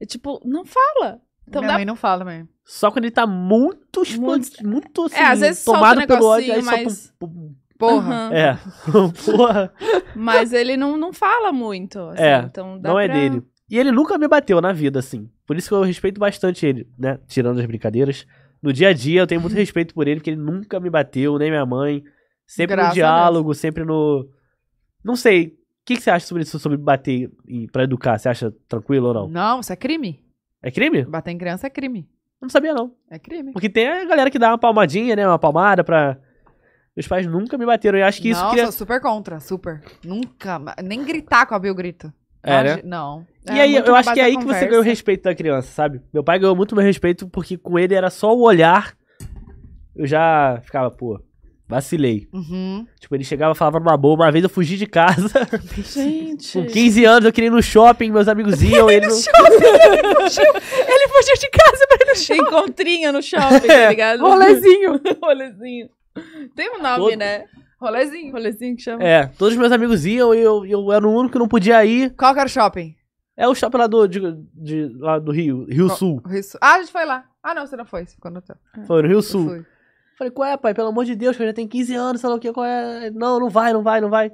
É, tipo, não fala. Então Minha dá... mãe não fala mesmo. Só quando ele tá muito expandido, muito, é, assim, é, às vezes tomado pelo ódio, aí mas... só... Pum, pum, Porra. É. Porra. Mas ele não, não fala muito. Assim, é. Então não é pra... é dele. E ele nunca me bateu na vida, assim. Por isso que eu respeito bastante ele, né? Tirando as brincadeiras no dia a dia, eu tenho muito respeito por ele, porque ele nunca me bateu, nem minha mãe. Sempre Graças no diálogo, sempre no. Não sei. O que, que, você acha sobre isso, sobre bater e, pra educar? Você acha tranquilo ou não? Não, isso é crime. É crime? Bater em criança é crime. Não sabia, não. É crime. Porque tem a galera que dá uma palmadinha, né? Uma palmada pra. Meus pais nunca me bateram. eu acho que isso. Nossa, cria... super contra, super. Nunca. Nem gritar com a Bill grito. Era? É, né? Não. É, e aí, eu acho que é aí que você ganhou o respeito da criança, sabe? Meu pai ganhou muito meu respeito porque com ele era só o olhar. Eu já ficava, pô, vacilei. Uhum. Tipo, ele chegava e falava numa boa. Uma vez eu fugi de casa. Gente. com 15 anos eu queria ir no shopping, meus amigos iam. ele, ele, no shopping, ele, fugiu, ele fugiu de casa pra ir no shopping. no shopping, tá é, ligado? Rolezinho. Rolezinho. Tem um nome, Todo... né? Rolezinho. Rolezinho que chama. É, todos os meus amigos iam e eu, eu era o único que não podia ir. Qual que era o shopping? É o shopping lá do, de, de, lá do Rio, Rio Qual, Sul. Rio Sul. Ah, a gente foi lá. Ah, não, você não foi, você ficou no é. hotel. Foi no Rio eu Sul. Fui. Falei, qual é, pai? Pelo amor de Deus, eu já tenho 15 anos, sei lá o que, qual é? Não, não vai, não vai, não vai.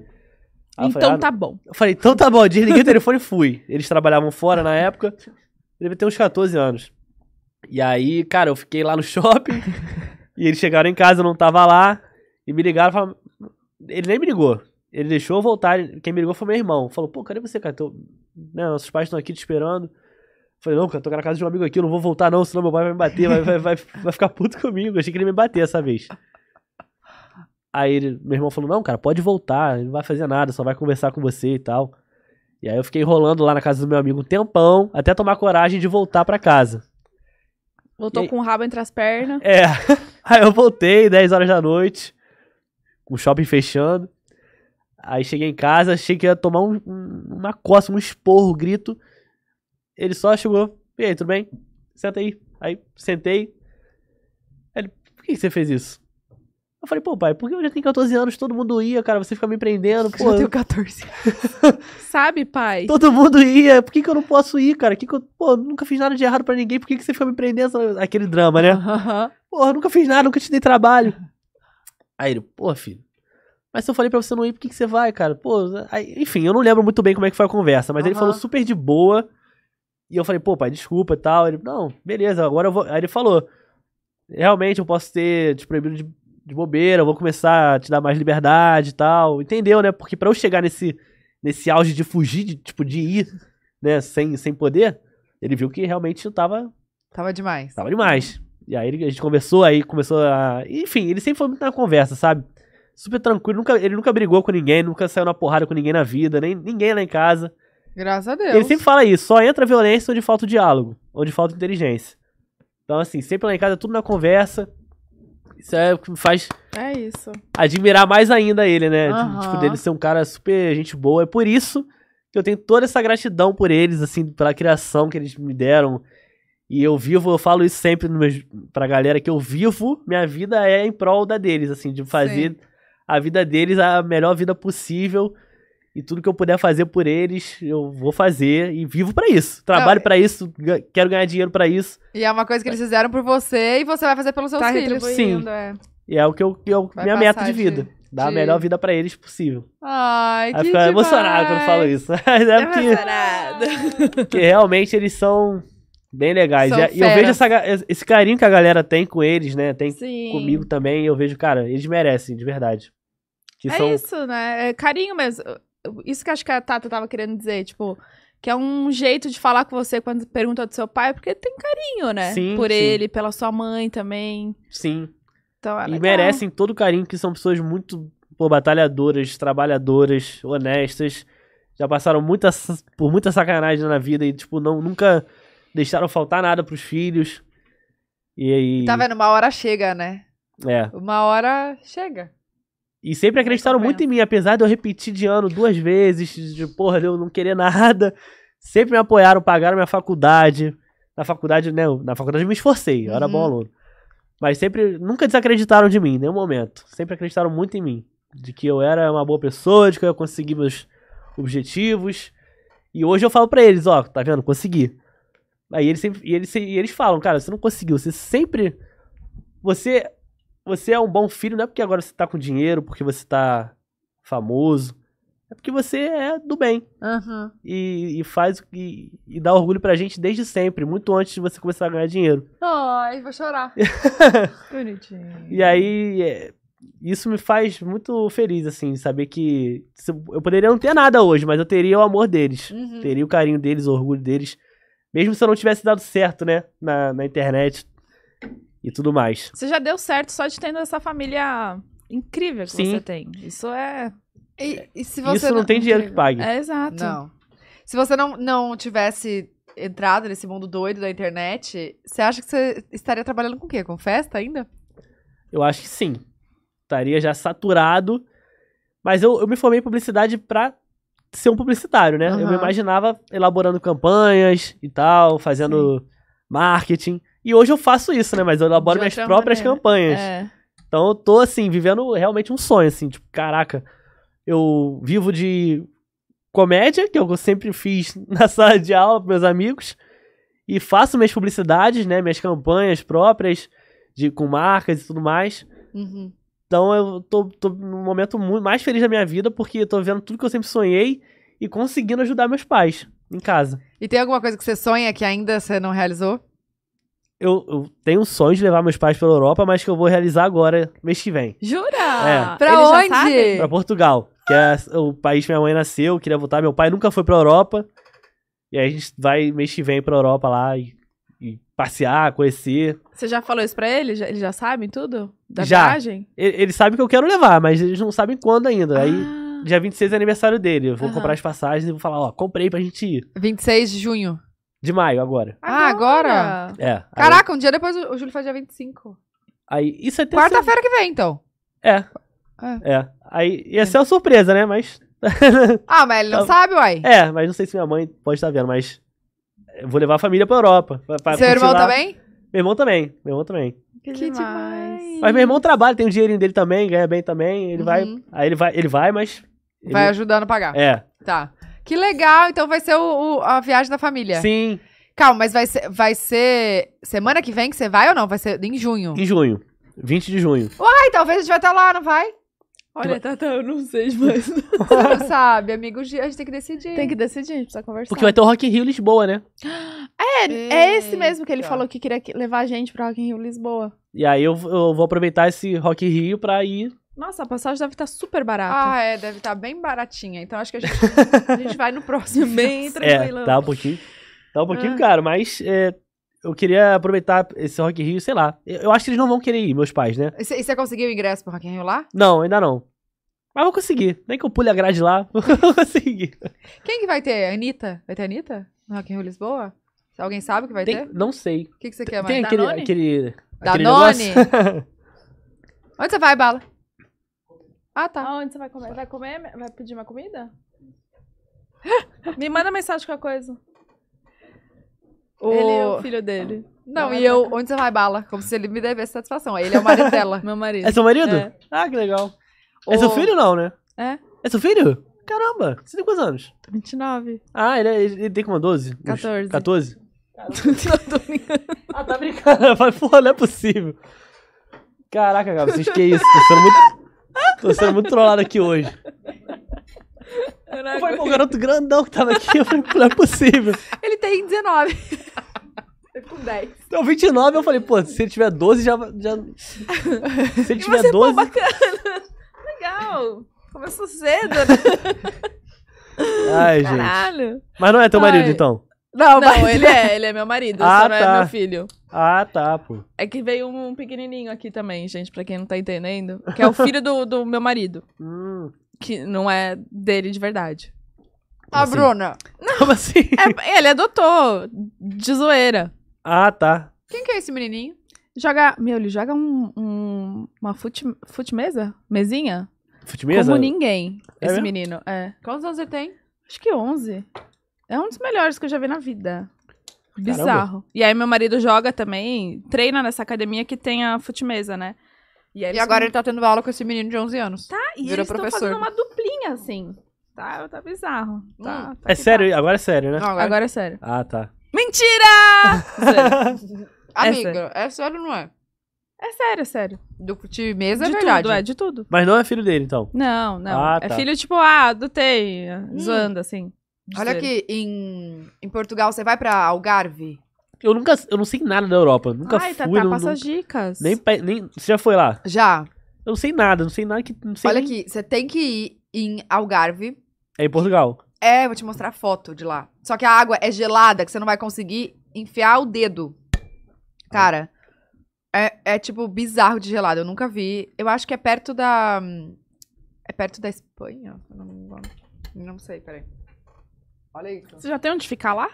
Aí então falei, ah, tá bom. Eu falei, então tá bom, desliguei o telefone e fui. Eles trabalhavam fora na época, devia ter uns 14 anos. E aí, cara, eu fiquei lá no shopping, e eles chegaram em casa, eu não tava lá, e me ligaram e falaram, ele nem me ligou. Ele deixou eu voltar. Quem me ligou foi meu irmão. Falou, pô, cadê você, cara? Tô... Não, né, nossos pais estão aqui te esperando. Falei, não, cara, tô na casa de um amigo aqui, eu não vou voltar, não, senão meu pai vai me bater, vai, vai, vai, vai ficar puto comigo. Eu achei que ele ia me bater essa vez. Aí ele, meu irmão falou, não, cara, pode voltar, ele não vai fazer nada, só vai conversar com você e tal. E aí eu fiquei enrolando lá na casa do meu amigo um tempão, até tomar coragem de voltar para casa. Voltou aí, com o rabo entre as pernas. É. Aí eu voltei, 10 horas da noite o shopping fechando. Aí cheguei em casa, achei que ia tomar um, uma coça, um esporro, um grito. Ele só chegou. E aí, tudo bem? Senta aí. Aí, sentei. Ele, por que você fez isso? Eu falei, pô, pai, por que eu já tenho 14 anos, todo mundo ia, cara? Você fica me prendendo, pô. Eu tenho 14. Sabe, pai? Todo mundo ia, por que, que eu não posso ir, cara? Que que eu, pô, nunca fiz nada de errado pra ninguém, por que, que você fica me prendendo? Aquele drama, né? Uh -huh. Pô, nunca fiz nada, nunca te dei trabalho. Aí ele, pô, filho, mas se eu falei pra você não ir, por que, que você vai, cara? Pô, aí, enfim, eu não lembro muito bem como é que foi a conversa, mas uhum. ele falou super de boa. E eu falei, pô, pai, desculpa e tal. Ele, não, beleza, agora eu vou. Aí ele falou, realmente eu posso ter te proibido de, de bobeira, eu vou começar a te dar mais liberdade e tal. Entendeu, né? Porque para eu chegar nesse, nesse auge de fugir, de, tipo, de ir, né, sem, sem poder, ele viu que realmente eu tava. Tava demais. Tava demais. E aí a gente conversou, aí começou a. Enfim, ele sempre foi muito na conversa, sabe? Super tranquilo, nunca, ele nunca brigou com ninguém, nunca saiu na porrada com ninguém na vida, nem ninguém lá em casa. Graças a Deus. Ele sempre fala isso, só entra violência onde falta o diálogo, onde falta inteligência. Então, assim, sempre lá em casa, tudo na conversa. Isso é o que me faz é isso. admirar mais ainda ele, né? Uhum. De, tipo, dele ser um cara super gente boa. É por isso que eu tenho toda essa gratidão por eles, assim, pela criação que eles me deram, e eu vivo, eu falo isso sempre meus, pra galera que eu vivo, minha vida é em prol da deles, assim, de fazer Sim. a vida deles a melhor vida possível. E tudo que eu puder fazer por eles, eu vou fazer e vivo para isso. Trabalho para isso, quero ganhar dinheiro para isso. E é uma coisa que eles fizeram por você e você vai fazer pelos seus tá filhos. Sim. É. E é o que eu, que eu é minha meta de vida. De... Dar a melhor vida para eles possível. Ai, Aí que fica demais. emocionado quando eu falo isso. Mas é porque, emocionado. porque realmente eles são Bem legais. São e, eu vejo essa, esse carinho que a galera tem com eles, né? Tem Sim. comigo também. E eu vejo, cara, eles merecem, de verdade. Que é são... isso, né? É carinho mesmo. Isso que acho que a Tata tava querendo dizer, tipo, que é um jeito de falar com você quando pergunta do seu pai, porque tem carinho, né? Sim, Por sim. ele, pela sua mãe também. Sim. Então, é e legal. merecem todo o carinho, que são pessoas muito pô, batalhadoras, trabalhadoras, honestas. Já passaram muita, por muita sacanagem na vida e, tipo, não, nunca deixaram faltar nada pros filhos. E aí. Tá vendo? Uma hora chega, né? É. Uma hora chega. E sempre acreditaram muito em mim, apesar de eu repetir de ano duas vezes, de porra, de eu não querer nada. Sempre me apoiaram, pagaram minha faculdade. Na faculdade, né? Na faculdade eu me esforcei, eu era uhum. bom aluno. Mas sempre, nunca desacreditaram de mim, em nenhum momento. Sempre acreditaram muito em mim. De que eu era uma boa pessoa, de que eu ia conseguir meus objetivos. E hoje eu falo para eles, ó, tá vendo? Consegui. Aí eles sempre, e eles, e eles falam, cara, você não conseguiu, você sempre. Você, você é um bom filho, não é porque agora você tá com dinheiro, porque você tá famoso. É porque você é do bem. Uhum. E, e, faz e, e, dá orgulho pra gente desde sempre, muito antes de você começar a ganhar dinheiro. Ai, vou chorar. Bonitinho. E aí, é, isso me faz muito feliz, assim, saber que eu poderia não ter nada hoje, mas eu teria o amor deles. Uhum. Teria o carinho deles, o orgulho deles. Mesmo se eu não tivesse dado certo, né? Na, na internet e tudo mais. Você já deu certo só de tendo essa família incrível que Sim. você tem. Isso é. E, e se você Isso não, não tem dinheiro incrível. que pague. É exato. Não. Se você não, não tivesse entrado nesse mundo doido da internet, você acha que você estaria trabalhando com o quê? Com festa ainda? Eu acho que sim. Estaria já saturado. Mas eu, eu me formei em publicidade para ser um publicitário, né? Uhum. Eu me imaginava elaborando campanhas e tal, fazendo Sim. marketing. E hoje eu faço isso, né? Mas eu elaboro minhas próprias maneira. campanhas. É. Então eu tô, assim, vivendo realmente um sonho, assim. Tipo, caraca, eu vivo de comédia, que eu sempre fiz na sala de aula com meus amigos. E faço minhas publicidades, né? Minhas campanhas próprias, de, com marcas e tudo mais. Uhum. Então eu tô, tô num momento muito mais feliz da minha vida, porque eu tô vendo tudo que eu sempre sonhei e conseguindo ajudar meus pais em casa. E tem alguma coisa que você sonha que ainda você não realizou? Eu, eu tenho um sonho de levar meus pais pela Europa, mas que eu vou realizar agora, mês que vem. Jura? É. Pra Eles onde? Pra Portugal, que é o país que minha mãe nasceu, queria voltar. Meu pai nunca foi pra Europa. E aí a gente vai mês que vem pra Europa lá e passear, conhecer. Você já falou isso pra ele? Eles já sabem tudo? Da já. viagem? Eles ele sabem que eu quero levar, mas eles não sabem quando ainda. Ah. Aí. Dia 26 é aniversário dele. Eu vou uhum. comprar as passagens e vou falar, ó, comprei pra gente ir. 26 de junho. De maio, agora. Ah, ah agora? É. Caraca, aí... um dia depois o Júlio faz dia 25. Aí, isso é Quarta-feira que vem, então. É. É. é. Aí, ia ser uma surpresa, né? Mas... ah, mas ele não tá- sabe, uai. É, mas não sei se minha mãe pode estar vendo, mas eu vou levar a família pra Europa. Pra, pra Seu irmão também? Meu irmão também. Meu irmão também. Que, que demais. demais. Mas meu irmão trabalha, tem o um dinheirinho dele também, ganha bem também. Ele uhum. vai. Aí ele vai, ele vai, mas. Ele... Vai ajudando a pagar. É. Tá. Que legal, então vai ser o, o, a viagem da família. Sim. Calma, mas vai ser, vai ser semana que vem que você vai ou não? Vai ser em junho? Em junho. 20 de junho. Uai, talvez a gente vai estar lá, não vai? Olha, então- Tata, eu não sei mais. Você não sabe, amigos, a gente tem que decidir. Tem que decidir, a gente precisa conversar. Porque vai ter o Rock in Rio Lisboa, né? É, é esse mesmo que ele falou que queria levar a gente pro Rock in Rio Lisboa. E aí eu, eu vou aproveitar esse Rock in Rio pra ir nossa, a passagem deve estar tá super barata. Ah, é, deve estar tá bem baratinha. Então acho que a gente, a gente vai no próximo. Bem é, tranquilo. É, tá um pouquinho. Tá um pouquinho ah. caro, mas é, eu queria aproveitar esse Rock in Rio, sei lá. Eu acho que eles não vão querer ir, meus pais, né? E você conseguiu o ingresso pro Rock in Rio lá? Não, ainda não. Mas vou conseguir. Nem que eu pule a grade lá, vou conseguir. Quem que vai ter? A Anitta? Vai ter a Anitta no Rock in Rio Lisboa? Alguém sabe que vai tem, ter? Não sei. O que, que você quer mais? Tem aquele... Danone? aquele, aquele Onde você vai, Bala? Ah, tá. Onde você vai comer? Vai comer? Vai pedir uma comida? Me manda mensagem com a coisa. O... Ele é o filho dele. Não, não e é eu, onde você vai, bala? Como se ele me devesse satisfação. ele é o marido dela. Meu marido. É seu marido? É. Ah, que legal. O... É seu filho, não, né? É. É seu filho? Caramba, você tem quantos anos? 29. Ah, ele, é, ele tem como 12? 14. 14? não ah, tá brincando. Eu falei, porra, não é possível. Caraca, cara, vocês que é isso? Tô sendo muito, tô sendo muito trollado aqui hoje foi Eu falei, pô, o garoto grandão que tava aqui, eu falei, não é possível. Ele tem 19. com 10. Então, 29, eu falei, pô, se ele tiver 12, já. já... Se ele e tiver você, 12. Pô, bacana. Legal. Começou cedo, né? Ai, Caralho. gente. Mas não é teu Ai. marido, então? Não, não mas... ele é. é, ele é meu marido, ah, só não é tá. é meu filho. Ah, tá, pô. É que veio um pequenininho aqui também, gente, pra quem não tá entendendo, que é o filho do, do meu marido. Hum que não é dele de verdade. a ah, assim? Bruna. Não. Como assim? É, ele adotou de zoeira. Ah, tá. Quem que é esse menininho? Joga. Meu, ele joga um, um, uma fute, fute mesa? Mesinha? Fute mesa? Como ninguém, é esse mesmo? menino. É. Quantos anos ele tem? Acho que 11. É um dos melhores que eu já vi na vida. Bizarro. Caramba. E aí meu marido joga também, treina nessa academia que tem a fute mesa, né? E, e agora ele tá tendo aula com esse menino de 11 anos. Tá, e ele eles estão fazendo uma duplinha, assim. Tá, tá bizarro. Tá, hum. tá é sério? Tá. Agora é sério, né? Não, agora... agora... é sério. Ah, tá. Mentira! sério. É Amiga, é sério. ou não é? É sério, é sério. Do de mesa é de é verdade. Tudo, é, de tudo. Mas não é filho dele, então? Não, não. Ah, é tá. filho, tipo, ah, adotei, hum. zoando, assim. Olha sério. aqui, em, em Portugal, você vai pra Algarve? Eu nunca. Eu não sei nada da Europa. Nunca Ai, fui. Ai, tá, tá, passa dicas. Nem, nem, você já foi lá? Já. Eu não sei nada, não sei nada que. Não sei Olha nem... aqui, você tem que ir em Algarve. É em Portugal. É, vou te mostrar a foto de lá. Só que a água é gelada, que você não vai conseguir enfiar o dedo. Cara, é, é tipo bizarro de gelado. Eu nunca vi. Eu acho que é perto da. É perto da Espanha? Não, não sei, peraí. Olha isso. Você já tem onde ficar lá?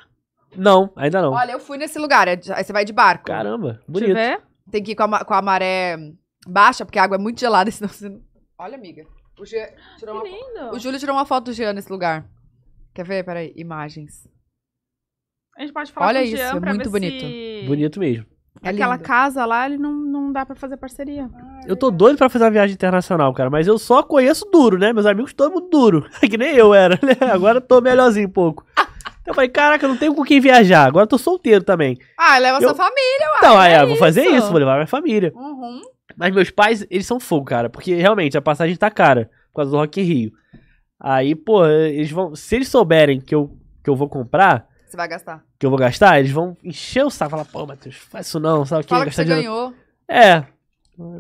Não, ainda não. Olha, eu fui nesse lugar. É aí você vai de barco. Caramba, bonito. Deixa eu ver. Tem que ir com a, com a maré baixa, porque a água é muito gelada, senão você não... Olha, amiga. O, tirou que lindo. Uma... o Júlio tirou uma foto do Jean nesse lugar. Quer ver? Peraí, imagens. A gente pode falar Olha com isso, o Jean é pra muito bonito. Se... Bonito mesmo. É Aquela lindo. casa lá, ele não, não dá pra fazer parceria. eu tô doido pra fazer uma viagem internacional, cara, mas eu só conheço duro, né? Meus amigos, todo mundo duro. que nem eu era, né? Agora eu tô melhorzinho um pouco. Eu falei, caraca, eu não tenho com quem viajar. Agora eu tô solteiro também. Ah, leva eu... sua família, uai. Então, aí, é eu vou fazer isso, vou levar minha família. Uhum. Mas meus pais, eles são fogo, cara. Porque realmente a passagem tá cara por causa do Rock in Rio. Aí, pô, eles vão. Se eles souberem que eu, que eu vou comprar. Você vai gastar. Que eu vou gastar, eles vão encher o saco. Falar, pô, Matheus, faz isso não, sabe o que? Fala é que você dinheiro. ganhou. É,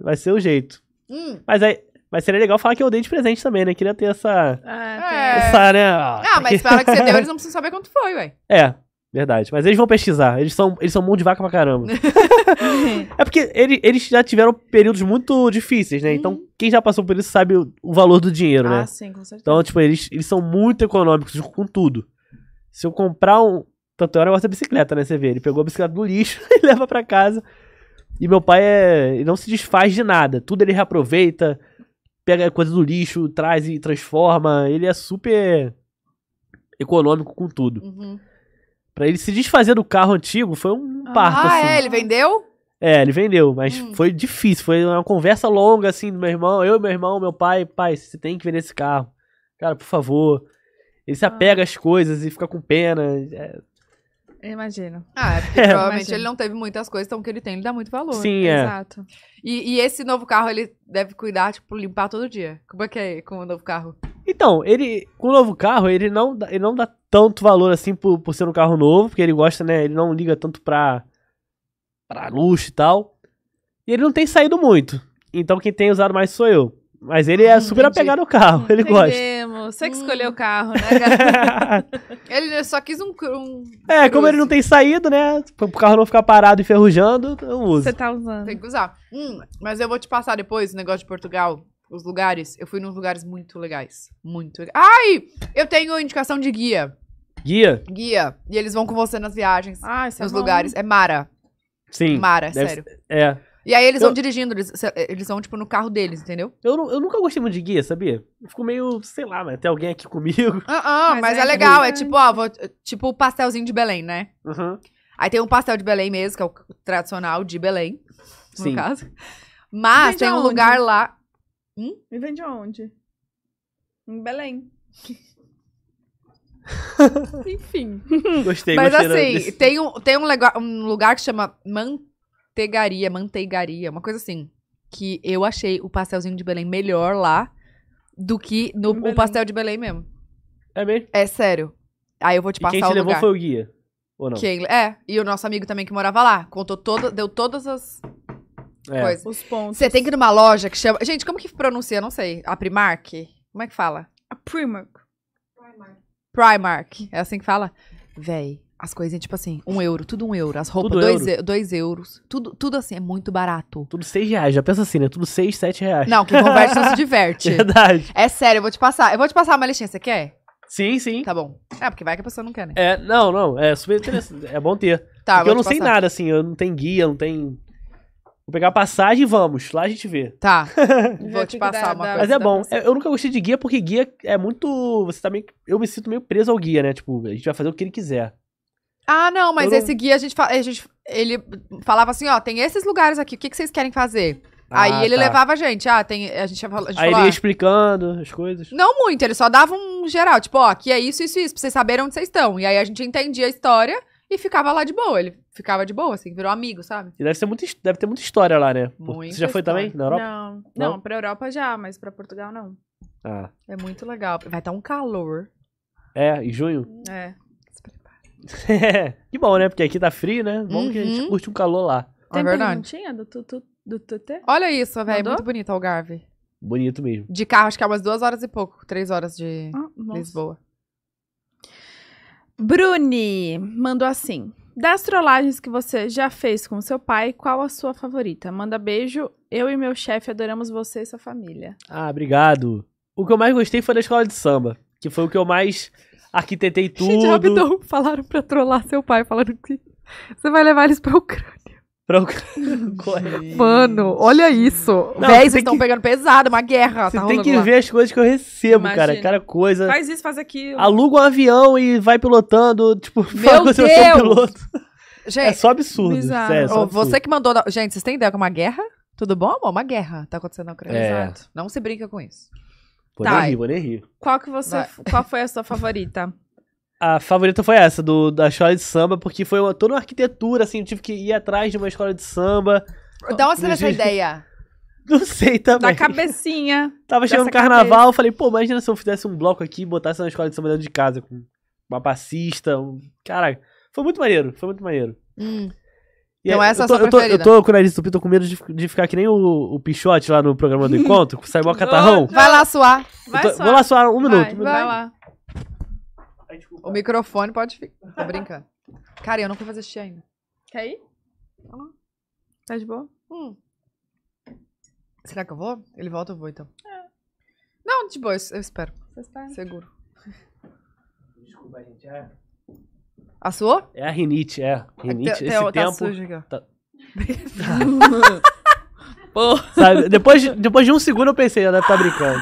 vai ser o jeito. Hum. Mas aí, mas seria legal falar que eu dei de presente também, né? Queria ter essa. Ah, é. Tá. Essa, né? Ah, ah mas fala que você deu, eles não precisam saber quanto foi, ué. É, verdade. Mas eles vão pesquisar. Eles são, eles são mão de vaca pra caramba. é porque ele, eles já tiveram períodos muito difíceis, né? Então, uhum. Então, quem já passou por isso sabe o, o valor do dinheiro, ah, né? Ah, sim, com certeza. Então, tipo, eles, eles são muito econômicos com tudo. Se eu comprar um. Tanto é gosto de bicicleta, né? Você vê, ele pegou a bicicleta do lixo e leva para casa. E meu pai é, ele não se desfaz de nada. Tudo ele reaproveita pega coisa do lixo, traz e transforma. Ele é super econômico com tudo. Uhum. Pra ele se desfazer do carro antigo foi um ah, parto. Ah, assim. é? Ele vendeu? É, ele vendeu, mas hum. foi difícil. Foi uma conversa longa, assim, do meu irmão. Eu, meu irmão, meu pai. Pai, você tem que vender esse carro. Cara, por favor. Ele se ah. apega ah. às coisas e fica com pena. É... Imagino. Ah, é porque é, provavelmente imagino. ele não teve muitas coisas, então o que ele tem, ele dá muito valor. Sim, é. Exato. E, e, esse novo carro, ele deve cuidar, tipo, limpar todo dia. Como é que é com o novo carro? Então, ele. Com o novo carro, ele não, dá, ele não dá tanto valor assim por, por ser um carro novo, porque ele gosta, né? Ele não liga tanto pra. pra luxo e tal. E ele não tem saído muito. Então quem tem usado mais sou eu. Mas ele é super apegado ao carro, ele Entendemos. gosta. Você que escolheu o carro, né, garoto? ele só quis um, um É, cruze. como ele não tem saído, né? O carro não ficar parado enferrujando, eu uso. Você tá usando. Tem que usar. Hum, mas eu vou te passar depois o negócio de Portugal, os lugares. Eu fui nos lugares muito legais. Muito legais. Ai! Eu tenho indicação de guia. Guia? Guia. E eles vão com você nas viagens, ah, é nos é lugares. É Mara. Sim. Mara, é sério. Ser, é. E aí eles eu... vão dirigindo, eles, eles vão, tipo, no carro deles, entendeu? Eu, não, eu nunca gostei muito de guia, sabia? Eu fico meio, sei lá, mas tem alguém aqui comigo. Ah, ah mas, mas, é, é legal, é tipo, ó, vou, tipo o pastelzinho de Belém, né? Uhum. Aí tem um pastel de Belém mesmo, que é o tradicional de Belém, no Sim. caso. Mas tem um onde? lugar lá. Hum? Me vende onde Em Belém. Enfim. Gostei, Mas gostei assim, tem, um, tem um, lugar, um lugar que chama Man manteigaria, manteigaria, uma coisa assim. Que eu achei o pastelzinho de Belém melhor lá do que no, o pastel de Belém mesmo. É mesmo? É sério. Aí eu vou te e passar o quem te levou foi o guia, ou não? Quem, é, e o nosso amigo também que morava lá. Contou todo, deu todas as é. coisas. Os pontos. Você tem que ir numa loja que chama... Gente, como que pronuncia? Não sei. A Primark? Como é que fala? A Primark. Primark. Primark. É assim que fala? Véi, as coisas tipo assim, um euro, tudo um euro. As roupas, dois, euro. dois euros. Tudo, tudo assim, é muito barato. Tudo seis reais, já pensa assim, né? Tudo seis, sete reais. Não, que converte não se diverte. Verdade. É sério, eu vou te passar. Eu vou te passar uma listinha, você quer? Sim, sim. Tá bom. É, porque vai que a pessoa não quer, né? É, não, não. É super interessante. é bom ter. Tá, porque eu não sei passar. nada, assim, eu não tenho guia, não tenho. Vou pegar a passagem e vamos. Lá a gente vê. Tá. Vou te passar uma coisa. Mas é bom. É, eu nunca gostei de guia porque guia é muito. Você também. Tá meio... Eu me sinto meio preso ao guia, né? Tipo, a gente vai fazer o que ele quiser. Ah, não, mas esse guia a gente, a gente. Ele falava assim: ó, tem esses lugares aqui, o que, que vocês querem fazer? Ah, aí ele tá. levava a gente. Ah, tem, a gente ia Aí ele ia ah, explicando as coisas. Não muito, ele só dava um geral. Tipo, ó, aqui é isso, isso, isso, pra vocês saberem onde vocês estão. E aí a gente entendia a história e ficava lá de boa. Ele ficava de boa, assim, virou amigo, sabe? E deve, ser muito, deve ter muita história lá, né? Muita Você já foi também na Europa? Não, não, não, pra Europa já, mas pra Portugal não. Ah. É muito legal. Vai estar um calor. É, em junho? É. que bom, né? Porque aqui tá frio, né? Bom que a gente uhum. curte um calor lá. É Tem É verdade. perguntinha do, tu, do TT? Olha isso, velho. Muito bonito, Algarve. Bonito mesmo. De carro, acho que é umas duas horas e pouco. Três horas de Ah, Lisboa. Bruni mandou assim. Das trollagens que você já fez com seu pai, qual a sua favorita? Manda beijo. Eu e meu chefe adoramos você e sua família. Ah, obrigado. O que eu mais gostei foi da escola de samba, que foi o que eu mais arquitetei tudo. Gente, rapidão, falaram pra trollar seu pai, falando que você vai levar eles pra Ucrânia. Pra Ucrânia. Mano, olha isso. Não, Véi, vocês estão que... pegando pesado, uma guerra. Você tá tem que lá. ver as coisas que eu recebo, Imagina. cara. Cara, coisa. Faz isso, faz aquilo. Aluga um avião e vai pilotando, tipo, Meu Deus! Eu sou piloto. É Gente, é só absurdo. É, é só absurdo. Você que mandou. Gente, vocês têm ideia que é uma guerra? Tudo bom, amor? Uma guerra tá acontecendo na Ucrânia. É. Exato. Não se brinca com isso. Vou tá. rir, nem rir. Qual que você. Vai. Qual foi a sua favorita? A favorita foi essa, do, da escola de samba, porque foi uma, toda uma arquitetura, assim, eu tive que ir atrás de uma escola de samba. Dá uma você essa ideia? Não sei também. Da cabecinha. Tava chegando carnaval, cabeça. falei, pô, imagina se eu fizesse um bloco aqui e botasse uma escola de samba dentro de casa, com uma passista, um... Caraca, foi muito maneiro, foi muito maneiro. Hum. Então e então essa é a sua eu tô, Eu tô com tô com medo de, de ficar que nem o, o Pichote lá no programa do encontro, sai mó catarrão. Vai lá suar. Vai tô, suar. Vou lá suar um minuto. Vai, vai lá. o microfone pode ficar. Tô brincando. Cara, eu não vou fazer xixi ainda. Quer ir? Tá, tá de boa? Hum. Será que eu vou? Ele volta, eu vou então. É. Não, de boa, eu, eu espero. Você está? Seguro. Desculpa, gente. É... A sua? É a rinite, é. Rinite, te, esse tá tempo... Tá depois, de, depois de um segundo eu pensei, ela deve estar tá brincando.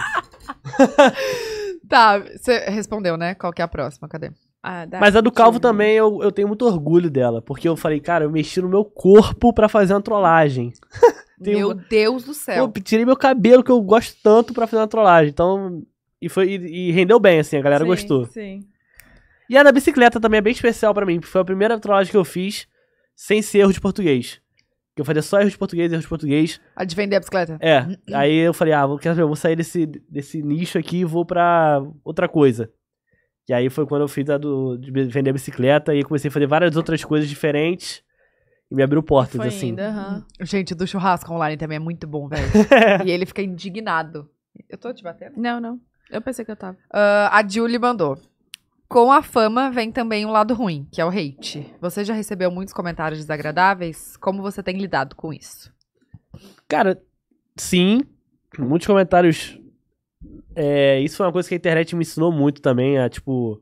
tá, você respondeu, né? Qual que é a próxima? Cadê? Ah, Mas a do Calvo também eu, eu tenho muito orgulho dela, porque eu falei, cara, eu mexi no meu corpo para fazer uma trollagem. meu uma... Deus do céu. Eu tirei meu cabelo que eu gosto tanto para fazer uma trollagem. Então, e foi e, e rendeu bem assim, a galera sim, gostou. Sim. E a da bicicleta também é bem especial para mim, porque foi a primeira trollagem que eu fiz sem ser erro de português. Que eu fazia só erro de português, erro de português. A de vender a bicicleta? É. aí eu falei, ah, vou, quero vou sair desse, desse nicho aqui e vou pra outra coisa. E aí foi quando eu fiz a do, de vender a bicicleta e comecei a fazer várias outras coisas diferentes. E me abriu portas, foi assim. Ainda, uhum. Gente, do churrasco online também é muito bom, velho. e ele fica indignado. Eu tô te batendo? Não, não. Eu pensei que eu tava. Uh, a Julie mandou. Com a fama vem também um lado ruim, que é o hate. Você já recebeu muitos comentários desagradáveis? Como você tem lidado com isso? Cara, sim. Muitos comentários. É, isso foi uma coisa que a internet me ensinou muito também. A, tipo.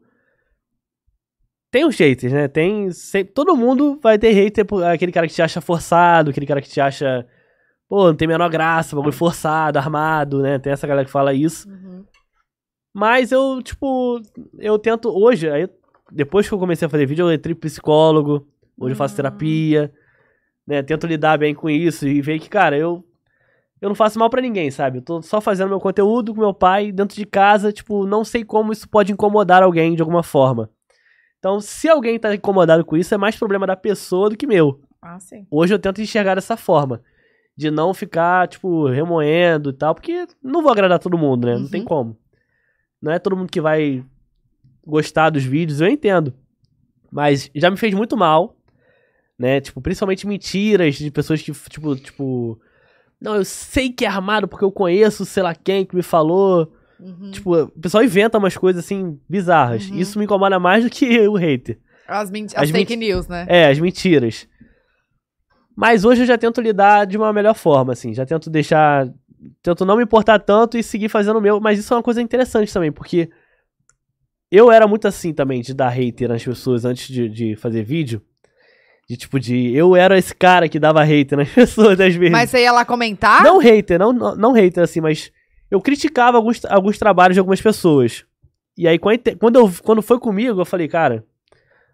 Tem os haters, né? Tem. Sempre, todo mundo vai ter hater. Aquele cara que te acha forçado, aquele cara que te acha. Pô, não tem menor graça, bagulho forçado, armado, né? Tem essa galera que fala isso. Uhum. Mas eu, tipo, eu tento hoje, aí depois que eu comecei a fazer vídeo, eu entrei psicólogo, hoje eu faço hum. terapia, né? Tento lidar bem com isso e ver que, cara, eu eu não faço mal para ninguém, sabe? Eu tô só fazendo meu conteúdo com meu pai dentro de casa, tipo, não sei como isso pode incomodar alguém de alguma forma. Então, se alguém tá incomodado com isso, é mais problema da pessoa do que meu. Ah, sim. Hoje eu tento enxergar dessa forma. De não ficar, tipo, remoendo e tal, porque não vou agradar todo mundo, né? Uhum. Não tem uhum. como não é todo mundo que vai gostar dos vídeos, eu entendo. Mas já me fez muito mal, né? Tipo, principalmente mentiras de pessoas que, tipo, tipo. Não, eu sei que é armado porque eu conheço, sei lá quem que me falou. Uhum. Tipo, o pessoal inventa umas coisas assim bizarras. Uhum. Isso me incomoda mais do que o hater. As, as, as fake news, né? É, as mentiras. Mas hoje eu já tento lidar de uma melhor forma, assim. Já tento deixar tento não me importar tanto e seguir fazendo o meu. Mas isso é uma coisa interessante também, porque eu era muito assim também, de dar hater nas pessoas antes de, de fazer vídeo. De tipo, de. Eu era esse cara que dava hater nas pessoas às vezes. Mas você ia lá comentar? Não hater, não, não, não hater assim, mas eu criticava alguns, alguns trabalhos de algumas pessoas. E aí, quando, eu, quando foi comigo, eu falei, cara,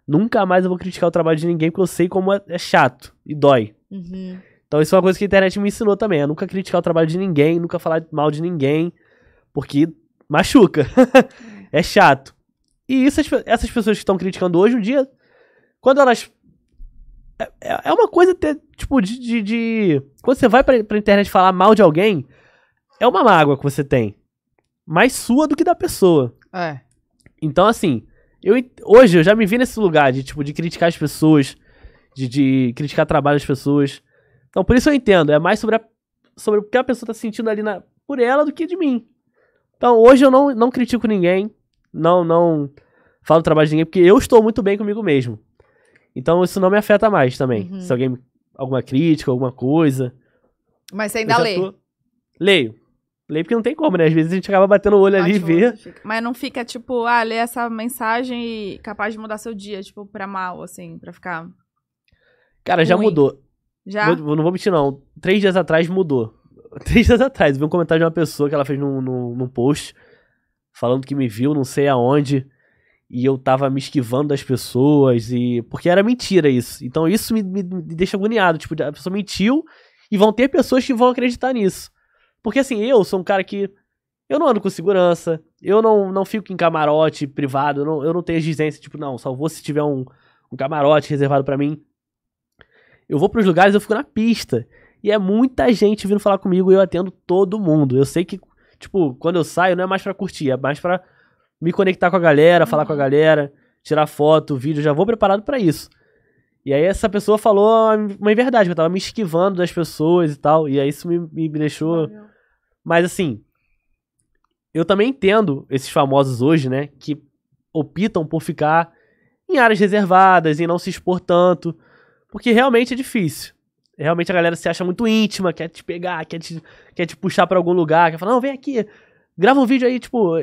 nunca mais eu vou criticar o trabalho de ninguém porque eu sei como é, é chato e dói. Uhum. Então isso é uma coisa que a internet me ensinou também. É nunca criticar o trabalho de ninguém, nunca falar mal de ninguém, porque machuca. é chato. E isso, essas pessoas que estão criticando hoje em dia, quando elas. É, é, é uma coisa ter, tipo, de, de, de, Quando você vai pra, pra internet falar mal de alguém, é uma mágoa que você tem. Mais sua do que da pessoa. É. Então, assim, eu, hoje eu já me vi nesse lugar de, tipo, de criticar as pessoas, de, de criticar o trabalho das pessoas. Então, por isso eu entendo. É mais sobre, a, sobre o que a pessoa tá sentindo ali na, por ela do que de mim. Então, hoje eu não, não critico ninguém. Não, não falo trabalho de ninguém, porque eu estou muito bem comigo mesmo. Então, isso não me afeta mais também. Uhum. Se alguém. Alguma crítica, alguma coisa. Mas você ainda lê? Tô... Leio. Leio porque não tem como, né? Às vezes a gente acaba batendo o olho Ótimo, ali e vê. Fica. Mas não fica, tipo, ah, lê essa mensagem e capaz de mudar seu dia, tipo, pra mal, assim, pra ficar. Cara, ruim. já mudou. Já? Vou, não vou mentir, não. Três dias atrás mudou. Três dias atrás, eu vi um comentário de uma pessoa que ela fez num, num, num post falando que me viu, não sei aonde e eu tava me esquivando das pessoas e porque era mentira isso. Então isso me, me, me, deixa agoniado, tipo, a pessoa mentiu e vão ter pessoas que vão acreditar nisso. Porque assim, eu sou um cara que eu não ando com segurança, eu não, não fico em camarote privado, eu não, eu não tenho exigência, tipo, não, só vou se tiver um, um camarote reservado para mim. Eu vou para os lugares, eu fico na pista. E é muita gente vindo falar comigo e eu atendo todo mundo. Eu sei que, tipo, quando eu saio não é mais para curtir, é mais para me conectar com a galera, falar com a uhum. galera, tirar foto, vídeo, já vou preparado para isso. E aí essa pessoa falou uma verdade, que eu tava me esquivando das pessoas e tal, e aí isso me, me deixou... Mas assim, eu também entendo esses famosos hoje, né, que optam por ficar em áreas reservadas, em não se expor tanto... Porque realmente é difícil. Realmente a galera se acha muito íntima, quer te pegar, quer te, quer te puxar para algum lugar, quer falar, não, vem aqui, grava um vídeo aí, tipo.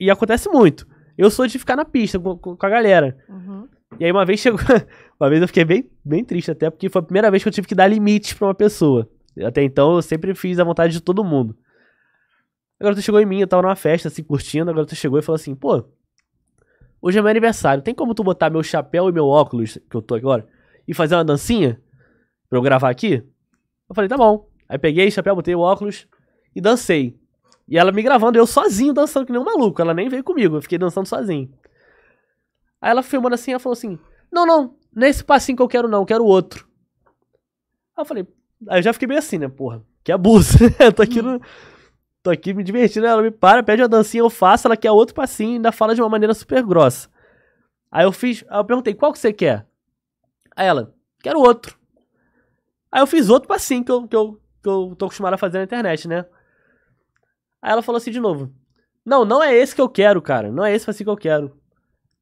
E acontece muito. Eu sou de ficar na pista com, com a galera. Uhum. E aí uma vez chegou. uma vez eu fiquei bem, bem triste até, porque foi a primeira vez que eu tive que dar limites pra uma pessoa. Até então eu sempre fiz a vontade de todo mundo. Agora tu chegou em mim, eu tava numa festa, assim, curtindo. agora tu chegou e falou assim: pô, hoje é meu aniversário, tem como tu botar meu chapéu e meu óculos, que eu tô agora? e fazer uma dancinha pra eu gravar aqui? Eu falei, tá bom. Aí peguei chapéu, botei o óculos e dancei. E ela me gravando, eu sozinho dançando que nem um maluco. Ela nem veio comigo, eu fiquei dançando sozinho. Aí ela filmando assim, ela falou assim: Não, não, nesse é esse passinho que eu quero, não, eu quero outro. Aí eu falei, aí eu já fiquei meio assim, né, porra, que abuso, né? tô aqui no, Tô aqui me divertindo, ela me para, pede uma dancinha, eu faço, ela quer outro passinho e ainda fala de uma maneira super grossa. Aí eu fiz, aí eu perguntei, qual que você quer? Aí ela, quero outro. Aí eu fiz outro passinho que eu, que eu, que eu tô acostumado a fazer na internet, né? Aí ela falou assim de novo: Não, não é esse que eu quero, cara. Não é esse sim que eu quero.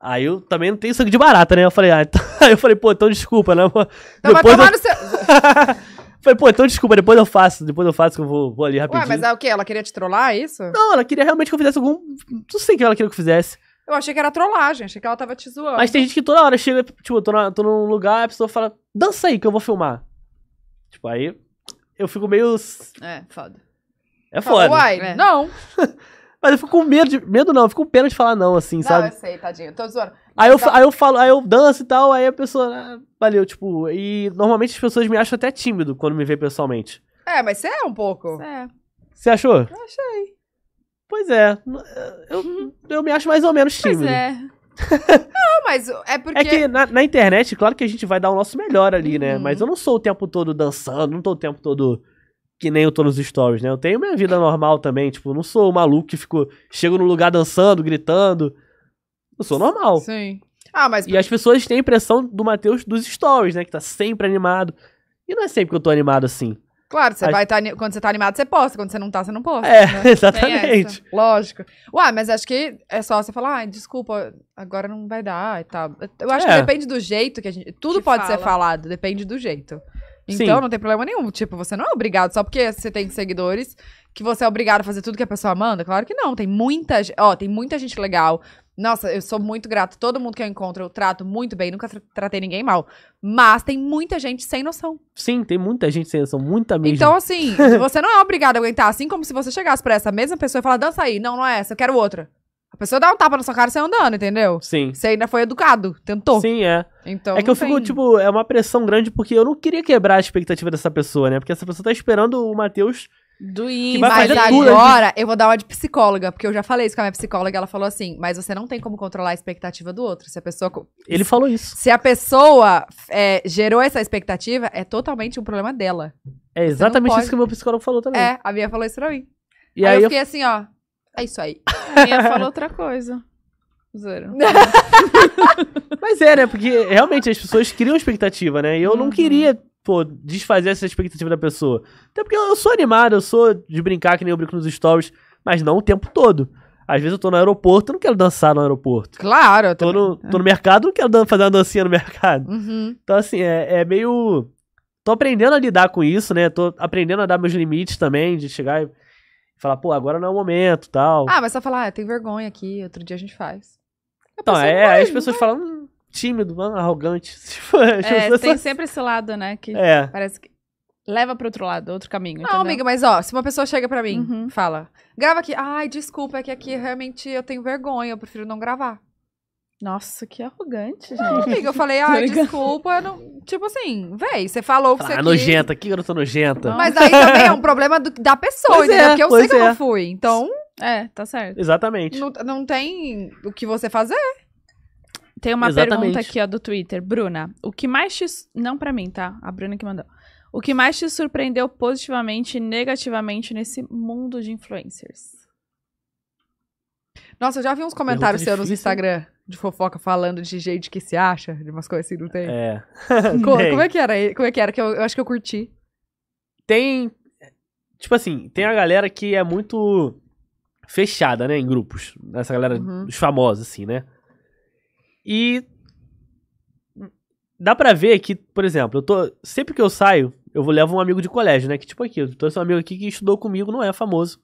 Aí eu também não tenho sangue de barata, né? Eu falei, ah, então... Aí eu falei, pô, então desculpa, né? Tá, depois vai tá tomar eu... no seu. falei, pô, então desculpa, depois eu faço, depois eu faço que eu vou, vou ali rapidinho. Ué, mas é o quê? Ela queria te trollar, é isso? Não, ela queria realmente que eu fizesse algum. Não sei o que ela queria que eu fizesse. Eu achei que era trollagem, achei que ela tava te zoando. Mas tem gente que toda hora chega, tipo, tô, na, tô num lugar, a pessoa fala, dança aí que eu vou filmar. Tipo, aí eu fico meio. É, foda. É foda. Uai, é. não. Mas eu fico com medo de. Medo não, eu fico com pena de falar não, assim, não, sabe? Não, eu sei, tadinho, tô zoando. Aí eu, aí eu falo, aí eu danço e tal, aí a pessoa. Ah, valeu, tipo. E normalmente as pessoas me acham até tímido quando me vê pessoalmente. É, mas você é um pouco. é. Você achou? Eu achei. Pois é. Eh, eu, uhum. eu me acho mais ou menos tímido. Pois é. não, mas é, é porque. É que na, na, internet, claro que a gente vai dar o nosso melhor ali, né? Mas uhum. eu não sou o tempo todo dançando, não tô o tempo todo que nem eu tô nos stories, né? Eu tenho minha vida normal também, tipo, não sou maluco que fico, chego no lugar dançando, gritando. Eu sou normal. Sim. Ah, mas... E as pessoas têm a impressão do Matheus dos stories, né? Que tá sempre animado. E não é sempre que eu tô animado assim. Claro, você a... vai estar. Tá, quando você tá animado, você posta. Quando você não tá, você não posta. É, né? exatamente. Lógico. Uai, mas acho que é só você falar, ah, desculpa, agora não vai dar e tal. Eu acho é. que depende do jeito que a gente. Tudo que pode fala. ser falado, depende do jeito. Então Sim. não tem problema nenhum. Tipo, você não é obrigado, só porque você tem seguidores, que você é obrigado a fazer tudo que a pessoa manda. Claro que não. Tem muita Ó, tem muita gente legal, nossa, eu sou muito grato. Todo mundo que eu encontro, eu trato muito bem, nunca tra tratei ninguém mal. Mas tem muita gente sem noção. Sim, tem muita gente sem noção, muita mesmo. Então, assim, você não é obrigado a aguentar, assim como se você chegasse pra essa mesma pessoa e falasse, dança aí. Não, não é essa, eu quero outra. A pessoa dá um tapa na sua cara e você andando, entendeu? Sim. Você ainda foi educado, tentou. Sim, é. Então, é que eu tem... fico, tipo, é uma pressão grande porque eu não queria quebrar a expectativa dessa pessoa, né? Porque essa pessoa tá esperando o Matheus do Insta. Mas agora eu vou dar uma de psicóloga, porque eu já falei isso com a minha psicóloga. Ela falou assim: mas você não tem como controlar a expectativa do outro. Se a pessoa. Ele falou isso. Se a pessoa é, gerou essa expectativa, é totalmente um problema dela. É exatamente isso que o meu psicólogo falou também. É, a minha falou isso pra mim. E aí, aí eu fiquei eu... assim, ó. É isso aí. A minha falou outra coisa. Zero. Mas é, né? Porque realmente as pessoas criam expectativa, né? E eu uhum. não queria pô, desfazer essa expectativa da pessoa. Até porque eu sou animado, eu sou de brincar que nem eu brinco nos stories, mas não o tempo todo. Às vezes eu tô no aeroporto, eu não quero dançar no aeroporto. Claro, eu tô no, tô no mercado, não quero fazer uma dancinha no mercado. Uhum. Então, assim, é, é meio. Tô aprendendo a lidar com isso, né? Tô aprendendo a dar meus limites também, de chegar e falar, pô, agora não é o momento tal. Ah, mas só falar, ah, tem vergonha aqui, outro dia a gente faz. então, é, aí as pessoas é falam, hum, tímido, arrogante. é, tipo, tem sempre esse lado, né? Que é. parece que leva para outro lado, outro caminho. Não, amiga, mas ó, se uma pessoa chega para mim, uhum. fala, grava aqui. Ai, desculpa, é que aqui realmente eu tenho vergonha, eu prefiro não gravar. Nossa, que arrogante, gente. Não, amiga, eu falei, ai, desculpa, não... tipo assim, véi, você falou que você Ah, nojenta, que garota nojenta. Mas aí também é um problema do, da pessoa, pois entendeu? É, Porque eu sei é. que eu não é. fui, então... É, tá certo. Exatamente. Não, não tem o que você fazer. Tem uma Exatamente. pergunta aqui, ó, do Twitter. Bruna, o que mais te. Não para mim, tá? A Bruna que mandou. O que mais te surpreendeu positivamente e negativamente nesse mundo de influencers? Nossa, eu já vi uns comentários seus no Instagram de fofoca falando de gente que se acha, de umas coisas assim, não tem? É. como, como, é que era? Como é que era? Que eu, eu acho que eu curti. Tem. Tipo assim, tem a galera que é muito fechada, né, em grupos. Essa galera uhum. dos famosos, assim, né? E dá pra ver que, por exemplo, eu tô. Sempre que eu saio, eu vou levo um amigo de colégio, né? Que tipo aqui, eu então trouxe um amigo aqui que estudou comigo, não é famoso.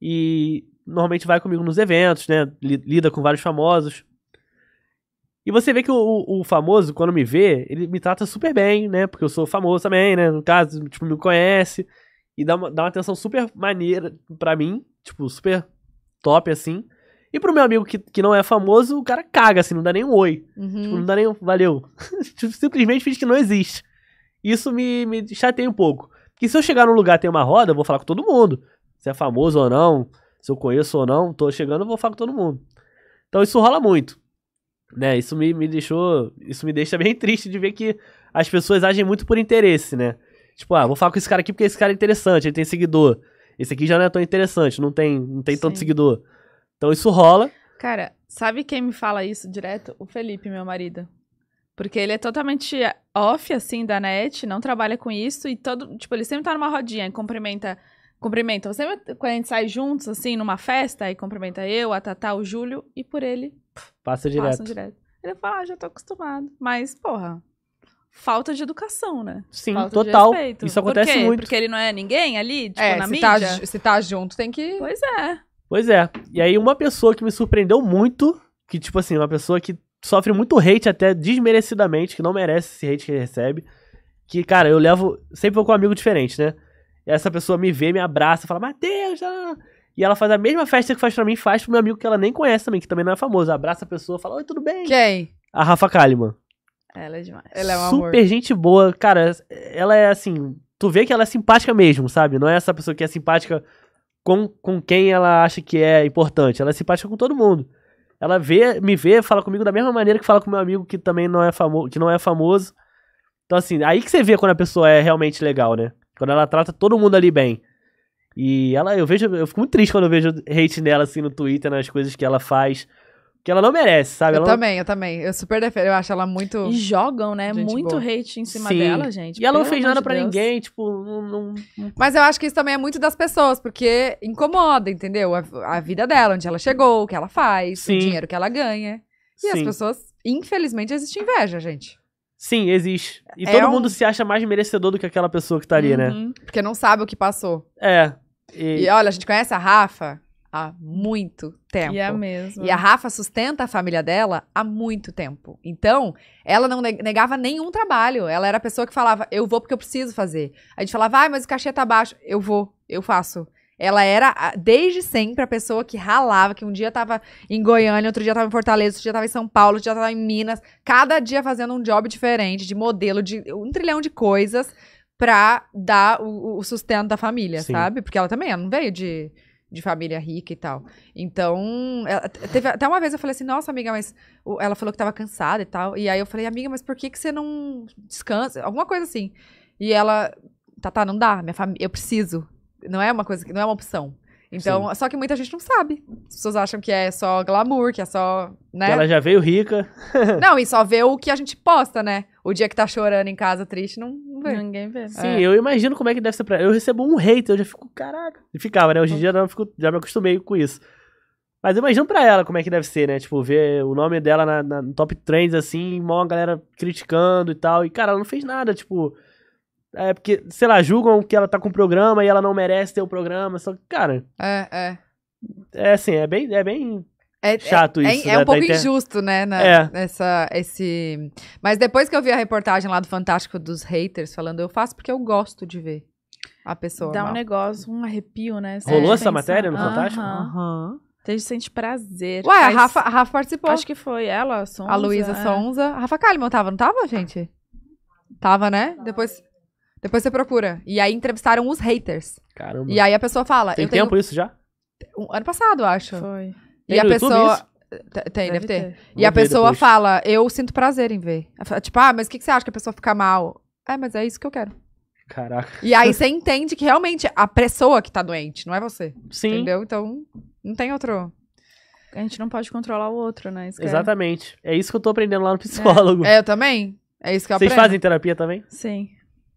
E normalmente vai comigo nos eventos, né? Lida com vários famosos. E você vê que o, o, famoso, quando me vê, ele me trata super bem, né? Porque eu sou famoso também, né? No caso, tipo, me conhece. E dá uma, dá uma atenção super maneira pra mim. Tipo, super top, assim. E pro meu amigo que, que não é famoso, o cara caga, assim, não dá nem um oi. Uhum. Tipo, não dá nem um valeu. Tipo, simplesmente finge que não existe. Isso me, me chateia um pouco. Porque se eu chegar num lugar e tem uma roda, eu vou falar com todo mundo. Se é famoso ou não, se eu conheço ou não, tô chegando, eu vou falar com todo mundo. Então isso rola muito. Né? Isso me, me deixou. Isso me deixa bem triste de ver que as pessoas agem muito por interesse, né? Tipo, ah, vou falar com esse cara aqui porque esse cara é interessante, ele tem seguidor. Esse aqui já não é tão interessante, não tem, não tem tanto seguidor. Então isso rola. Cara, sabe quem me fala isso direto? O Felipe, meu marido. Porque ele é totalmente off, assim, da net, não trabalha com isso, e todo. Tipo, ele sempre tá numa rodinha e cumprimenta. Cumprimenta. Você, quando a gente sai juntos, assim, numa festa, aí cumprimenta eu, a Tatá, o Júlio, e por ele. Passa direto. Passa direto. Ele fala, ah, já tô acostumado. Mas, porra, falta de educação, né? Sim, falta total. Isso acontece muito. Porque ele não é ninguém ali, tipo, é, na se tá mídia. Tá, se tá junto, tem que. Pois é. Pois é. E aí uma pessoa que me surpreendeu muito, que tipo assim, uma pessoa que sofre muito hate até desmerecidamente, que não merece esse hate que recebe, que cara, eu levo, sempre vou com um amigo diferente, né? E essa pessoa me vê, me abraça, fala: Matheus! ah! E ela faz a mesma festa que faz pra mim, faz pro meu amigo que ela nem conhece também, que também não é famoso. Abraça a pessoa, fala: "Oi, tudo bem?" Quem? A Rafa Kalimann. Ela é demais. Ela é um Super amor. gente boa, cara. Ela é assim, tu vê que ela é simpática mesmo, sabe? Não é essa pessoa que é simpática com, com quem ela acha que é importante. Ela é simpática com todo mundo. Ela vê, me vê, fala comigo da mesma maneira que fala com meu amigo que também não é famoso, que não é famoso. Então assim, aí que você vê quando a pessoa é realmente legal, né? Quando ela trata todo mundo ali bem. E ela, eu vejo, eu fico muito triste quando eu vejo hate nela assim no Twitter, nas coisas que ela faz que ela não merece, sabe? Eu ela também, não... eu também. Eu super defendo, eu acho ela muito. E jogam, né? muito boa. hate em cima Sim. dela, gente. E ela não fez nada pra ninguém, tipo, não, não, Mas eu acho que isso também é muito das pessoas, porque incomoda, entendeu? A, a vida dela, onde ela chegou, o que ela faz, Sim. o dinheiro que ela ganha. E Sim. as pessoas, infelizmente, existe inveja, gente. Sim, existe. E é todo um... mundo se acha mais merecedor do que aquela pessoa que tá ali, né? uhum. né? Porque não sabe o que passou. É. E... e olha, a gente conhece a Rafa, há muito tempo. E é mesmo. E a Rafa sustenta a família dela há muito tempo. Então, ela não negava nenhum trabalho. Ela era a pessoa que falava, eu vou porque eu preciso fazer. A gente falava, ah, mas o cachê tá baixo. Eu vou, eu faço. Ela era, desde sempre, a pessoa que ralava, que um dia tava em Goiânia, outro dia tava em Fortaleza, outro dia tava em São Paulo, outro dia tava em Minas. Cada dia fazendo um job diferente, de modelo, de um trilhão de coisas pra dar o, o sustento da família, Sim. sabe? Porque ela também ela não veio de de família rica e tal. Então, ela, teve, até uma vez eu falei assim, nossa, amiga, mas ela falou que tava cansada e tal. E aí eu falei, amiga, mas por que, que você não descansa? Alguma coisa assim. E ela, tá, tá, não dá, minha família, eu preciso. Não é uma coisa que não é uma opção. Então, Sim. só que muita gente não sabe. As pessoas acham que é só glamour, que é só, né? Que ela já veio rica. não, e só vê o que a gente posta, né? O dia que tá chorando em casa, triste, não, vê. Ninguém vê. Sim, é. eu imagino como é que deve ser pra... Eu recebo um hate, eu já fico, caraca. E ficava, né? Hoje em dia eu fico, já me acostumei com isso. Mas eu imagino pra ela como é que deve ser, né? Tipo, ver o nome dela na, na no top trends, assim, mó galera criticando e tal. E, cara, ela não fez nada, tipo... É porque, sei lá, julgam que ela tá com o programa e ela não merece ter o programa. Só que, cara. É, é. É assim, é bem, é bem é, é chato é, isso. É, é né, um pouco inter... injusto, né? Na, é. Nessa, esse... Mas depois que eu vi a reportagem lá do Fantástico dos haters falando, eu faço porque eu gosto de ver a pessoa. Dá mal. um negócio, um arrepio, né? Você Rolou essa pensar. matéria no Fantástico? Aham. Uh -huh. uh -huh. A gente sente prazer. Ué, faz... a, Rafa, a Rafa participou. Acho que foi ela, a Sonza. A Luísa é. Sonza. A Rafa Kalimann tava, não tava, gente? Tava, né? Depois. Depois você procura. E aí entrevistaram os haters. Caramba. E aí a pessoa fala. Tem tempo tenho... isso já? Um, ano passado, acho. Foi. Tem e a pessoa. Isso? Tem, deve, deve ter. ter. E a pessoa depois. fala, eu sinto prazer em ver. Tipo, ah, mas o que, que você acha que a pessoa fica mal? É, mas é isso que eu quero. Caraca. E aí você entende que realmente a pessoa que tá doente, não é você. Sim. Entendeu? Então, não tem outro. A gente não pode controlar o outro, né? Isso é Exatamente. É... é... isso que eu tô aprendendo lá no é. psicólogo. É, é eu também. É isso que eu Vocês aprendo. Vocês fazem terapia também? Sim.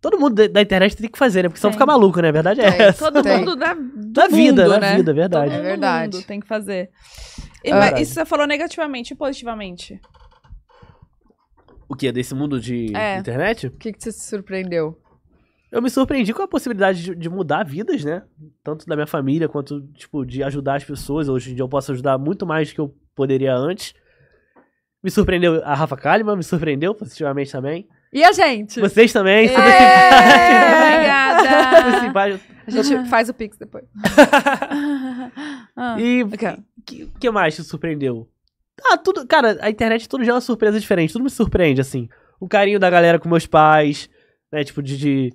Todo mundo da internet tem que fazer, né? Porque senão fica maluco, né? A verdade é essa. Todo tem. mundo da, da vida, mundo, né? da vida, é verdade. Todo é verdade. Mundo tem que fazer. E, é mas, isso você falou negativamente e positivamente? O quê? Desse mundo de é. internet? O que, que você se surpreendeu? Eu me surpreendi com a possibilidade de, de, mudar vidas, né? Tanto da minha família quanto, tipo, de ajudar as pessoas. Hoje em dia eu posso ajudar muito mais do que eu poderia antes. Me surpreendeu a Rafa Kalimann, me surpreendeu positivamente também. E a gente? Vocês também, super é, Obrigada. A gente faz o Pix depois. e o okay. que, que mais te surpreendeu? Ah, tudo. Cara, a internet tudo já é uma surpresa diferente. Tudo me surpreende, assim. O carinho da galera com meus pais, né? Tipo, de, de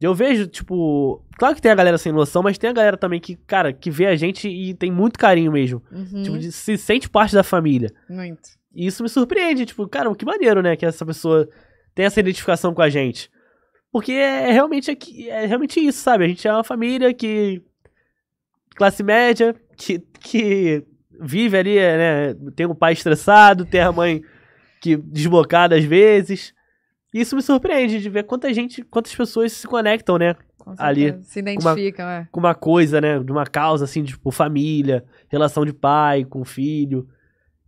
eu vejo, tipo. Claro que tem a galera sem noção, mas tem a galera também que, cara, que vê a gente e tem muito carinho mesmo. Uhum. Tipo, de, se sente parte da família. Muito. E isso me surpreende, tipo, cara, que maneiro, né? Que essa pessoa tem essa identificação com a gente. Porque é, é realmente, é, é realmente isso, sabe? A gente é uma família que. classe média, que, que vive ali, é, né? Tem um pai estressado, tem a mãe que deslocada às vezes. E isso me surpreende de ver quanta gente, quantas pessoas se conectam, né? Com ali. Se identificam, com uma, é. Com uma coisa, né? De uma causa, assim, tipo, família, relação de pai com filho.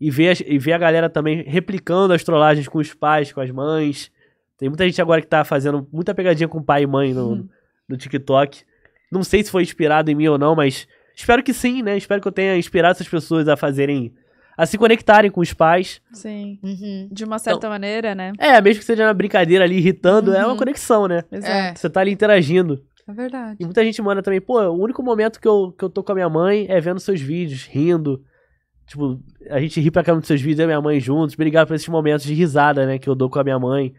E ver, e ver a galera também replicando as trollagens com os pais, com as mães. Tem muita gente agora que tá fazendo muita pegadinha com pai e mãe no, hum. no TikTok. Não sei se foi inspirado em mim ou não, mas espero que sim, né? Espero que eu tenha inspirado essas pessoas a fazerem. a se conectarem com os pais. Sim. Uhum. De uma certa então, maneira, né? É, mesmo que seja uma brincadeira ali, irritando, uhum. é uma uhum. conexão, né? Exato. Você tá ali interagindo. É verdade. E muita gente manda também, pô, o único momento que eu, que eu tô com a minha mãe é vendo seus vídeos, rindo. Tipo, a gente ri pra caramba dos seus vídeos, e a minha mãe juntos. Obrigado por esses momentos de risada, né, que eu dou com a minha mãe.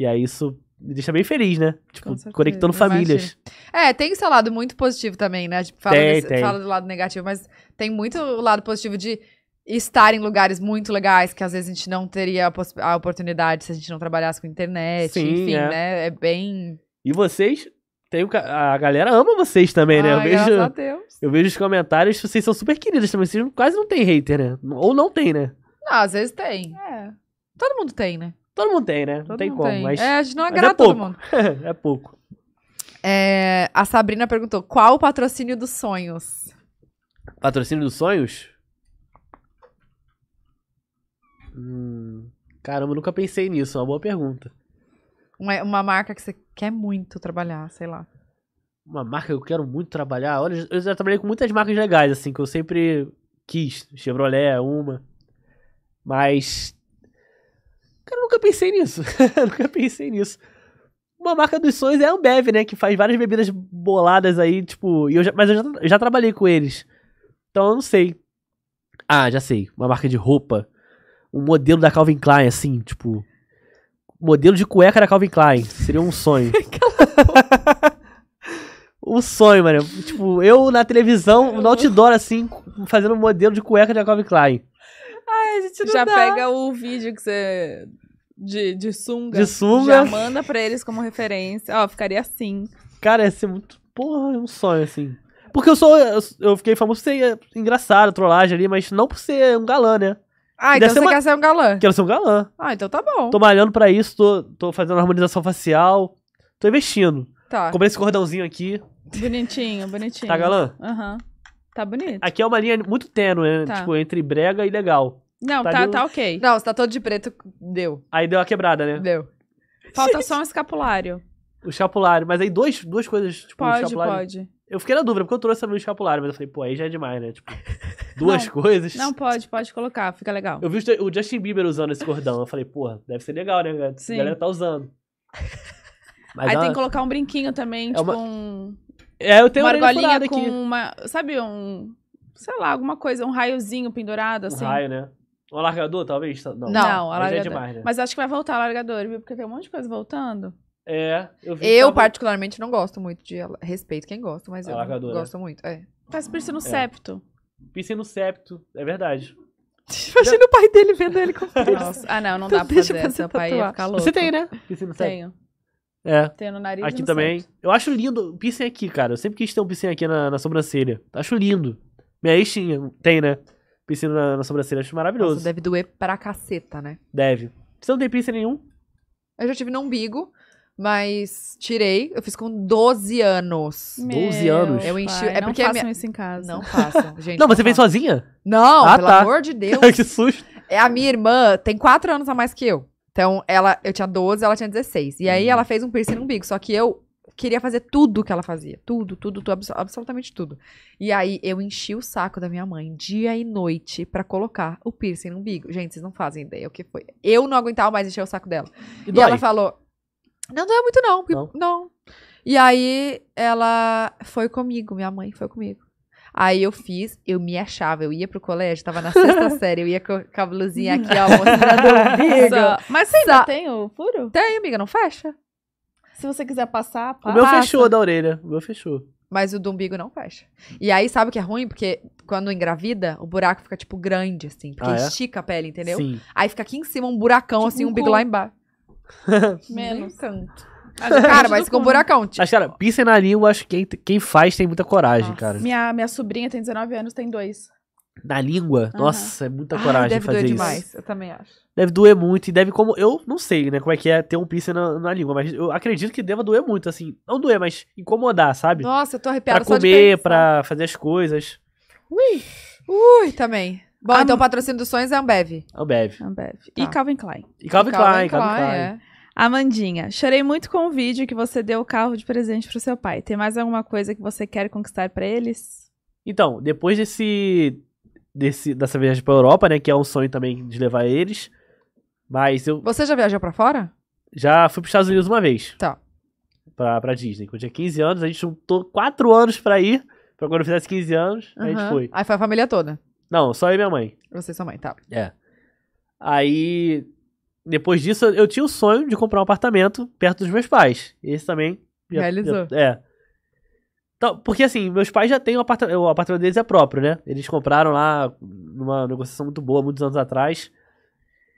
E aí isso me deixa bem feliz, né? Tipo, conectando famílias. É, tem seu lado muito positivo também, né? Tipo, fala, tem, desse, tem. fala do lado negativo, mas tem muito o lado positivo de estar em lugares muito legais que às vezes a gente não teria a, a oportunidade se a gente não trabalhasse com internet, Sim, enfim, é. né? É bem. E vocês. Tem, a galera ama vocês também, né? eu vejo, a Deus. eu vejo os comentários, vocês são super queridos também. Vocês quase não tem hater, né? Ou não tem, né? Não, às vezes tem. É. Todo mundo tem, né? Todo mundo tem, né? Não tem como. Tem. Mas, é, a gente não é agrada é todo mundo. é pouco. É, a Sabrina perguntou: qual o patrocínio dos sonhos? Patrocínio dos sonhos? Hum, caramba, nunca pensei nisso. É uma boa pergunta. Uma, uma marca que você quer muito trabalhar, sei lá. Uma marca que eu quero muito trabalhar. Olha, eu já trabalhei com muitas marcas legais, assim, que eu sempre quis. Chevrolet é uma. Mas Cara, nunca pensei nisso. nunca pensei nisso. Uma marca dos sonhos é a Ambev, né? Que faz várias bebidas boladas aí, tipo. E eu já, mas eu já, já trabalhei com eles. Então eu não sei. Ah, já sei. Uma marca de roupa. Um modelo da Calvin Klein, assim, tipo. Modelo de cueca da Calvin Klein. Seria um sonho. um sonho, mano. Tipo, eu na televisão, no outdoor, assim, fazendo um modelo de cueca da Calvin Klein. É, a gente não Já dá. pega o vídeo que você. De, de sunga. De sunga. Já manda pra eles como referência. Ó, ficaria assim. Cara, ia ser muito. Porra, é um sonho, assim. Porque eu sou. Eu fiquei famoso por ser engraçado, trollagem ali, mas não por ser um galã, né? Ah, Deve então você uma... quer ser um galã? Quero ser um galã. Ah, então tá bom. Tô malhando pra isso, tô, tô fazendo harmonização facial. Tô investindo. Tá. Comprei esse cordãozinho aqui. Bonitinho, bonitinho. Tá galã? Aham. Uhum. Tá bonito. Aqui é uma linha muito tênue, né? Tá. Tipo, entre brega e legal. Não, tá, tá, de... tá ok. Não, se tá todo de preto, deu. Aí deu a quebrada, né? Deu. Falta só um escapulário. O escapulário, mas aí dois, duas coisas, tipo, Pode, pode. Eu fiquei na dúvida, porque eu trouxe também o escapulário, mas eu falei, pô, aí já é demais, né? Tipo, duas não, coisas. Não, pode, pode colocar, fica legal. Eu vi o Justin Bieber usando esse cordão, eu falei, porra, deve ser legal, né, galera? Sim. A galera tá usando. Mas aí ela... tem que colocar um brinquinho também, é tipo uma... um... É, eu tenho uma argolinha com aqui. uma... Sabe, um... Sei lá, alguma coisa, um raiozinho pendurado, assim. Um raio, né? O alargador, talvez? Não, não, não é alargador. É demais, né? Mas acho que vai voltar o alargador, viu? Porque tem um monte de coisa voltando. É, eu vi Eu, tava... particularmente, não gosto muito de. Respeito quem gosta, mas alargador, eu né? gosto muito. É. Faz piercing no é. septo. Piercing no septo, é verdade. Imagina o pai dele vendo ele com piercing. Ah, não, não então dá pra fazer. fazer seu pai ia ficar louco. Você tem, né? Piercing no septo? Tenho. É. Tenho no nariz Aqui no também. Septo. Eu acho lindo o piercing aqui, cara. Eu sempre quis ter um piercing aqui na, na sobrancelha. Acho lindo. Minha ex tinha, tem, né? Piercing na, na sobrancelha, acho maravilhoso. Nossa, deve doer pra caceta, né? Deve. Você não tem piercing nenhum? Eu já tive no umbigo, mas tirei. Eu fiz com 12 anos. 12 anos? Eu enchi. Pai, é porque não façam minha... isso em casa. Não façam, gente. não, você não fez sozinha? Não, ah, pelo tá. amor de Deus. que susto. É, a minha irmã tem 4 anos a mais que eu. Então, ela, eu tinha 12, ela tinha 16. E aí, hum. ela fez um piercing no umbigo. Só que eu queria fazer tudo que ela fazia. Tudo, tudo, tudo absolutamente tudo. E aí eu enchi o saco da minha mãe dia e noite para colocar o piercing no umbigo. Gente, vocês não fazem ideia o que foi. Eu não aguentava mais encher o saco dela. E, e ela falou: Não doeu muito, não. Porque, não. não. E aí ela foi comigo, minha mãe foi comigo. Aí eu fiz, eu me achava, eu ia pro colégio, tava na sexta série, eu ia com a blusinha aqui, ó, mostrando o umbigo. Mas você ainda tem o furo? Tem, amiga, não fecha. Se você quiser passar, passa. O meu fechou da orelha. O meu fechou. Mas o do umbigo não fecha. E aí, sabe o que é ruim? Porque quando engravida, o buraco fica, tipo, grande, assim. Porque ah, é? estica a pele, entendeu? Sim. Aí fica aqui em cima um buracão, tipo assim, um umbigo lá embaixo. Menos. tanto. É cara, mas com um buracão. Tipo. Mas, cara, piercing na língua, acho que quem, quem faz tem muita coragem, cara. Minha, minha sobrinha tem 19 anos, tem dois na língua. Uhum. Nossa, é muita coragem Ai, deve doer demais, eu também acho. Deve doer muito e deve como eu não sei, né, como é que é ter um piercing na, na língua, mas eu acredito que deva doer muito assim, não doer, mas incomodar, sabe? Nossa, eu tô arrepiada pra só comer, de para fazer as coisas. Ui. Ui, também. Bom, Am... Ah, então o patrocínio dos sonhos é Ambev. É Ambev. É Ambev. Tá. E Calvin Klein. E Calvin, Klein, Calvin Klein, Calvin Klein. É. Amandinha, chorei muito com o vídeo que você deu o carro de presente pro seu pai. Tem mais alguma coisa que você quer conquistar para eles? Então, depois desse desse, dessa viagem pra Europa, né? Que é um sonho também de levar eles. Mas eu Você já viajou pra fora? já fui pros Estados Unidos uma vez. Tá. Pra, pra Disney. Quando eu tinha 15 anos, a gente juntou 4 anos pra ir. Pra quando eu fizesse 15 anos, a gente foi. Aí foi a família toda. Não, só eu e minha mãe. Você e sua mãe, tá. É. Aí, depois disso, eu tinha o sonho de comprar um apartamento perto dos meus pais. Esse também. já- Realizou. já- é. Então, porque assim, meus pais já têm o apartamento, o apartamento deles é próprio, né? Eles compraram lá numa negociação muito boa, muitos anos atrás.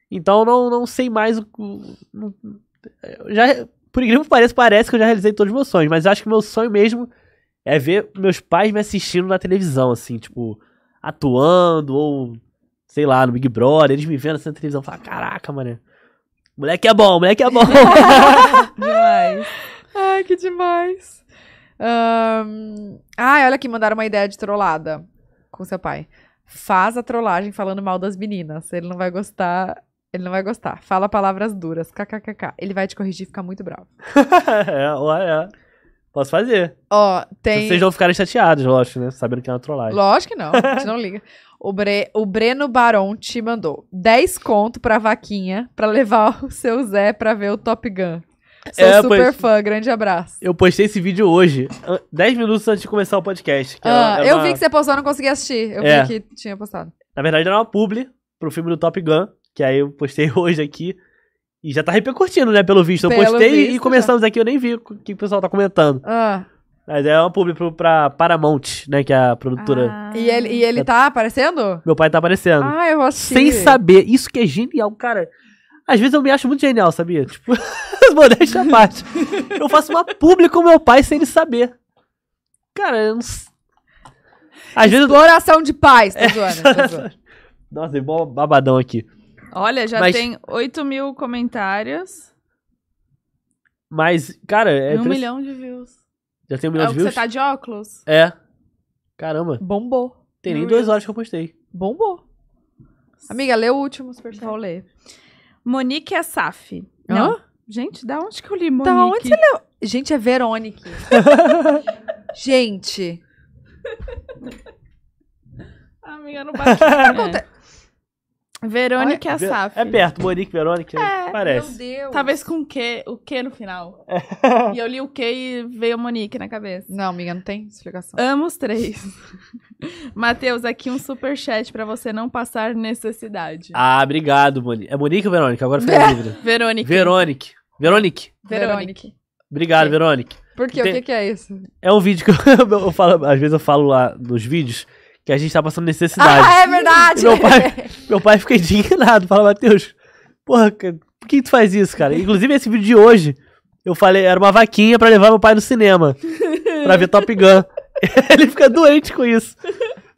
Então não, não sei mais o. Não, já, por incrível que pareça, parece que eu já realizei todos os meus sonhos, mas acho que meu sonho mesmo é ver meus pais me assistindo na televisão, assim, tipo, atuando ou, sei lá, no Big Brother, eles me vendo assim na televisão, falar, caraca, mano, moleque é bom, moleque é bom. demais. Ai, que demais. Um... Ah, olha aqui, mandaram uma ideia de trollada com seu pai. Faz a trollagem falando mal das meninas. Ele não vai gostar. Ele não vai gostar. Fala palavras duras. KKKK. Ele vai te corrigir e ficar muito bravo. é, lá é. Posso fazer. Ó, tem. vocês vão ficar chateados, lógico, né? Sabendo que é uma trollagem. Lógico que não. A gente não liga. O, Bre... o Breno Baron te mandou 10 conto pra vaquinha pra levar o seu Zé pra ver o Top Gun. Sou é, super pois... fã, grande abraço. Eu postei esse vídeo hoje, 10 minutos antes de começar o podcast. É ah, era, era é eu uma... vi que você postou, não consegui assistir. Eu é. vi que tinha postado. Na verdade, era uma publi pro filme do Top Gun, que aí eu postei hoje aqui. E já tá repercutindo, né, pelo visto. Pelo eu postei visto, e começamos já. aqui, eu nem vi o que o pessoal tá comentando. Ah. Mas é uma publi pro, pra Paramount, né? Que é a produtora. Ah. E ele, e ele é. tá aparecendo? Meu pai tá aparecendo. Ah, eu vou assistir. Sem saber. Isso que é genial, cara. Às vezes eu me acho muito genial, sabia? Tipo, modéstia à parte. Eu faço uma publi com meu pai sem ele saber. Cara, eu não. Às vezes Exploração eu... de paz, tá zoando. Nossa, deu é bom babadão aqui. Olha, já Mas... tem 8 mil comentários. Mas, cara, é. E um milhão de views. Já tem um milhão é, de views? Você tá de óculos? É. Caramba. Bombou. Tem nem duas horas que eu postei. Bombou. Amiga, lê o último, super Vou ler. Monique Assaf. Não. Hã? Gente, da onde que eu li Monique? Da onde você leu? Gente, é Verônica. gente. minha não bate. É. Verônica ah, é, Saf. É perto, Monique, Verônica, é, parece. Meu Deus. Talvez com Q, o que no final. É. E eu li o que e veio Monique na cabeça. Não, amiga, não tem explicação. Amo os três. Matheus, aqui um super chat pra você não passar necessidade. Ah, obrigado, Monique. É Monique ou Verônica? Agora fica livre. Verônica. Verônica. Verônica. Verônica. Obrigado, Verônica. Por quê? Tem... O que, que é isso? É um vídeo que eu, eu falo, às vezes eu falo lá nos vídeos que a gente tá passando necessidade. Ah, é verdade! E meu pai, meu pai fica indignado, fala, Matheus, porra, por que tu faz isso, cara? Inclusive, esse vídeo de hoje, eu falei, era uma vaquinha para levar meu pai no cinema, pra ver Top Gun. Ele fica doente com isso.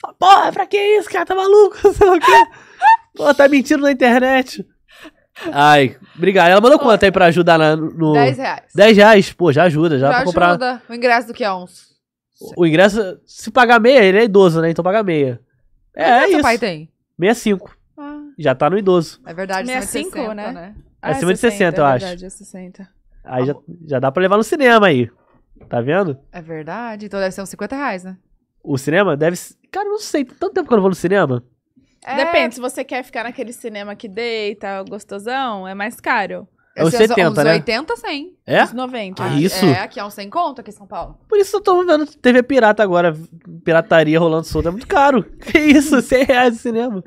Fala, porra, pra que isso, cara? Tá maluco? Sei lá o quê. Pô, tá mentindo na internet. Ai, obrigado. Ela mandou quanto aí pra ajudar na, no. 10 reais. 10 reais, pô, já ajuda, já, já pra comprar. o ingresso do que é uns. O, ingresso, se pagar meia, ele é idoso, né? Então paga meia. É, Quanto é isso. pai tem? 65 já tá no idoso. É verdade, 65, 60, é né? né? É ah, acima é de 60, eu é acho. É verdade, é 60. Aí já, já dá pra levar no cinema aí. Tá vendo? É verdade. Então deve ser uns 50 reais, né? O cinema deve. Cara, não sei. Tem Tanto tempo que eu não vou no cinema. É... Depende. Se você quer ficar naquele cinema que deita, gostosão, é mais caro. É uns 70, uns né? 80, 100. É? Uns 90. Ah, isso? É, aqui é uns 100 conto aqui em São Paulo. Por isso eu tô vendo TV pirata agora. Pirataria rolando solta. É muito caro. Que isso? 100 reais de cinema.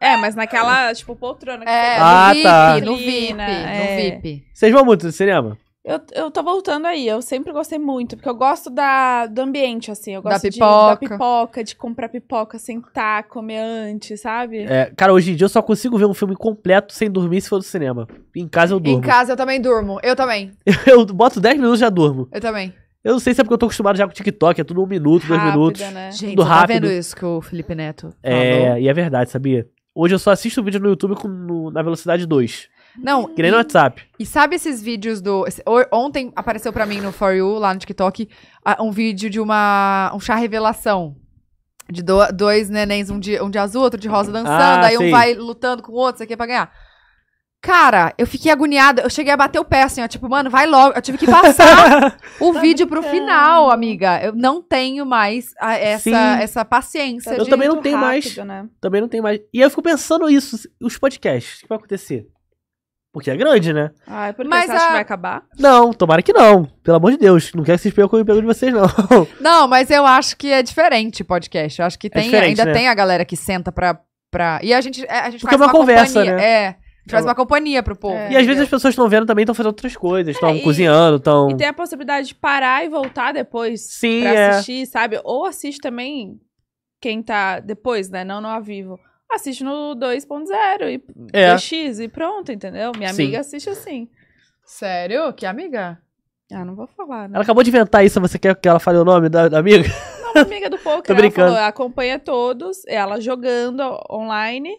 É, mas naquela, tipo, poltrona. Que é, ah, VIP, tá. no VIP, no é. VIP. Vocês vão muito no cinema? Eu, eu tô voltando aí, eu sempre gostei muito, porque eu gosto da, do ambiente, assim, eu gosto da pipoca. De, da pipoca, de comprar pipoca, sentar, comer antes, sabe? É, cara, hoje em dia eu só consigo ver um filme completo sem dormir se for do cinema. Em casa eu durmo. Em casa eu também durmo, eu também. eu boto 10 minutos e já durmo. Eu também. Eu não sei se é porque eu tô acostumado já com o TikTok, é tudo um minuto, dois minutos. Né? Gente, tudo tá rápido. tá vendo isso que o Felipe Neto é, falou? É, e é verdade, sabia? Hoje eu só assisto vídeo no YouTube com, no, na velocidade 2. Não. Que nem e, no WhatsApp. E sabe esses vídeos do. Ontem apareceu para mim no For You, lá no TikTok, um vídeo de uma. um chá revelação. De do, dois nenéns, um de, um de azul, outro de rosa dançando, ah, aí um vai lutando com o outro, isso aqui é pra ganhar. Cara, eu fiquei agoniada. Eu cheguei a bater o pé, assim, ó. Tipo, mano, vai logo. Eu tive que passar o vídeo pro final, amiga. Eu não tenho mais a, ah, essa, essa paciência. Eu de, também não tenho rápido, mais. Né? Também não tenho mais. E eu fico pensando isso, os podcasts. O que vai acontecer? Porque é grande, né? Ah, é porque Mas você acha a... que vai acabar? Não, tomara que não. Pelo amor de Deus. Não quero que vocês pegam com o emprego de vocês, não. Não, mas eu acho que é diferente podcast. Eu acho que é tem, é ainda né? tem a galera que senta pra, pra. E a gente, é, a gente Porque faz é uma, uma conversa, companhia. Né? É. Traz então, uma companhia pro povo. É, e às vezes as pessoas estão vendo também, estão fazendo outras coisas, estão é, cozinhando, estão. E tem a possibilidade de parar e voltar depois. Sim. Pra é. assistir, sabe? Ou assiste também quem tá depois, né? Não no ao vivo. Assiste no 2.0 e é. x e pronto, entendeu? Minha Sim. amiga assiste assim. Sério? Que amiga? Ah, não vou falar. Né? Ela acabou de inventar isso, você quer que ela fale o nome da, da amiga? Não, uma amiga do poker. Tô brincando. Falou, acompanha todos, ela jogando online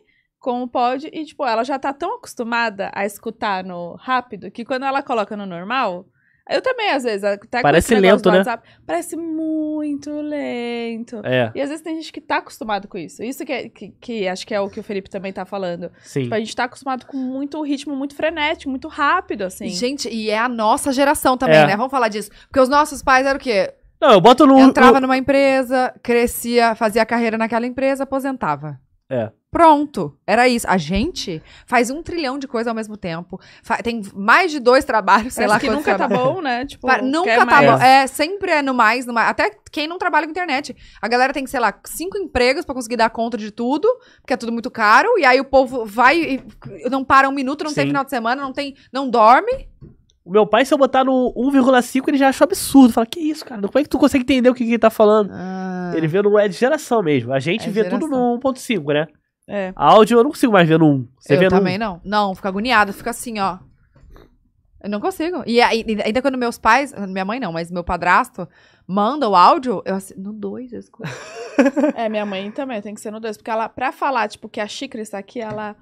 com o pod e, tipo, ela já tá tão acostumada a escutar no rápido que quando ela coloca no normal. Eu também, às vezes, até Parece lento, né? WhatsApp, parece muito lento. É. E às vezes tem gente que tá acostumado com isso. Isso que, é, que, que, acho que é o que o Felipe também tá falando. Sim. Tipo, a gente tá acostumado com muito ritmo muito frenético, muito rápido, assim. Gente, e é a nossa geração também, é. né? Vamos falar disso. Porque os nossos pais eram o quê? Não, eu boto no. Entrava no... numa empresa, crescia, fazia carreira naquela empresa, aposentava. É. Pronto, era isso. A gente faz um trilhão de coisas ao mesmo tempo. Fa tem mais de dois trabalhos, sei Parece lá. que nunca tá bom, né? Tipo, nunca tá bom. É, sempre é no mais, no mais. Até quem não trabalha com internet. A galera tem, sei lá, cinco empregos para conseguir dar conta de tudo, porque é tudo muito caro. E aí o povo vai e não para um minuto, não Sim. tem final de semana, não tem, não dorme. O meu pai, se eu botar no 1,5, ele já achou absurdo. Fala, que isso, cara? Como é que tu consegue entender o que, que ele tá falando? Ah. Ele vê no é de geração mesmo. A gente é vê geração. tudo no 1,5, né? É. Áudio eu não consigo mais ver num. Você eu vê também num... não. Não, fica agoniado, fica assim, ó. Eu não consigo. E ainda quando meus pais, minha mãe não, mas meu padrasto manda o áudio, eu assim, no dois, eu escuto. é, minha mãe também tem que ser no dois, porque ela, pra falar, tipo, que a xícara está aqui, ela.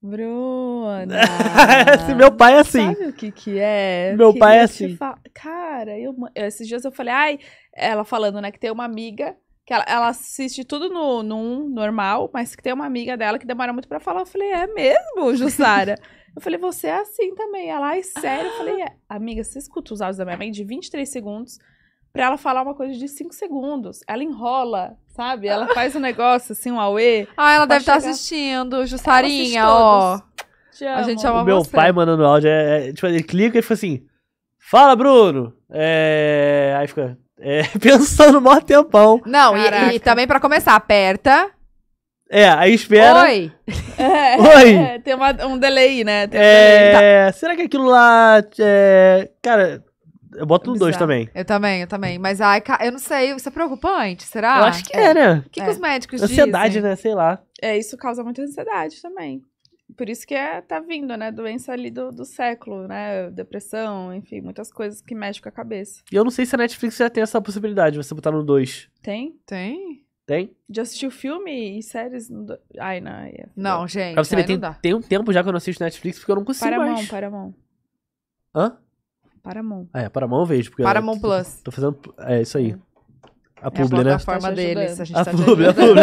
Bruna. Esse meu pai é assim. Sabe o que que é? Meu pai é assim. Cara, eu... esses dias eu falei, ai, ela falando, né, que tem uma amiga que ela, ela, assiste tudo no, normal, mas que tem uma amiga dela que demora muito para falar. Eu falei, é mesmo, Jussara? eu falei, você é assim também. Ela, ai, sério? Eu falei, é. amiga, você escuta os áudios da minha mãe de 23 segundos pra ela falar uma coisa de 5 segundos. Ela enrola, sabe? Ela ah. faz um negócio, assim, um auê. Ah, ela deve estar tá chegar... tá assistindo, Jussarinha, ó. Te amo. A gente ama o meu você. pai mandando áudio, é, é, tipo, ele clica e fica assim, fala, Bruno! É... Aí fica é, pensando mó tempão. Não, e, e, também para começar, aperta. É, aí espera. Oi! É, Oi! Tem uma, um delay, né? Um é, delay. Tá. Será que aquilo lá. É, cara, eu boto no é 2 também. Eu também, eu também. Mas ai, eu não sei, isso é preocupante, será? Eu acho que é, né? O que, que é. os médicos ansiedade, dizem? Ansiedade, né? Sei lá. É, isso causa muita ansiedade também por isso que é, tá vindo, né? Doença ali do, do século, né? Depressão, enfim, muitas coisas que mexem com a cabeça. E eu não sei se a Netflix já tem essa possibilidade, você botar no 2. Tem? Tem. Tem? de assistir o filme e séries? No... Ai, não. É não, gente. Pra você ver, tem, tem, um tempo já que eu não assisto Netflix porque eu não consigo Paramount, mais. para mão Hã? Paramount. Ah, é, mão eu vejo. para mão Plus. Tô, tô fazendo... É, isso aí. É. É a publi, é a né? plataforma tá dele. A, gente a, tá publi, a publi,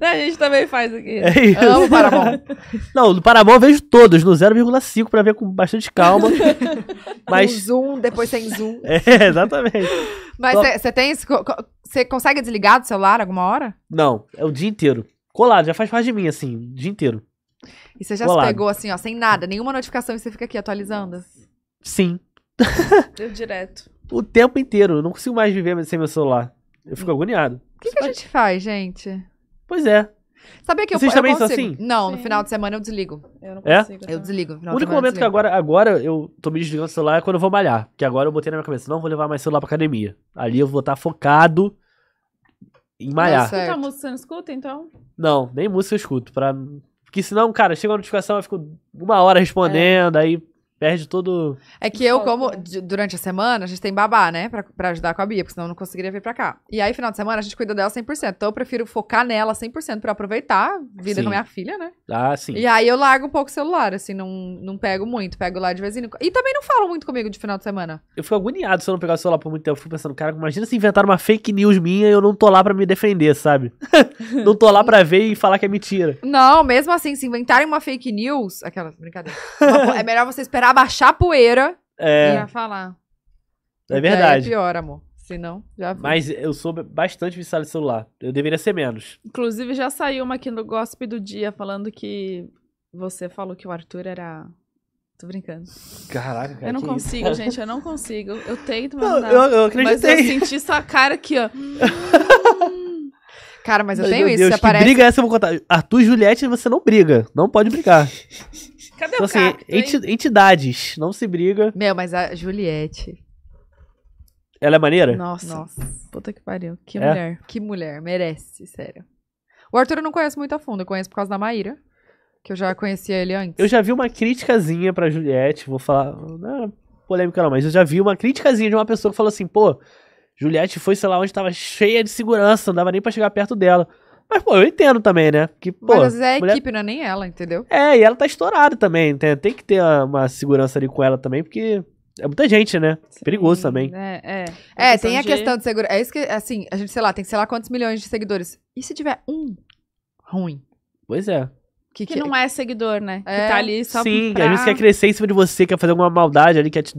a a gente também faz aqui. É isso. amo o Paramon. Não, do Paramon eu vejo todos, no 0,5 pra ver com bastante calma. Mas... zoom, depois sem zoom. É, exatamente. Mas você tem isso? Você consegue desligar do celular alguma hora? Não, é o dia inteiro. Colado, já faz parte de mim, assim, o dia inteiro. E você já Colado. se pegou assim, ó, sem nada, nenhuma notificação e você fica aqui atualizando? Sim. Eu direto. O tempo inteiro, eu não consigo mais viver sem meu celular. Eu fico agoniado. O que, que a gente faz, gente? Pois é. Sabia que Vocês eu, também eu consigo. assim? Não, Sim. no final de semana eu desligo. Eu não é? consigo. É? Eu desligo. No final o único momento que agora, agora eu tô me desligando do celular é quando eu vou malhar. Que agora eu botei na minha cabeça, não vou levar mais celular pra academia. Ali eu vou estar tá focado em malhar. Não, a música você tá não escuta, então? Não, nem música eu escuto. Pra... Porque senão, cara, chega uma notificação, eu fico uma hora respondendo, é. aí Perde todo. É que eu, como durante a semana, a gente tem babá, né? Pra, pra ajudar com a Bia, porque senão eu não conseguiria vir pra cá. E aí, final de semana, a gente cuida dela 100%. Então eu prefiro focar nela 100% pra aproveitar a vida sim. da minha filha, né? Ah, sim. E aí eu largo um pouco o celular, assim, não, não pego muito. Pego lá de vez em quando. E também não falo muito comigo de final de semana. Eu fico agoniado se eu não pegar o celular por muito tempo. Eu fico pensando, cara, imagina se inventaram uma fake news minha e eu não tô lá pra me defender, sabe? não tô lá pra ver e falar que é mentira. Não, mesmo assim, se inventarem uma fake news. Aquela, brincadeira. Uma, é melhor você esperar abaixar a poeira, é... ia falar. É verdade. É pior, amor. Se não, já vi. Mas eu sou bastante viciado em celular. Eu deveria ser menos. Inclusive, já saiu uma aqui no Gossip do Dia falando que você falou que o Arthur era Tô brincando. Caraca, cara. Eu não consigo, isso? gente, eu não consigo. Eu tento, mas não, não eu, eu acreditei. Mas eu senti sua cara aqui, ó. cara, mas eu tenho isso. Deus, aparece... briga é essa eu vou contar. Arthur e Juliette, você não briga. Não pode brigar. Cadê então, o assim, cacto, Entidades, não se briga. Meu, mas a Juliette. Ela é maneira? Nossa. Nossa. Puta que pariu. Que é? mulher. Que mulher. Merece, sério. O Arthur eu não conheço muito a fundo. Eu conheço por causa da Maíra. Que eu já conhecia ele antes. Eu já vi uma criticazinha pra Juliette. Vou falar. Não é polêmica, não, mas eu já vi uma criticazinha de uma pessoa que falou assim: pô, Juliette foi, sei lá, onde tava cheia de segurança. Não dava nem pra chegar perto dela. Mas, pô, eu entendo também, né? Que, pô, Mas às vezes é a mulher... equipe, não é nem ela, entendeu? É, e ela tá estourada também, tem, tem que ter uma segurança ali com ela também, porque é muita gente, né? Sim, Perigoso também. Né? É, é. é, tem a de... questão de segurança. É isso que, assim, a gente, sei lá, tem sei lá quantos milhões de seguidores. E se tiver um ruim? Pois é. Que, que, que não é seguidor, né? É. Que tá ali só Sim, pra... a gente quer crescer em cima de você, quer fazer alguma maldade ali, quer te...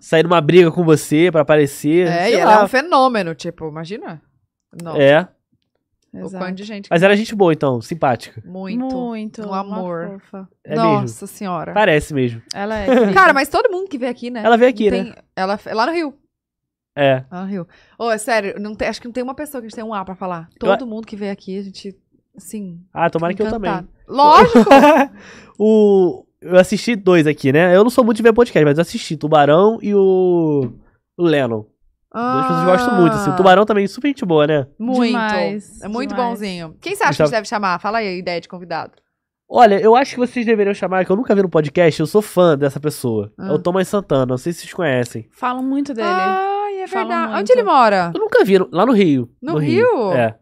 sair numa briga com você pra aparecer. É, e lá. ela é um fenômeno, tipo, imagina. Não. É. Exato. O quanto de gente. Mas ela é gente boa, então, simpática. Muito. Muito. Um amor. É Nossa mesmo. senhora. Parece mesmo. Ela é. Cara, mas todo mundo que veio aqui, né? Ela veio aqui, né? tem... né? Ela é lá no Rio. É. Lá no Rio. Ô, oh, é sério, não tem... acho que não tem uma pessoa que a gente tem um A pra falar. Todo eu... mundo que veio aqui, a gente, assim. Ah, tomara que eu também. Lógico! o. Eu assisti dois aqui, né? Eu não sou muito de ver podcast, mas eu assisti Tubarão e o. O Lennon. Ah, Dois pessoas gostam muito, assim. O tubarão também é super gente boa, né? Muito. Demais, é muito demais. bonzinho. Quem você acha que a gente deve chamar? Fala aí a ideia de convidado. Olha, eu acho que vocês deveriam chamar, que eu nunca vi no podcast, eu sou fã dessa pessoa. Ah. É o Thomas Santana, não sei se vocês conhecem. Falam muito dele. Ai, é verdade. Muito. Onde ele mora? Eu nunca vi, lá no Rio. No, no Rio? Rio? É.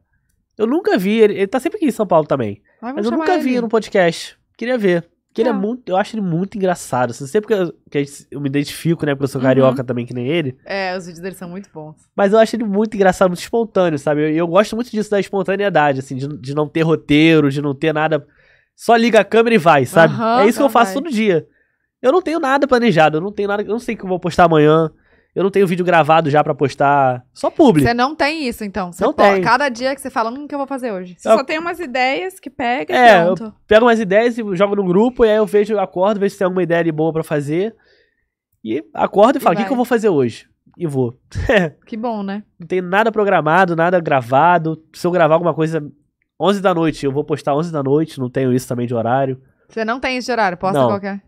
Eu nunca vi, ele, ele tá sempre aqui em São Paulo também. Ai, mas eu nunca ele. vi no podcast. Queria ver. Que ele é. muito. Eu acho ele muito engraçado. Assim, não sei porque eu, eu me identifico, né? Porque eu sou uhum. carioca uhum. também, que nem ele. É, os vídeos dele são muito bons. Mas eu acho ele muito engraçado, muito espontâneo, sabe? E eu, eu, gosto muito disso da espontaneidade, assim, de, de não ter roteiro, de não ter nada. Só liga a câmera e vai, sabe? Uhum, é isso tá que eu faço vai. todo dia. Eu não tenho nada planejado, eu não tenho nada. Eu não sei o que eu vou postar amanhã. Eu não tenho vídeo gravado já para postar. Só público. Você não tem isso, então. Você não pô, tem. Cada dia que você fala, hum, o que eu vou fazer hoje? Você eu... só tem umas ideias que pega e é, pronto. Eu pego umas ideias e jogo no grupo, e aí eu vejo, acordo, vejo se tem alguma ideia de boa para fazer. E acordo e, e falo, o que, que eu vou fazer hoje? E vou. que bom, né? Não tem nada programado, nada gravado. Se eu gravar alguma coisa 11 da noite, eu vou postar 11 da noite, não tenho isso também de horário. Você não tem isso de horário, posta não. qualquer.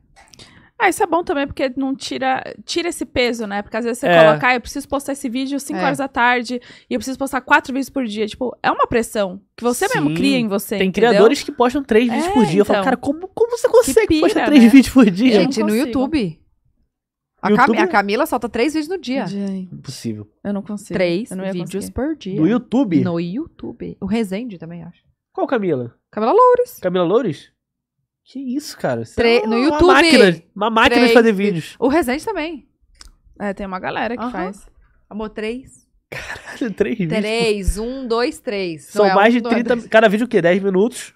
Ah, isso é bom também, porque não tira, tira esse peso, né? Porque às vezes você é. colocar, ah, eu preciso postar esse vídeo 5 é. horas da tarde e eu preciso postar quatro vídeos por dia. Tipo, é uma pressão que você Sim. mesmo cria em você. Tem entendeu? criadores que postam três é, vídeos por dia. Eu falo, então. cara, como, como você consegue pira, postar três né? vídeos por dia? Gente, no YouTube. A, YouTube... Cam... a, Camila solta três vídeos no dia. Gente, Impossível. Eu não consigo. Três não vídeos conseguir. por dia. No YouTube? No YouTube. O Resende também, acho. Qual Camila? Camila Loures. Camila Loures? Que isso, cara? Isso Tre... é uma, no YouTube. Uma máquina, uma máquina de fazer vídeos. O Resende também. É, tem uma galera que uhum. faz. Amor, três. Caralho, três vídeos. Três, um, dois, três. São mais um, de dois, 30. Dois. Cada vídeo o quê? Dez minutos?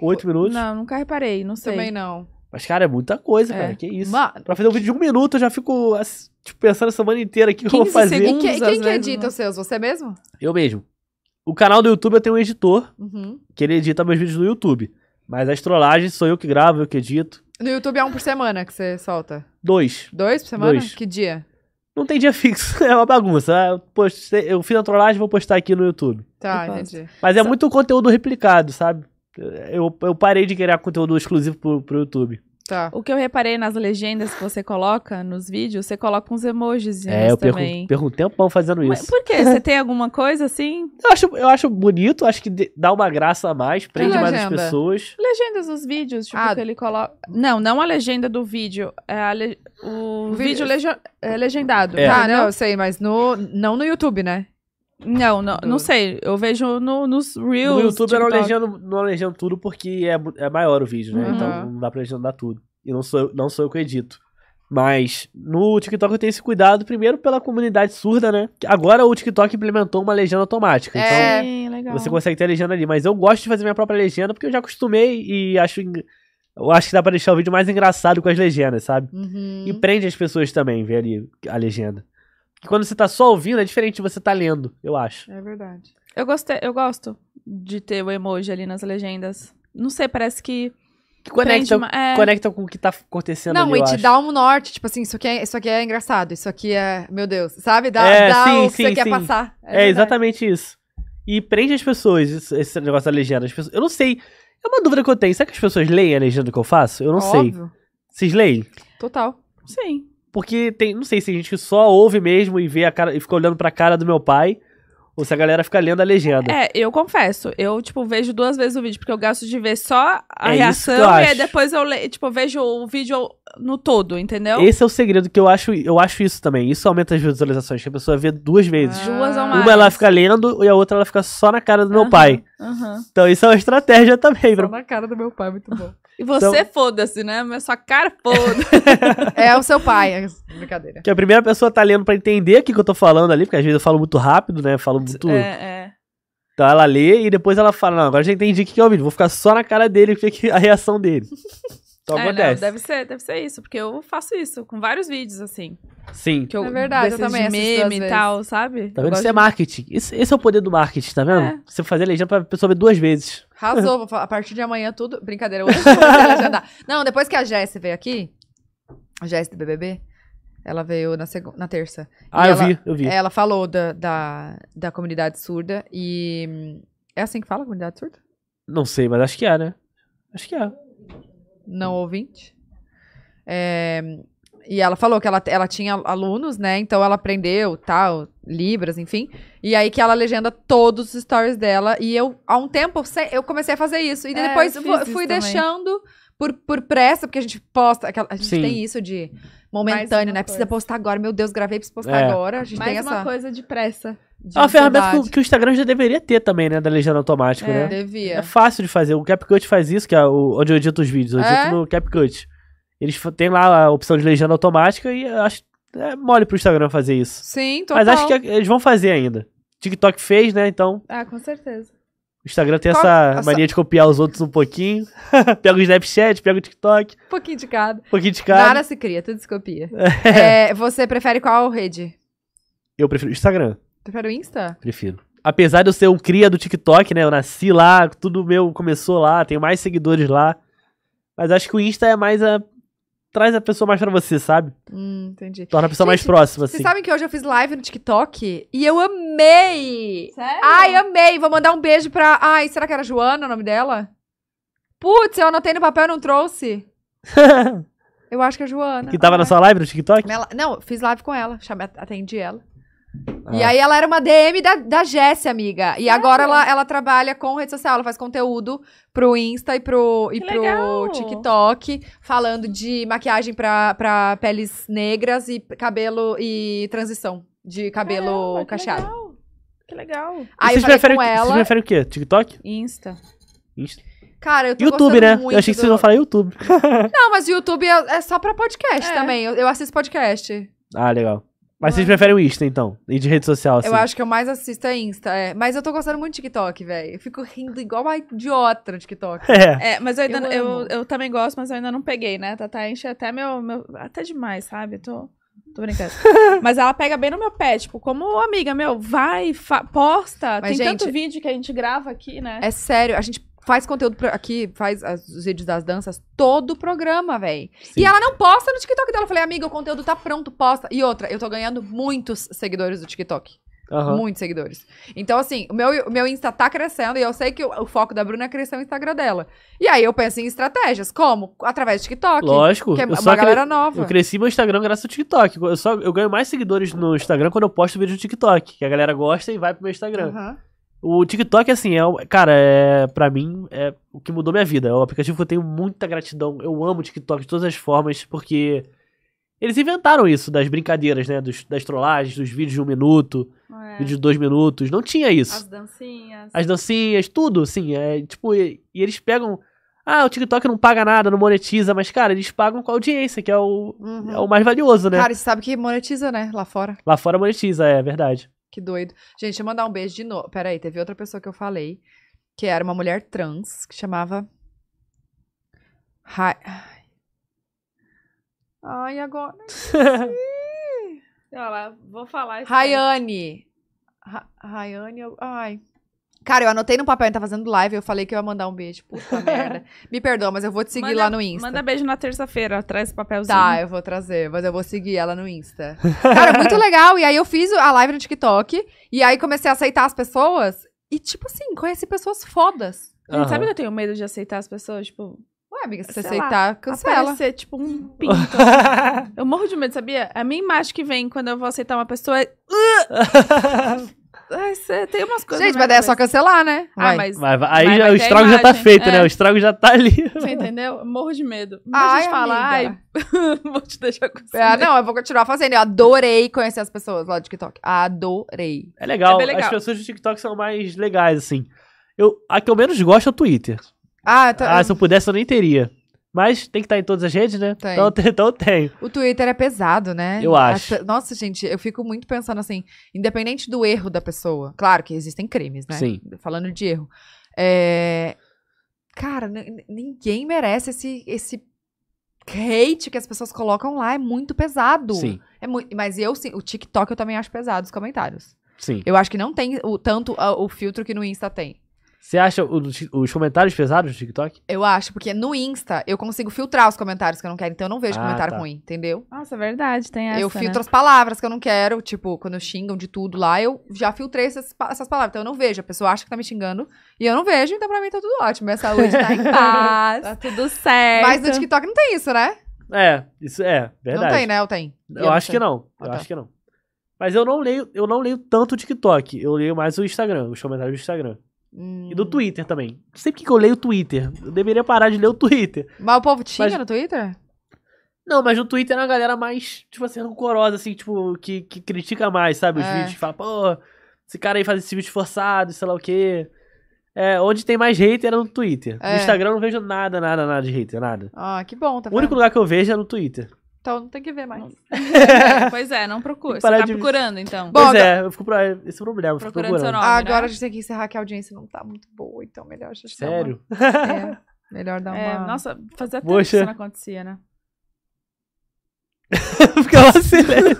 oito minutos? Não, nunca reparei, não sei. Também não. Mas, cara, é muita coisa, é. cara. Que isso. Mano, pra fazer um vídeo de um minuto, eu já fico assim, tipo, pensando a semana inteira o que eu vou fazer. Segundos, e que, quem que é- edita né? os seus? Você mesmo? Eu mesmo. O canal do YouTube eu tenho um editor, uhum. que ele edita meus vídeos no YouTube. Mas as trollagens sou eu que gravo, eu que edito. No YouTube é um por semana que você solta? Dois. Dois por semana? Dois. Que dia? Não tem dia fixo, é uma bagunça. Eu, postei, eu fiz a trollagem e vou postar aqui no YouTube. Tá, entendi. Mas é Só... muito conteúdo replicado, sabe? Eu, eu parei de criar conteúdo exclusivo pro, pro YouTube. Tá. O que eu reparei nas legendas que você coloca nos vídeos, você coloca uns emojis é, eu também. Perco, perco um fazendo isso. Mas por quê? Você tem alguma coisa assim? Eu acho, eu acho bonito, acho que dá uma graça a mais, prende mais as pessoas. Legendas dos vídeos, tipo, ah, que ele coloca. Não, não a legenda do vídeo. É le... O, o vídeo, vídeo lege... é legendado. É. Tá, não, eu sei, mas no... não no YouTube, né? Não, não, não é. sei. Eu vejo no, nos Reels. No YouTube TikTok. eu não legendo, legendo tudo porque é, é maior o vídeo, né? Então, uhum. Então não dá pra legendar tudo. E não sou, eu, não sou eu que edito. Mas no TikTok eu tenho esse cuidado, primeiro pela comunidade surda, né? Agora o TikTok implementou uma legenda automática. É, então legal. você consegue ter a legenda ali. Mas eu gosto de fazer minha própria legenda porque eu já acostumei e acho. Eu acho que dá pra deixar o vídeo mais engraçado com as legendas, sabe? Uhum. E prende as pessoas também, ver ali a legenda quando você tá só ouvindo, é diferente de você tá lendo, eu acho. É verdade. Eu, gostei, eu gosto de ter o emoji ali nas legendas. Não sei, parece que. que conecta, uma, é... conecta com o que tá acontecendo Não, ali, e te acho. dá um norte, tipo assim, isso aqui, é, isso aqui é engraçado, isso aqui é. Meu Deus, sabe? Dá, é, dá sim, o que sim, você sim. quer passar. É, é exatamente isso. E prende as pessoas, esse negócio da legenda. As pessoas, eu não sei. É uma dúvida que eu tenho. Será que as pessoas leem a legenda que eu faço? Eu não Óbvio. sei. Vocês leem? Total. Sim. Porque tem, não sei se a gente só ouve mesmo e vê a cara e fica olhando pra cara do meu pai. Ou se a galera fica lendo a legenda. É, eu confesso. Eu, tipo, vejo duas vezes o vídeo, porque eu gosto de ver só a é reação e aí depois eu, tipo, vejo o vídeo no todo, entendeu? Esse é o segredo que eu acho, eu acho isso também. Isso aumenta as visualizações, que a pessoa vê duas vezes. Ah. Duas ou mais. Uma ela fica lendo e a outra ela fica só na cara do uhum, meu pai. Uhum. Então isso é uma estratégia também. Só pra... na cara do meu pai, muito bom. E você então... foda-se, né? Mas sua cara foda. É, é o seu pai. É brincadeira. Que a primeira pessoa tá lendo pra entender o que, que eu tô falando ali, porque às vezes eu falo muito rápido, né? Falo muito. É, é. Então ela lê e depois ela fala: Não, agora já entendi o que, que é o vídeo, vou ficar só na cara dele, o que é a reação dele é, Não, deve ser, deve ser isso, porque eu faço isso com vários vídeos, assim. Sim. Que eu, é verdade, eu também meme e tal, sabe? Tá vendo? Isso de... é marketing. Esse, esse, é o poder do marketing, tá vendo? É. Você fazer a legenda pra pessoa ver duas vezes. Arrasou, a partir de amanhã tudo. Brincadeira, hoje eu vou Não, depois que a Jess veio aqui, a Jess do BBB, ela veio na, segunda, na terça. Ah, eu ela, vi, eu vi. Ela falou da, da, da comunidade surda e. É assim que fala, comunidade surda? Não sei, mas acho que é, né? Acho que é não ouvinte. É, e ela falou que ela, ela tinha alunos, né? Então ela aprendeu tal, Libras, enfim. E aí que ela legenda todos os stories dela. E eu, há um tempo, eu comecei a fazer isso. E é, depois fui, fui deixando por, por pressa, porque a gente posta. Aquela, a gente Sim. tem isso de momentâneo, né? Coisa. Precisa postar agora. Meu Deus, gravei, preciso postar é. agora. A gente Mais tem essa... uma coisa de pressa. De é uma ferramenta que o Instagram já deveria ter também, né? Da legenda automática, é, né? Devia. É fácil de fazer. O CapCut faz isso, que é o, onde eu edito os vídeos. Eu edito é? no CapCut. Eles têm lá a opção de legenda automática e acho é mole pro Instagram fazer isso. Sim, total. Mas acho que é, eles vão fazer ainda. TikTok fez, né? Então. Ah, com certeza. O Instagram tem essa mania de copiar os outros um pouquinho. pega o Snapchat, pega o TikTok. Um pouquinho de cada. Um pouquinho de cada. Nada se cria, tudo se copia. É. é. você prefere qual rede? Eu prefiro o Instagram. Prefiro o Insta? Prefiro. Apesar de eu ser um cria do TikTok, né? Eu nasci lá, tudo meu começou lá, tenho mais seguidores lá. Mas acho que o Insta é mais a traz a pessoa mais para você, sabe? Hum, entendi. Torna a pessoa Gente, mais próxima, assim. Vocês sabem que hoje eu fiz live no TikTok e eu amei! Sério? Ai, amei! Vou mandar um beijo pra. Ai, será que era Joana o nome dela? Putz, eu anotei no papel e não trouxe. eu acho que é a Joana. Que tava na ah, sua live no TikTok? Não, fiz live com ela, chamei, atendi ela. E ah. aí ela era uma DM da, da Jess, amiga. E agora ela, ela trabalha com rede social, ela faz conteúdo pro Insta e pro, e pro TikTok, falando de maquiagem pra, pra peles negras e cabelo e transição de cabelo Caramba, cacheado. Que legal. Que legal. Aí vocês preferem, ela... vocês preferem o quê? TikTok? Insta. Insta. Cara, eu tô YouTube, né? eu achei que vocês iam falar YouTube. Não, mas YouTube é, é só pra podcast é. também. Eu, eu assisto podcast. Ah, legal. Mas vocês preferem o Insta, então? E de rede social, assim? Eu acho que eu mais assisto é Insta, é. Mas eu tô gostando muito de TikTok, velho. Eu fico rindo igual uma idiota de TikTok. É. é mas eu ainda... Eu, eu, eu, também gosto, mas eu ainda não peguei, né? Tá, tá enche até meu, meu... Até demais, sabe? Tô... Tô brincando. Mas ela pega bem no meu pé, tipo, como amiga, meu, vai, posta. Mas, Tem gente, tanto vídeo que a gente grava aqui, né? É sério, a gente faz conteúdo aqui, faz as, os vídeos das danças, todo o programa, velho. E ela não posta no TikTok dela. Eu falei, amiga, o conteúdo tá pronto, posta. E outra, eu tô ganhando muitos seguidores do TikTok. Uhum. Muitos seguidores. Então, assim, o meu, o meu Insta tá crescendo e eu sei que o, o foco da Bruna é crescer o Instagram dela. E aí eu penso em estratégias. Como? Através do TikTok. Lógico. Que é uma galera nova. Eu cresci meu Instagram graças ao TikTok. Eu, só, eu ganho mais seguidores no Instagram quando eu posto vídeo no TikTok. Que a galera gosta e vai pro meu Instagram. Uhum. O TikTok, assim, é, cara, é, pra mim, é o que mudou minha vida. É um aplicativo que eu tenho muita gratidão. Eu amo o TikTok de todas as formas, porque eles inventaram isso das brincadeiras, né? Dos, das trollagens, dos vídeos de um minuto, é. vídeos de dois minutos. Não tinha isso. As dancinhas. As dancinhas, tudo, assim. É, tipo, e, e, eles pegam. Ah, o TikTok não paga nada, não monetiza, mas, cara, eles pagam com a audiência, que é o, uhum. é o mais valioso, né? Cara, você sabe que monetiza, né? Lá fora. Lá fora monetiza, é, é verdade. Que doido. Gente, deixa eu mandar um beijo de novo. Peraí, teve outra pessoa que eu falei, que era uma mulher trans, que chamava. Hi... Ai, agora. Olha lá, vou falar Raiane. Rayane. Rayane, ai. Cara, eu anotei no papel, a gente tá fazendo live, eu falei que eu ia mandar um beijo. Puta merda. Me perdoa, mas eu vou te seguir manda, lá no Insta. Manda beijo na terça-feira, traz o papelzinho. Tá, eu vou trazer, mas eu vou seguir ela no Insta. Cara, muito legal. E aí eu fiz a live no TikTok, e aí comecei a aceitar as pessoas. E, tipo assim, conheci pessoas fodas. Uhum. Sabe que eu tenho medo de aceitar as pessoas? Tipo, Ué, amiga, se você aceitar, lá, cancela. ser tipo, um pinto. Assim. eu morro de medo, sabia? A minha imagem que vem quando eu vou aceitar uma pessoa é tem umas coisas. Gente, mas daí é só cancelar, né? Ah, vai. Ah, mas. Aí mas já, o estrago já tá feito, né? é. né? O estrago já tá ali. Você entendeu? Morro de medo. Mas ai, falar, ai, vou te deixar com você. É, não, eu vou continuar fazendo. Eu adorei conhecer as pessoas lá do TikTok. Adorei. É legal. É legal. As pessoas do TikTok são mais legais, assim. Eu, a que eu menos gosto é o Twitter. Ah, tá... ah, se eu pudesse, eu nem teria. Mas tem que estar tá em todas as redes, né? Tem. Então, então tenho. O Twitter é pesado, né? Eu acho. Essa, nossa, gente, eu fico muito pensando assim, independente do erro da pessoa. Claro que existem crimes, né? Sim. Falando de erro. É... Cara, ninguém merece esse, esse hate que as pessoas colocam lá. É muito pesado. Sim. É muito... Mas eu, sim, o TikTok eu também acho pesado os comentários. Sim. Eu acho que não tem o, tanto ah, o filtro que no Insta tem. Você acha os comentários pesados do TikTok? Eu acho, porque no Insta eu consigo filtrar os comentários que eu não quero, então eu não vejo ah, comentário tá. ruim, entendeu? Nossa, é verdade, tem essa. Eu né? filtro né? as palavras que eu não quero, tipo, quando xingam de tudo lá, eu já filtrei essas, essas palavras, então eu não vejo. A pessoa acha que tá me xingando e eu não vejo, então pra mim tá tudo ótimo. Minha saúde tá em paz. tá tudo certo. Mas no TikTok não tem isso, né? É, isso é, verdade. Não tem, né? Eu tenho. Eu, eu acho que não. Eu ah, tá. acho que não. Mas eu não leio, eu não leio tanto o TikTok, eu leio mais o Instagram, os comentários do Instagram. Hum. E do Twitter também. Sempre que eu leio o Twitter, eu deveria parar de ler o Twitter. Mas o povo tinha mas... no Twitter? Não, mas no Twitter é uma galera mais, tipo assim, rancorosa, assim, tipo, que, que critica mais, sabe? Os é. vídeos. Fala, pô, esse cara aí faz esse vídeo forçado, sei lá o quê. É, onde tem mais hater é no Twitter. É. No Instagram eu não vejo nada, nada, nada de hater, nada. Ah, que bom, tá O único lugar que eu vejo é no Twitter. Então não tem que ver mais. pois é, não procura. Você tá de... procurando, então. Pois Bom, é, eu fico pra... esse é o problema. Procurando, procurando. Seu nome, ah, agora né? a gente tem que encerrar que a audiência não tá muito boa, então melhor a gente Sério? Uma... É, melhor dar é, uma. É, nossa, fazia tempo Poxa. que isso não acontecia, né? Ficava silêncio.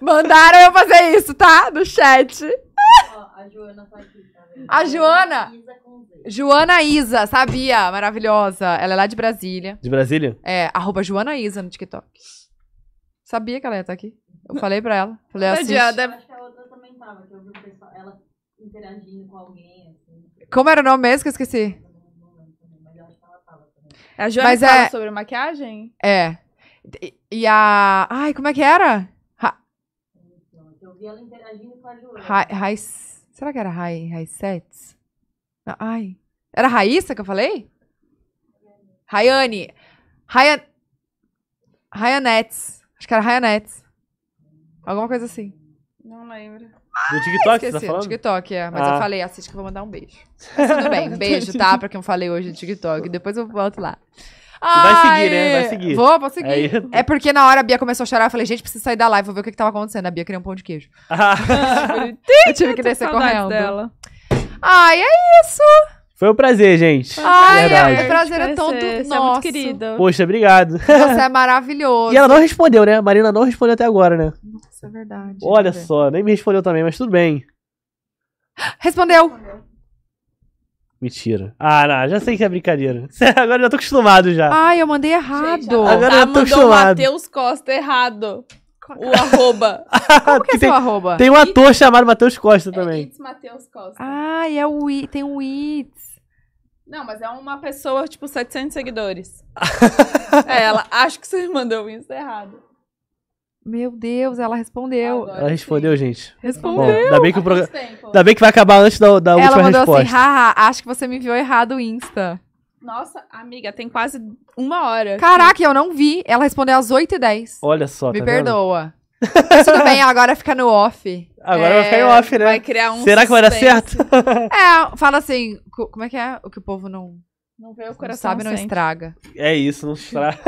Mandaram eu fazer isso, tá? No chat. Ó, a Joana tá aqui. A Joana. Joana Isa, sabia? Maravilhosa. Ela é lá de Brasília. De Brasília? É, arroba Joana Isa no TikTok. Sabia que ela ia estar aqui. Eu falei pra ela. Falei, assim. Eu acho que a outra também tava, que eu vi o pessoal, ela interagindo com alguém, assim. Como era o nome mesmo que eu esqueci? É a Joana Mas fala é... sobre maquiagem? É. E, e a... Ai, como é que era? Ha... Então, eu vi ela interagindo com a Joana. Raiz... Será que era Rai, Raissetes? Ah, ai. Era Raíssa que eu falei? Rayane. Rayan... Rayanetes. Acho que era Rayanetes. Alguma coisa assim. Não lembro. Do ah, TikTok, Esqueci, você tá falando? TikTok, é. Mas ah. eu falei, assiste que eu vou mandar um beijo. Mas tudo bem, beijo, tá? Pra quem eu falei hoje no TikTok. Depois eu volto lá vai seguir, né? Vai seguir. Vou, vou seguir. Aí... É porque na hora a Bia começou a chorar, eu falei, gente, preciso sair da live, vou ver o que, que tava acontecendo. A Bia queria um pão de queijo. Ah. eu tive que descer correndo. Dela. Ai, é isso! Foi um prazer, gente. Ai, é, Verdade. é, prazer é todo Você nosso. É muito querido. Poxa, obrigado. Você é maravilhoso. E ela não respondeu, né? A Marina não respondeu até agora, né? Nossa, é verdade. Olha só, nem me respondeu também, mas tudo bem. Respondeu. Respondeu. Mentira. Ah, não, já sei que é brincadeira. Sério, agora já tô acostumado já. Ai, eu mandei errado. Gente, agora eu tá, tô mandou Matheus Costa errado. O arroba. Como que, que é tem, seu arroba? Tem um ator It's... chamado Matheus Costa é também. It's Matheus Costa. Ah, é o I, tem o It's. Não, mas é uma pessoa, tipo, 700 seguidores. é, ela, acho que você mandou o isso errado. Meu Deus, ela respondeu. Agora ela respondeu, sim. gente. Respondeu. Bom, ainda bem que o programa. Ainda bem que vai acabar antes da, da última resposta. Ela mandou assim: haha, acho que você me enviou errado o Insta. Nossa, amiga, tem quase uma hora. Caraca, eu não vi. Ela respondeu às 8h10. Olha só, Me tá perdoa. Mas tudo bem, agora fica no off. Agora é, vai ficar em é, off, né? Vai criar um. Será suspense. que vai dar certo? é, fala assim: como é que é o que o povo não. Não vê o coração. Não sabe, não sente. estraga. É isso, não estraga.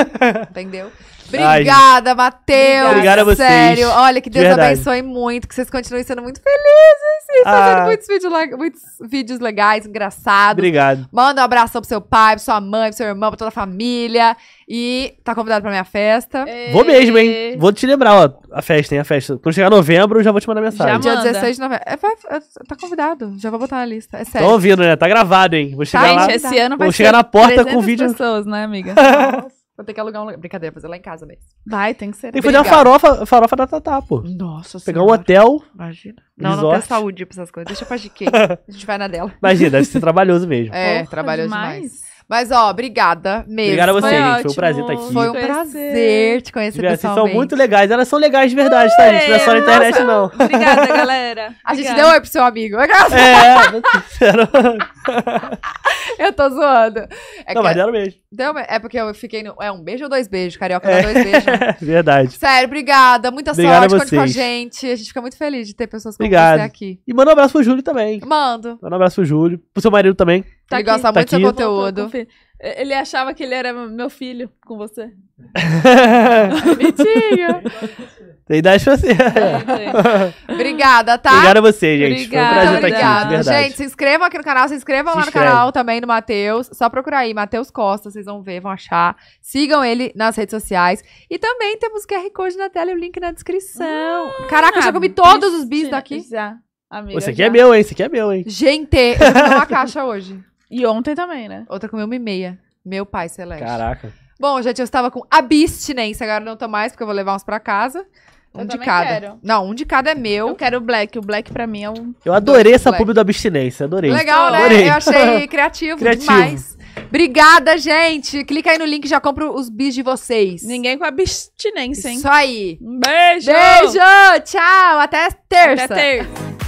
Entendeu? Obrigada, Matheus. Obrigada a vocês. Sério, olha, que Deus de abençoe muito, que vocês continuem sendo muito felizes e fazendo ah. muitos, vídeo, muitos vídeos legais, engraçados. Obrigado. Manda um abração pro seu pai, pra sua mãe, pro seu irmão, pra toda a família. E tá convidado pra minha festa. E... É. Vou mesmo, hein? Vou te lembrar, ó, a festa, hein? A festa. Quando chegar novembro, eu já vou te mandar mensagem. Já Dia 16 de novembro. É, é, tá convidado, já vou botar na lista. É sério. Tô ouvindo, né? Tá gravado, hein? Vou chegar tá, lá. Gente, esse ano vai Vou chegar na porta com o vídeo. pessoas, né, amiga? Nossa. Vou ter que alugar um lugar. Brincadeira, fazer lá em casa mesmo. Vai, tem que ser. Tem que fazer uma farofa, farofa da Tatá, pô. Nossa Pegar senhora. um hotel. Imagina. Não, resort. não tem saúde pra essas coisas. Deixa pra GK. a gente vai na dela. Imagina, deve ser é trabalhoso mesmo. É, Porra, trabalhoso demais. demais. Mas, ó, obrigada mesmo. Obrigada a você, foi gente. Ótimo. Tá foi um prazer estar aqui. Foi um prazer te conhecer Vocês pessoalmente. Vocês são muito legais. Elas são legais de verdade, tá, gente? Não é só na internet, Nossa. não. Obrigada, galera. A obrigada. gente deu oi pro seu amigo. É, eu tô zoando. É não, mas deram beijo. Deu, é porque eu fiquei no... É um beijo ou dois beijos? Carioca dá é. dois beijos. Né? verdade. Sério, obrigada. Muita obrigada sorte. com a gente. A gente fica muito feliz de ter pessoas como você aqui. E manda um abraço pro Júlio também. Mando. Manda um abraço pro Júlio. Pro seu marido também. Tá ele gosta muito tá do seu conteúdo. ele achava que ele era meu filho com você. Bonitinho. Tem idade pra você. Obrigada, tá? Obrigada a você, gente. Obrigada. Foi um Obrigada. Aqui, gente, se inscrevam aqui no canal, se inscrevam se lá inscreve. no canal também do Matheus. Só procurar aí, Matheus Costa, vocês vão ver, vão achar. Sigam ele nas redes sociais. E também temos o QR Code na tela e o link na descrição. Ah, Caraca, eu já comi todos os bis daqui. Já. Amiga, Esse aqui é já. é meu, hein? Esse aqui é meu, hein? Gente, eu vou uma caixa hoje. E ontem também, né? Outra comeu uma e meia. Meu pai celeste. Caraca. Bom, gente, eu estava com abstinência, agora não tô mais, porque eu vou levar uns pra casa. Um eu de cada. Quero. Não, um de cada é meu. Eu quero o black. O black pra mim é um. Eu adorei essa pub da abstinência. Adorei. Legal, oh, né? Adorei. Eu achei criativo, criativo demais. Obrigada, gente. Clica aí no link e já compra os bis de vocês. Ninguém com abstinência, hein? Isso aí. Um beijo. Beijo. Tchau. Até terça. Até terça.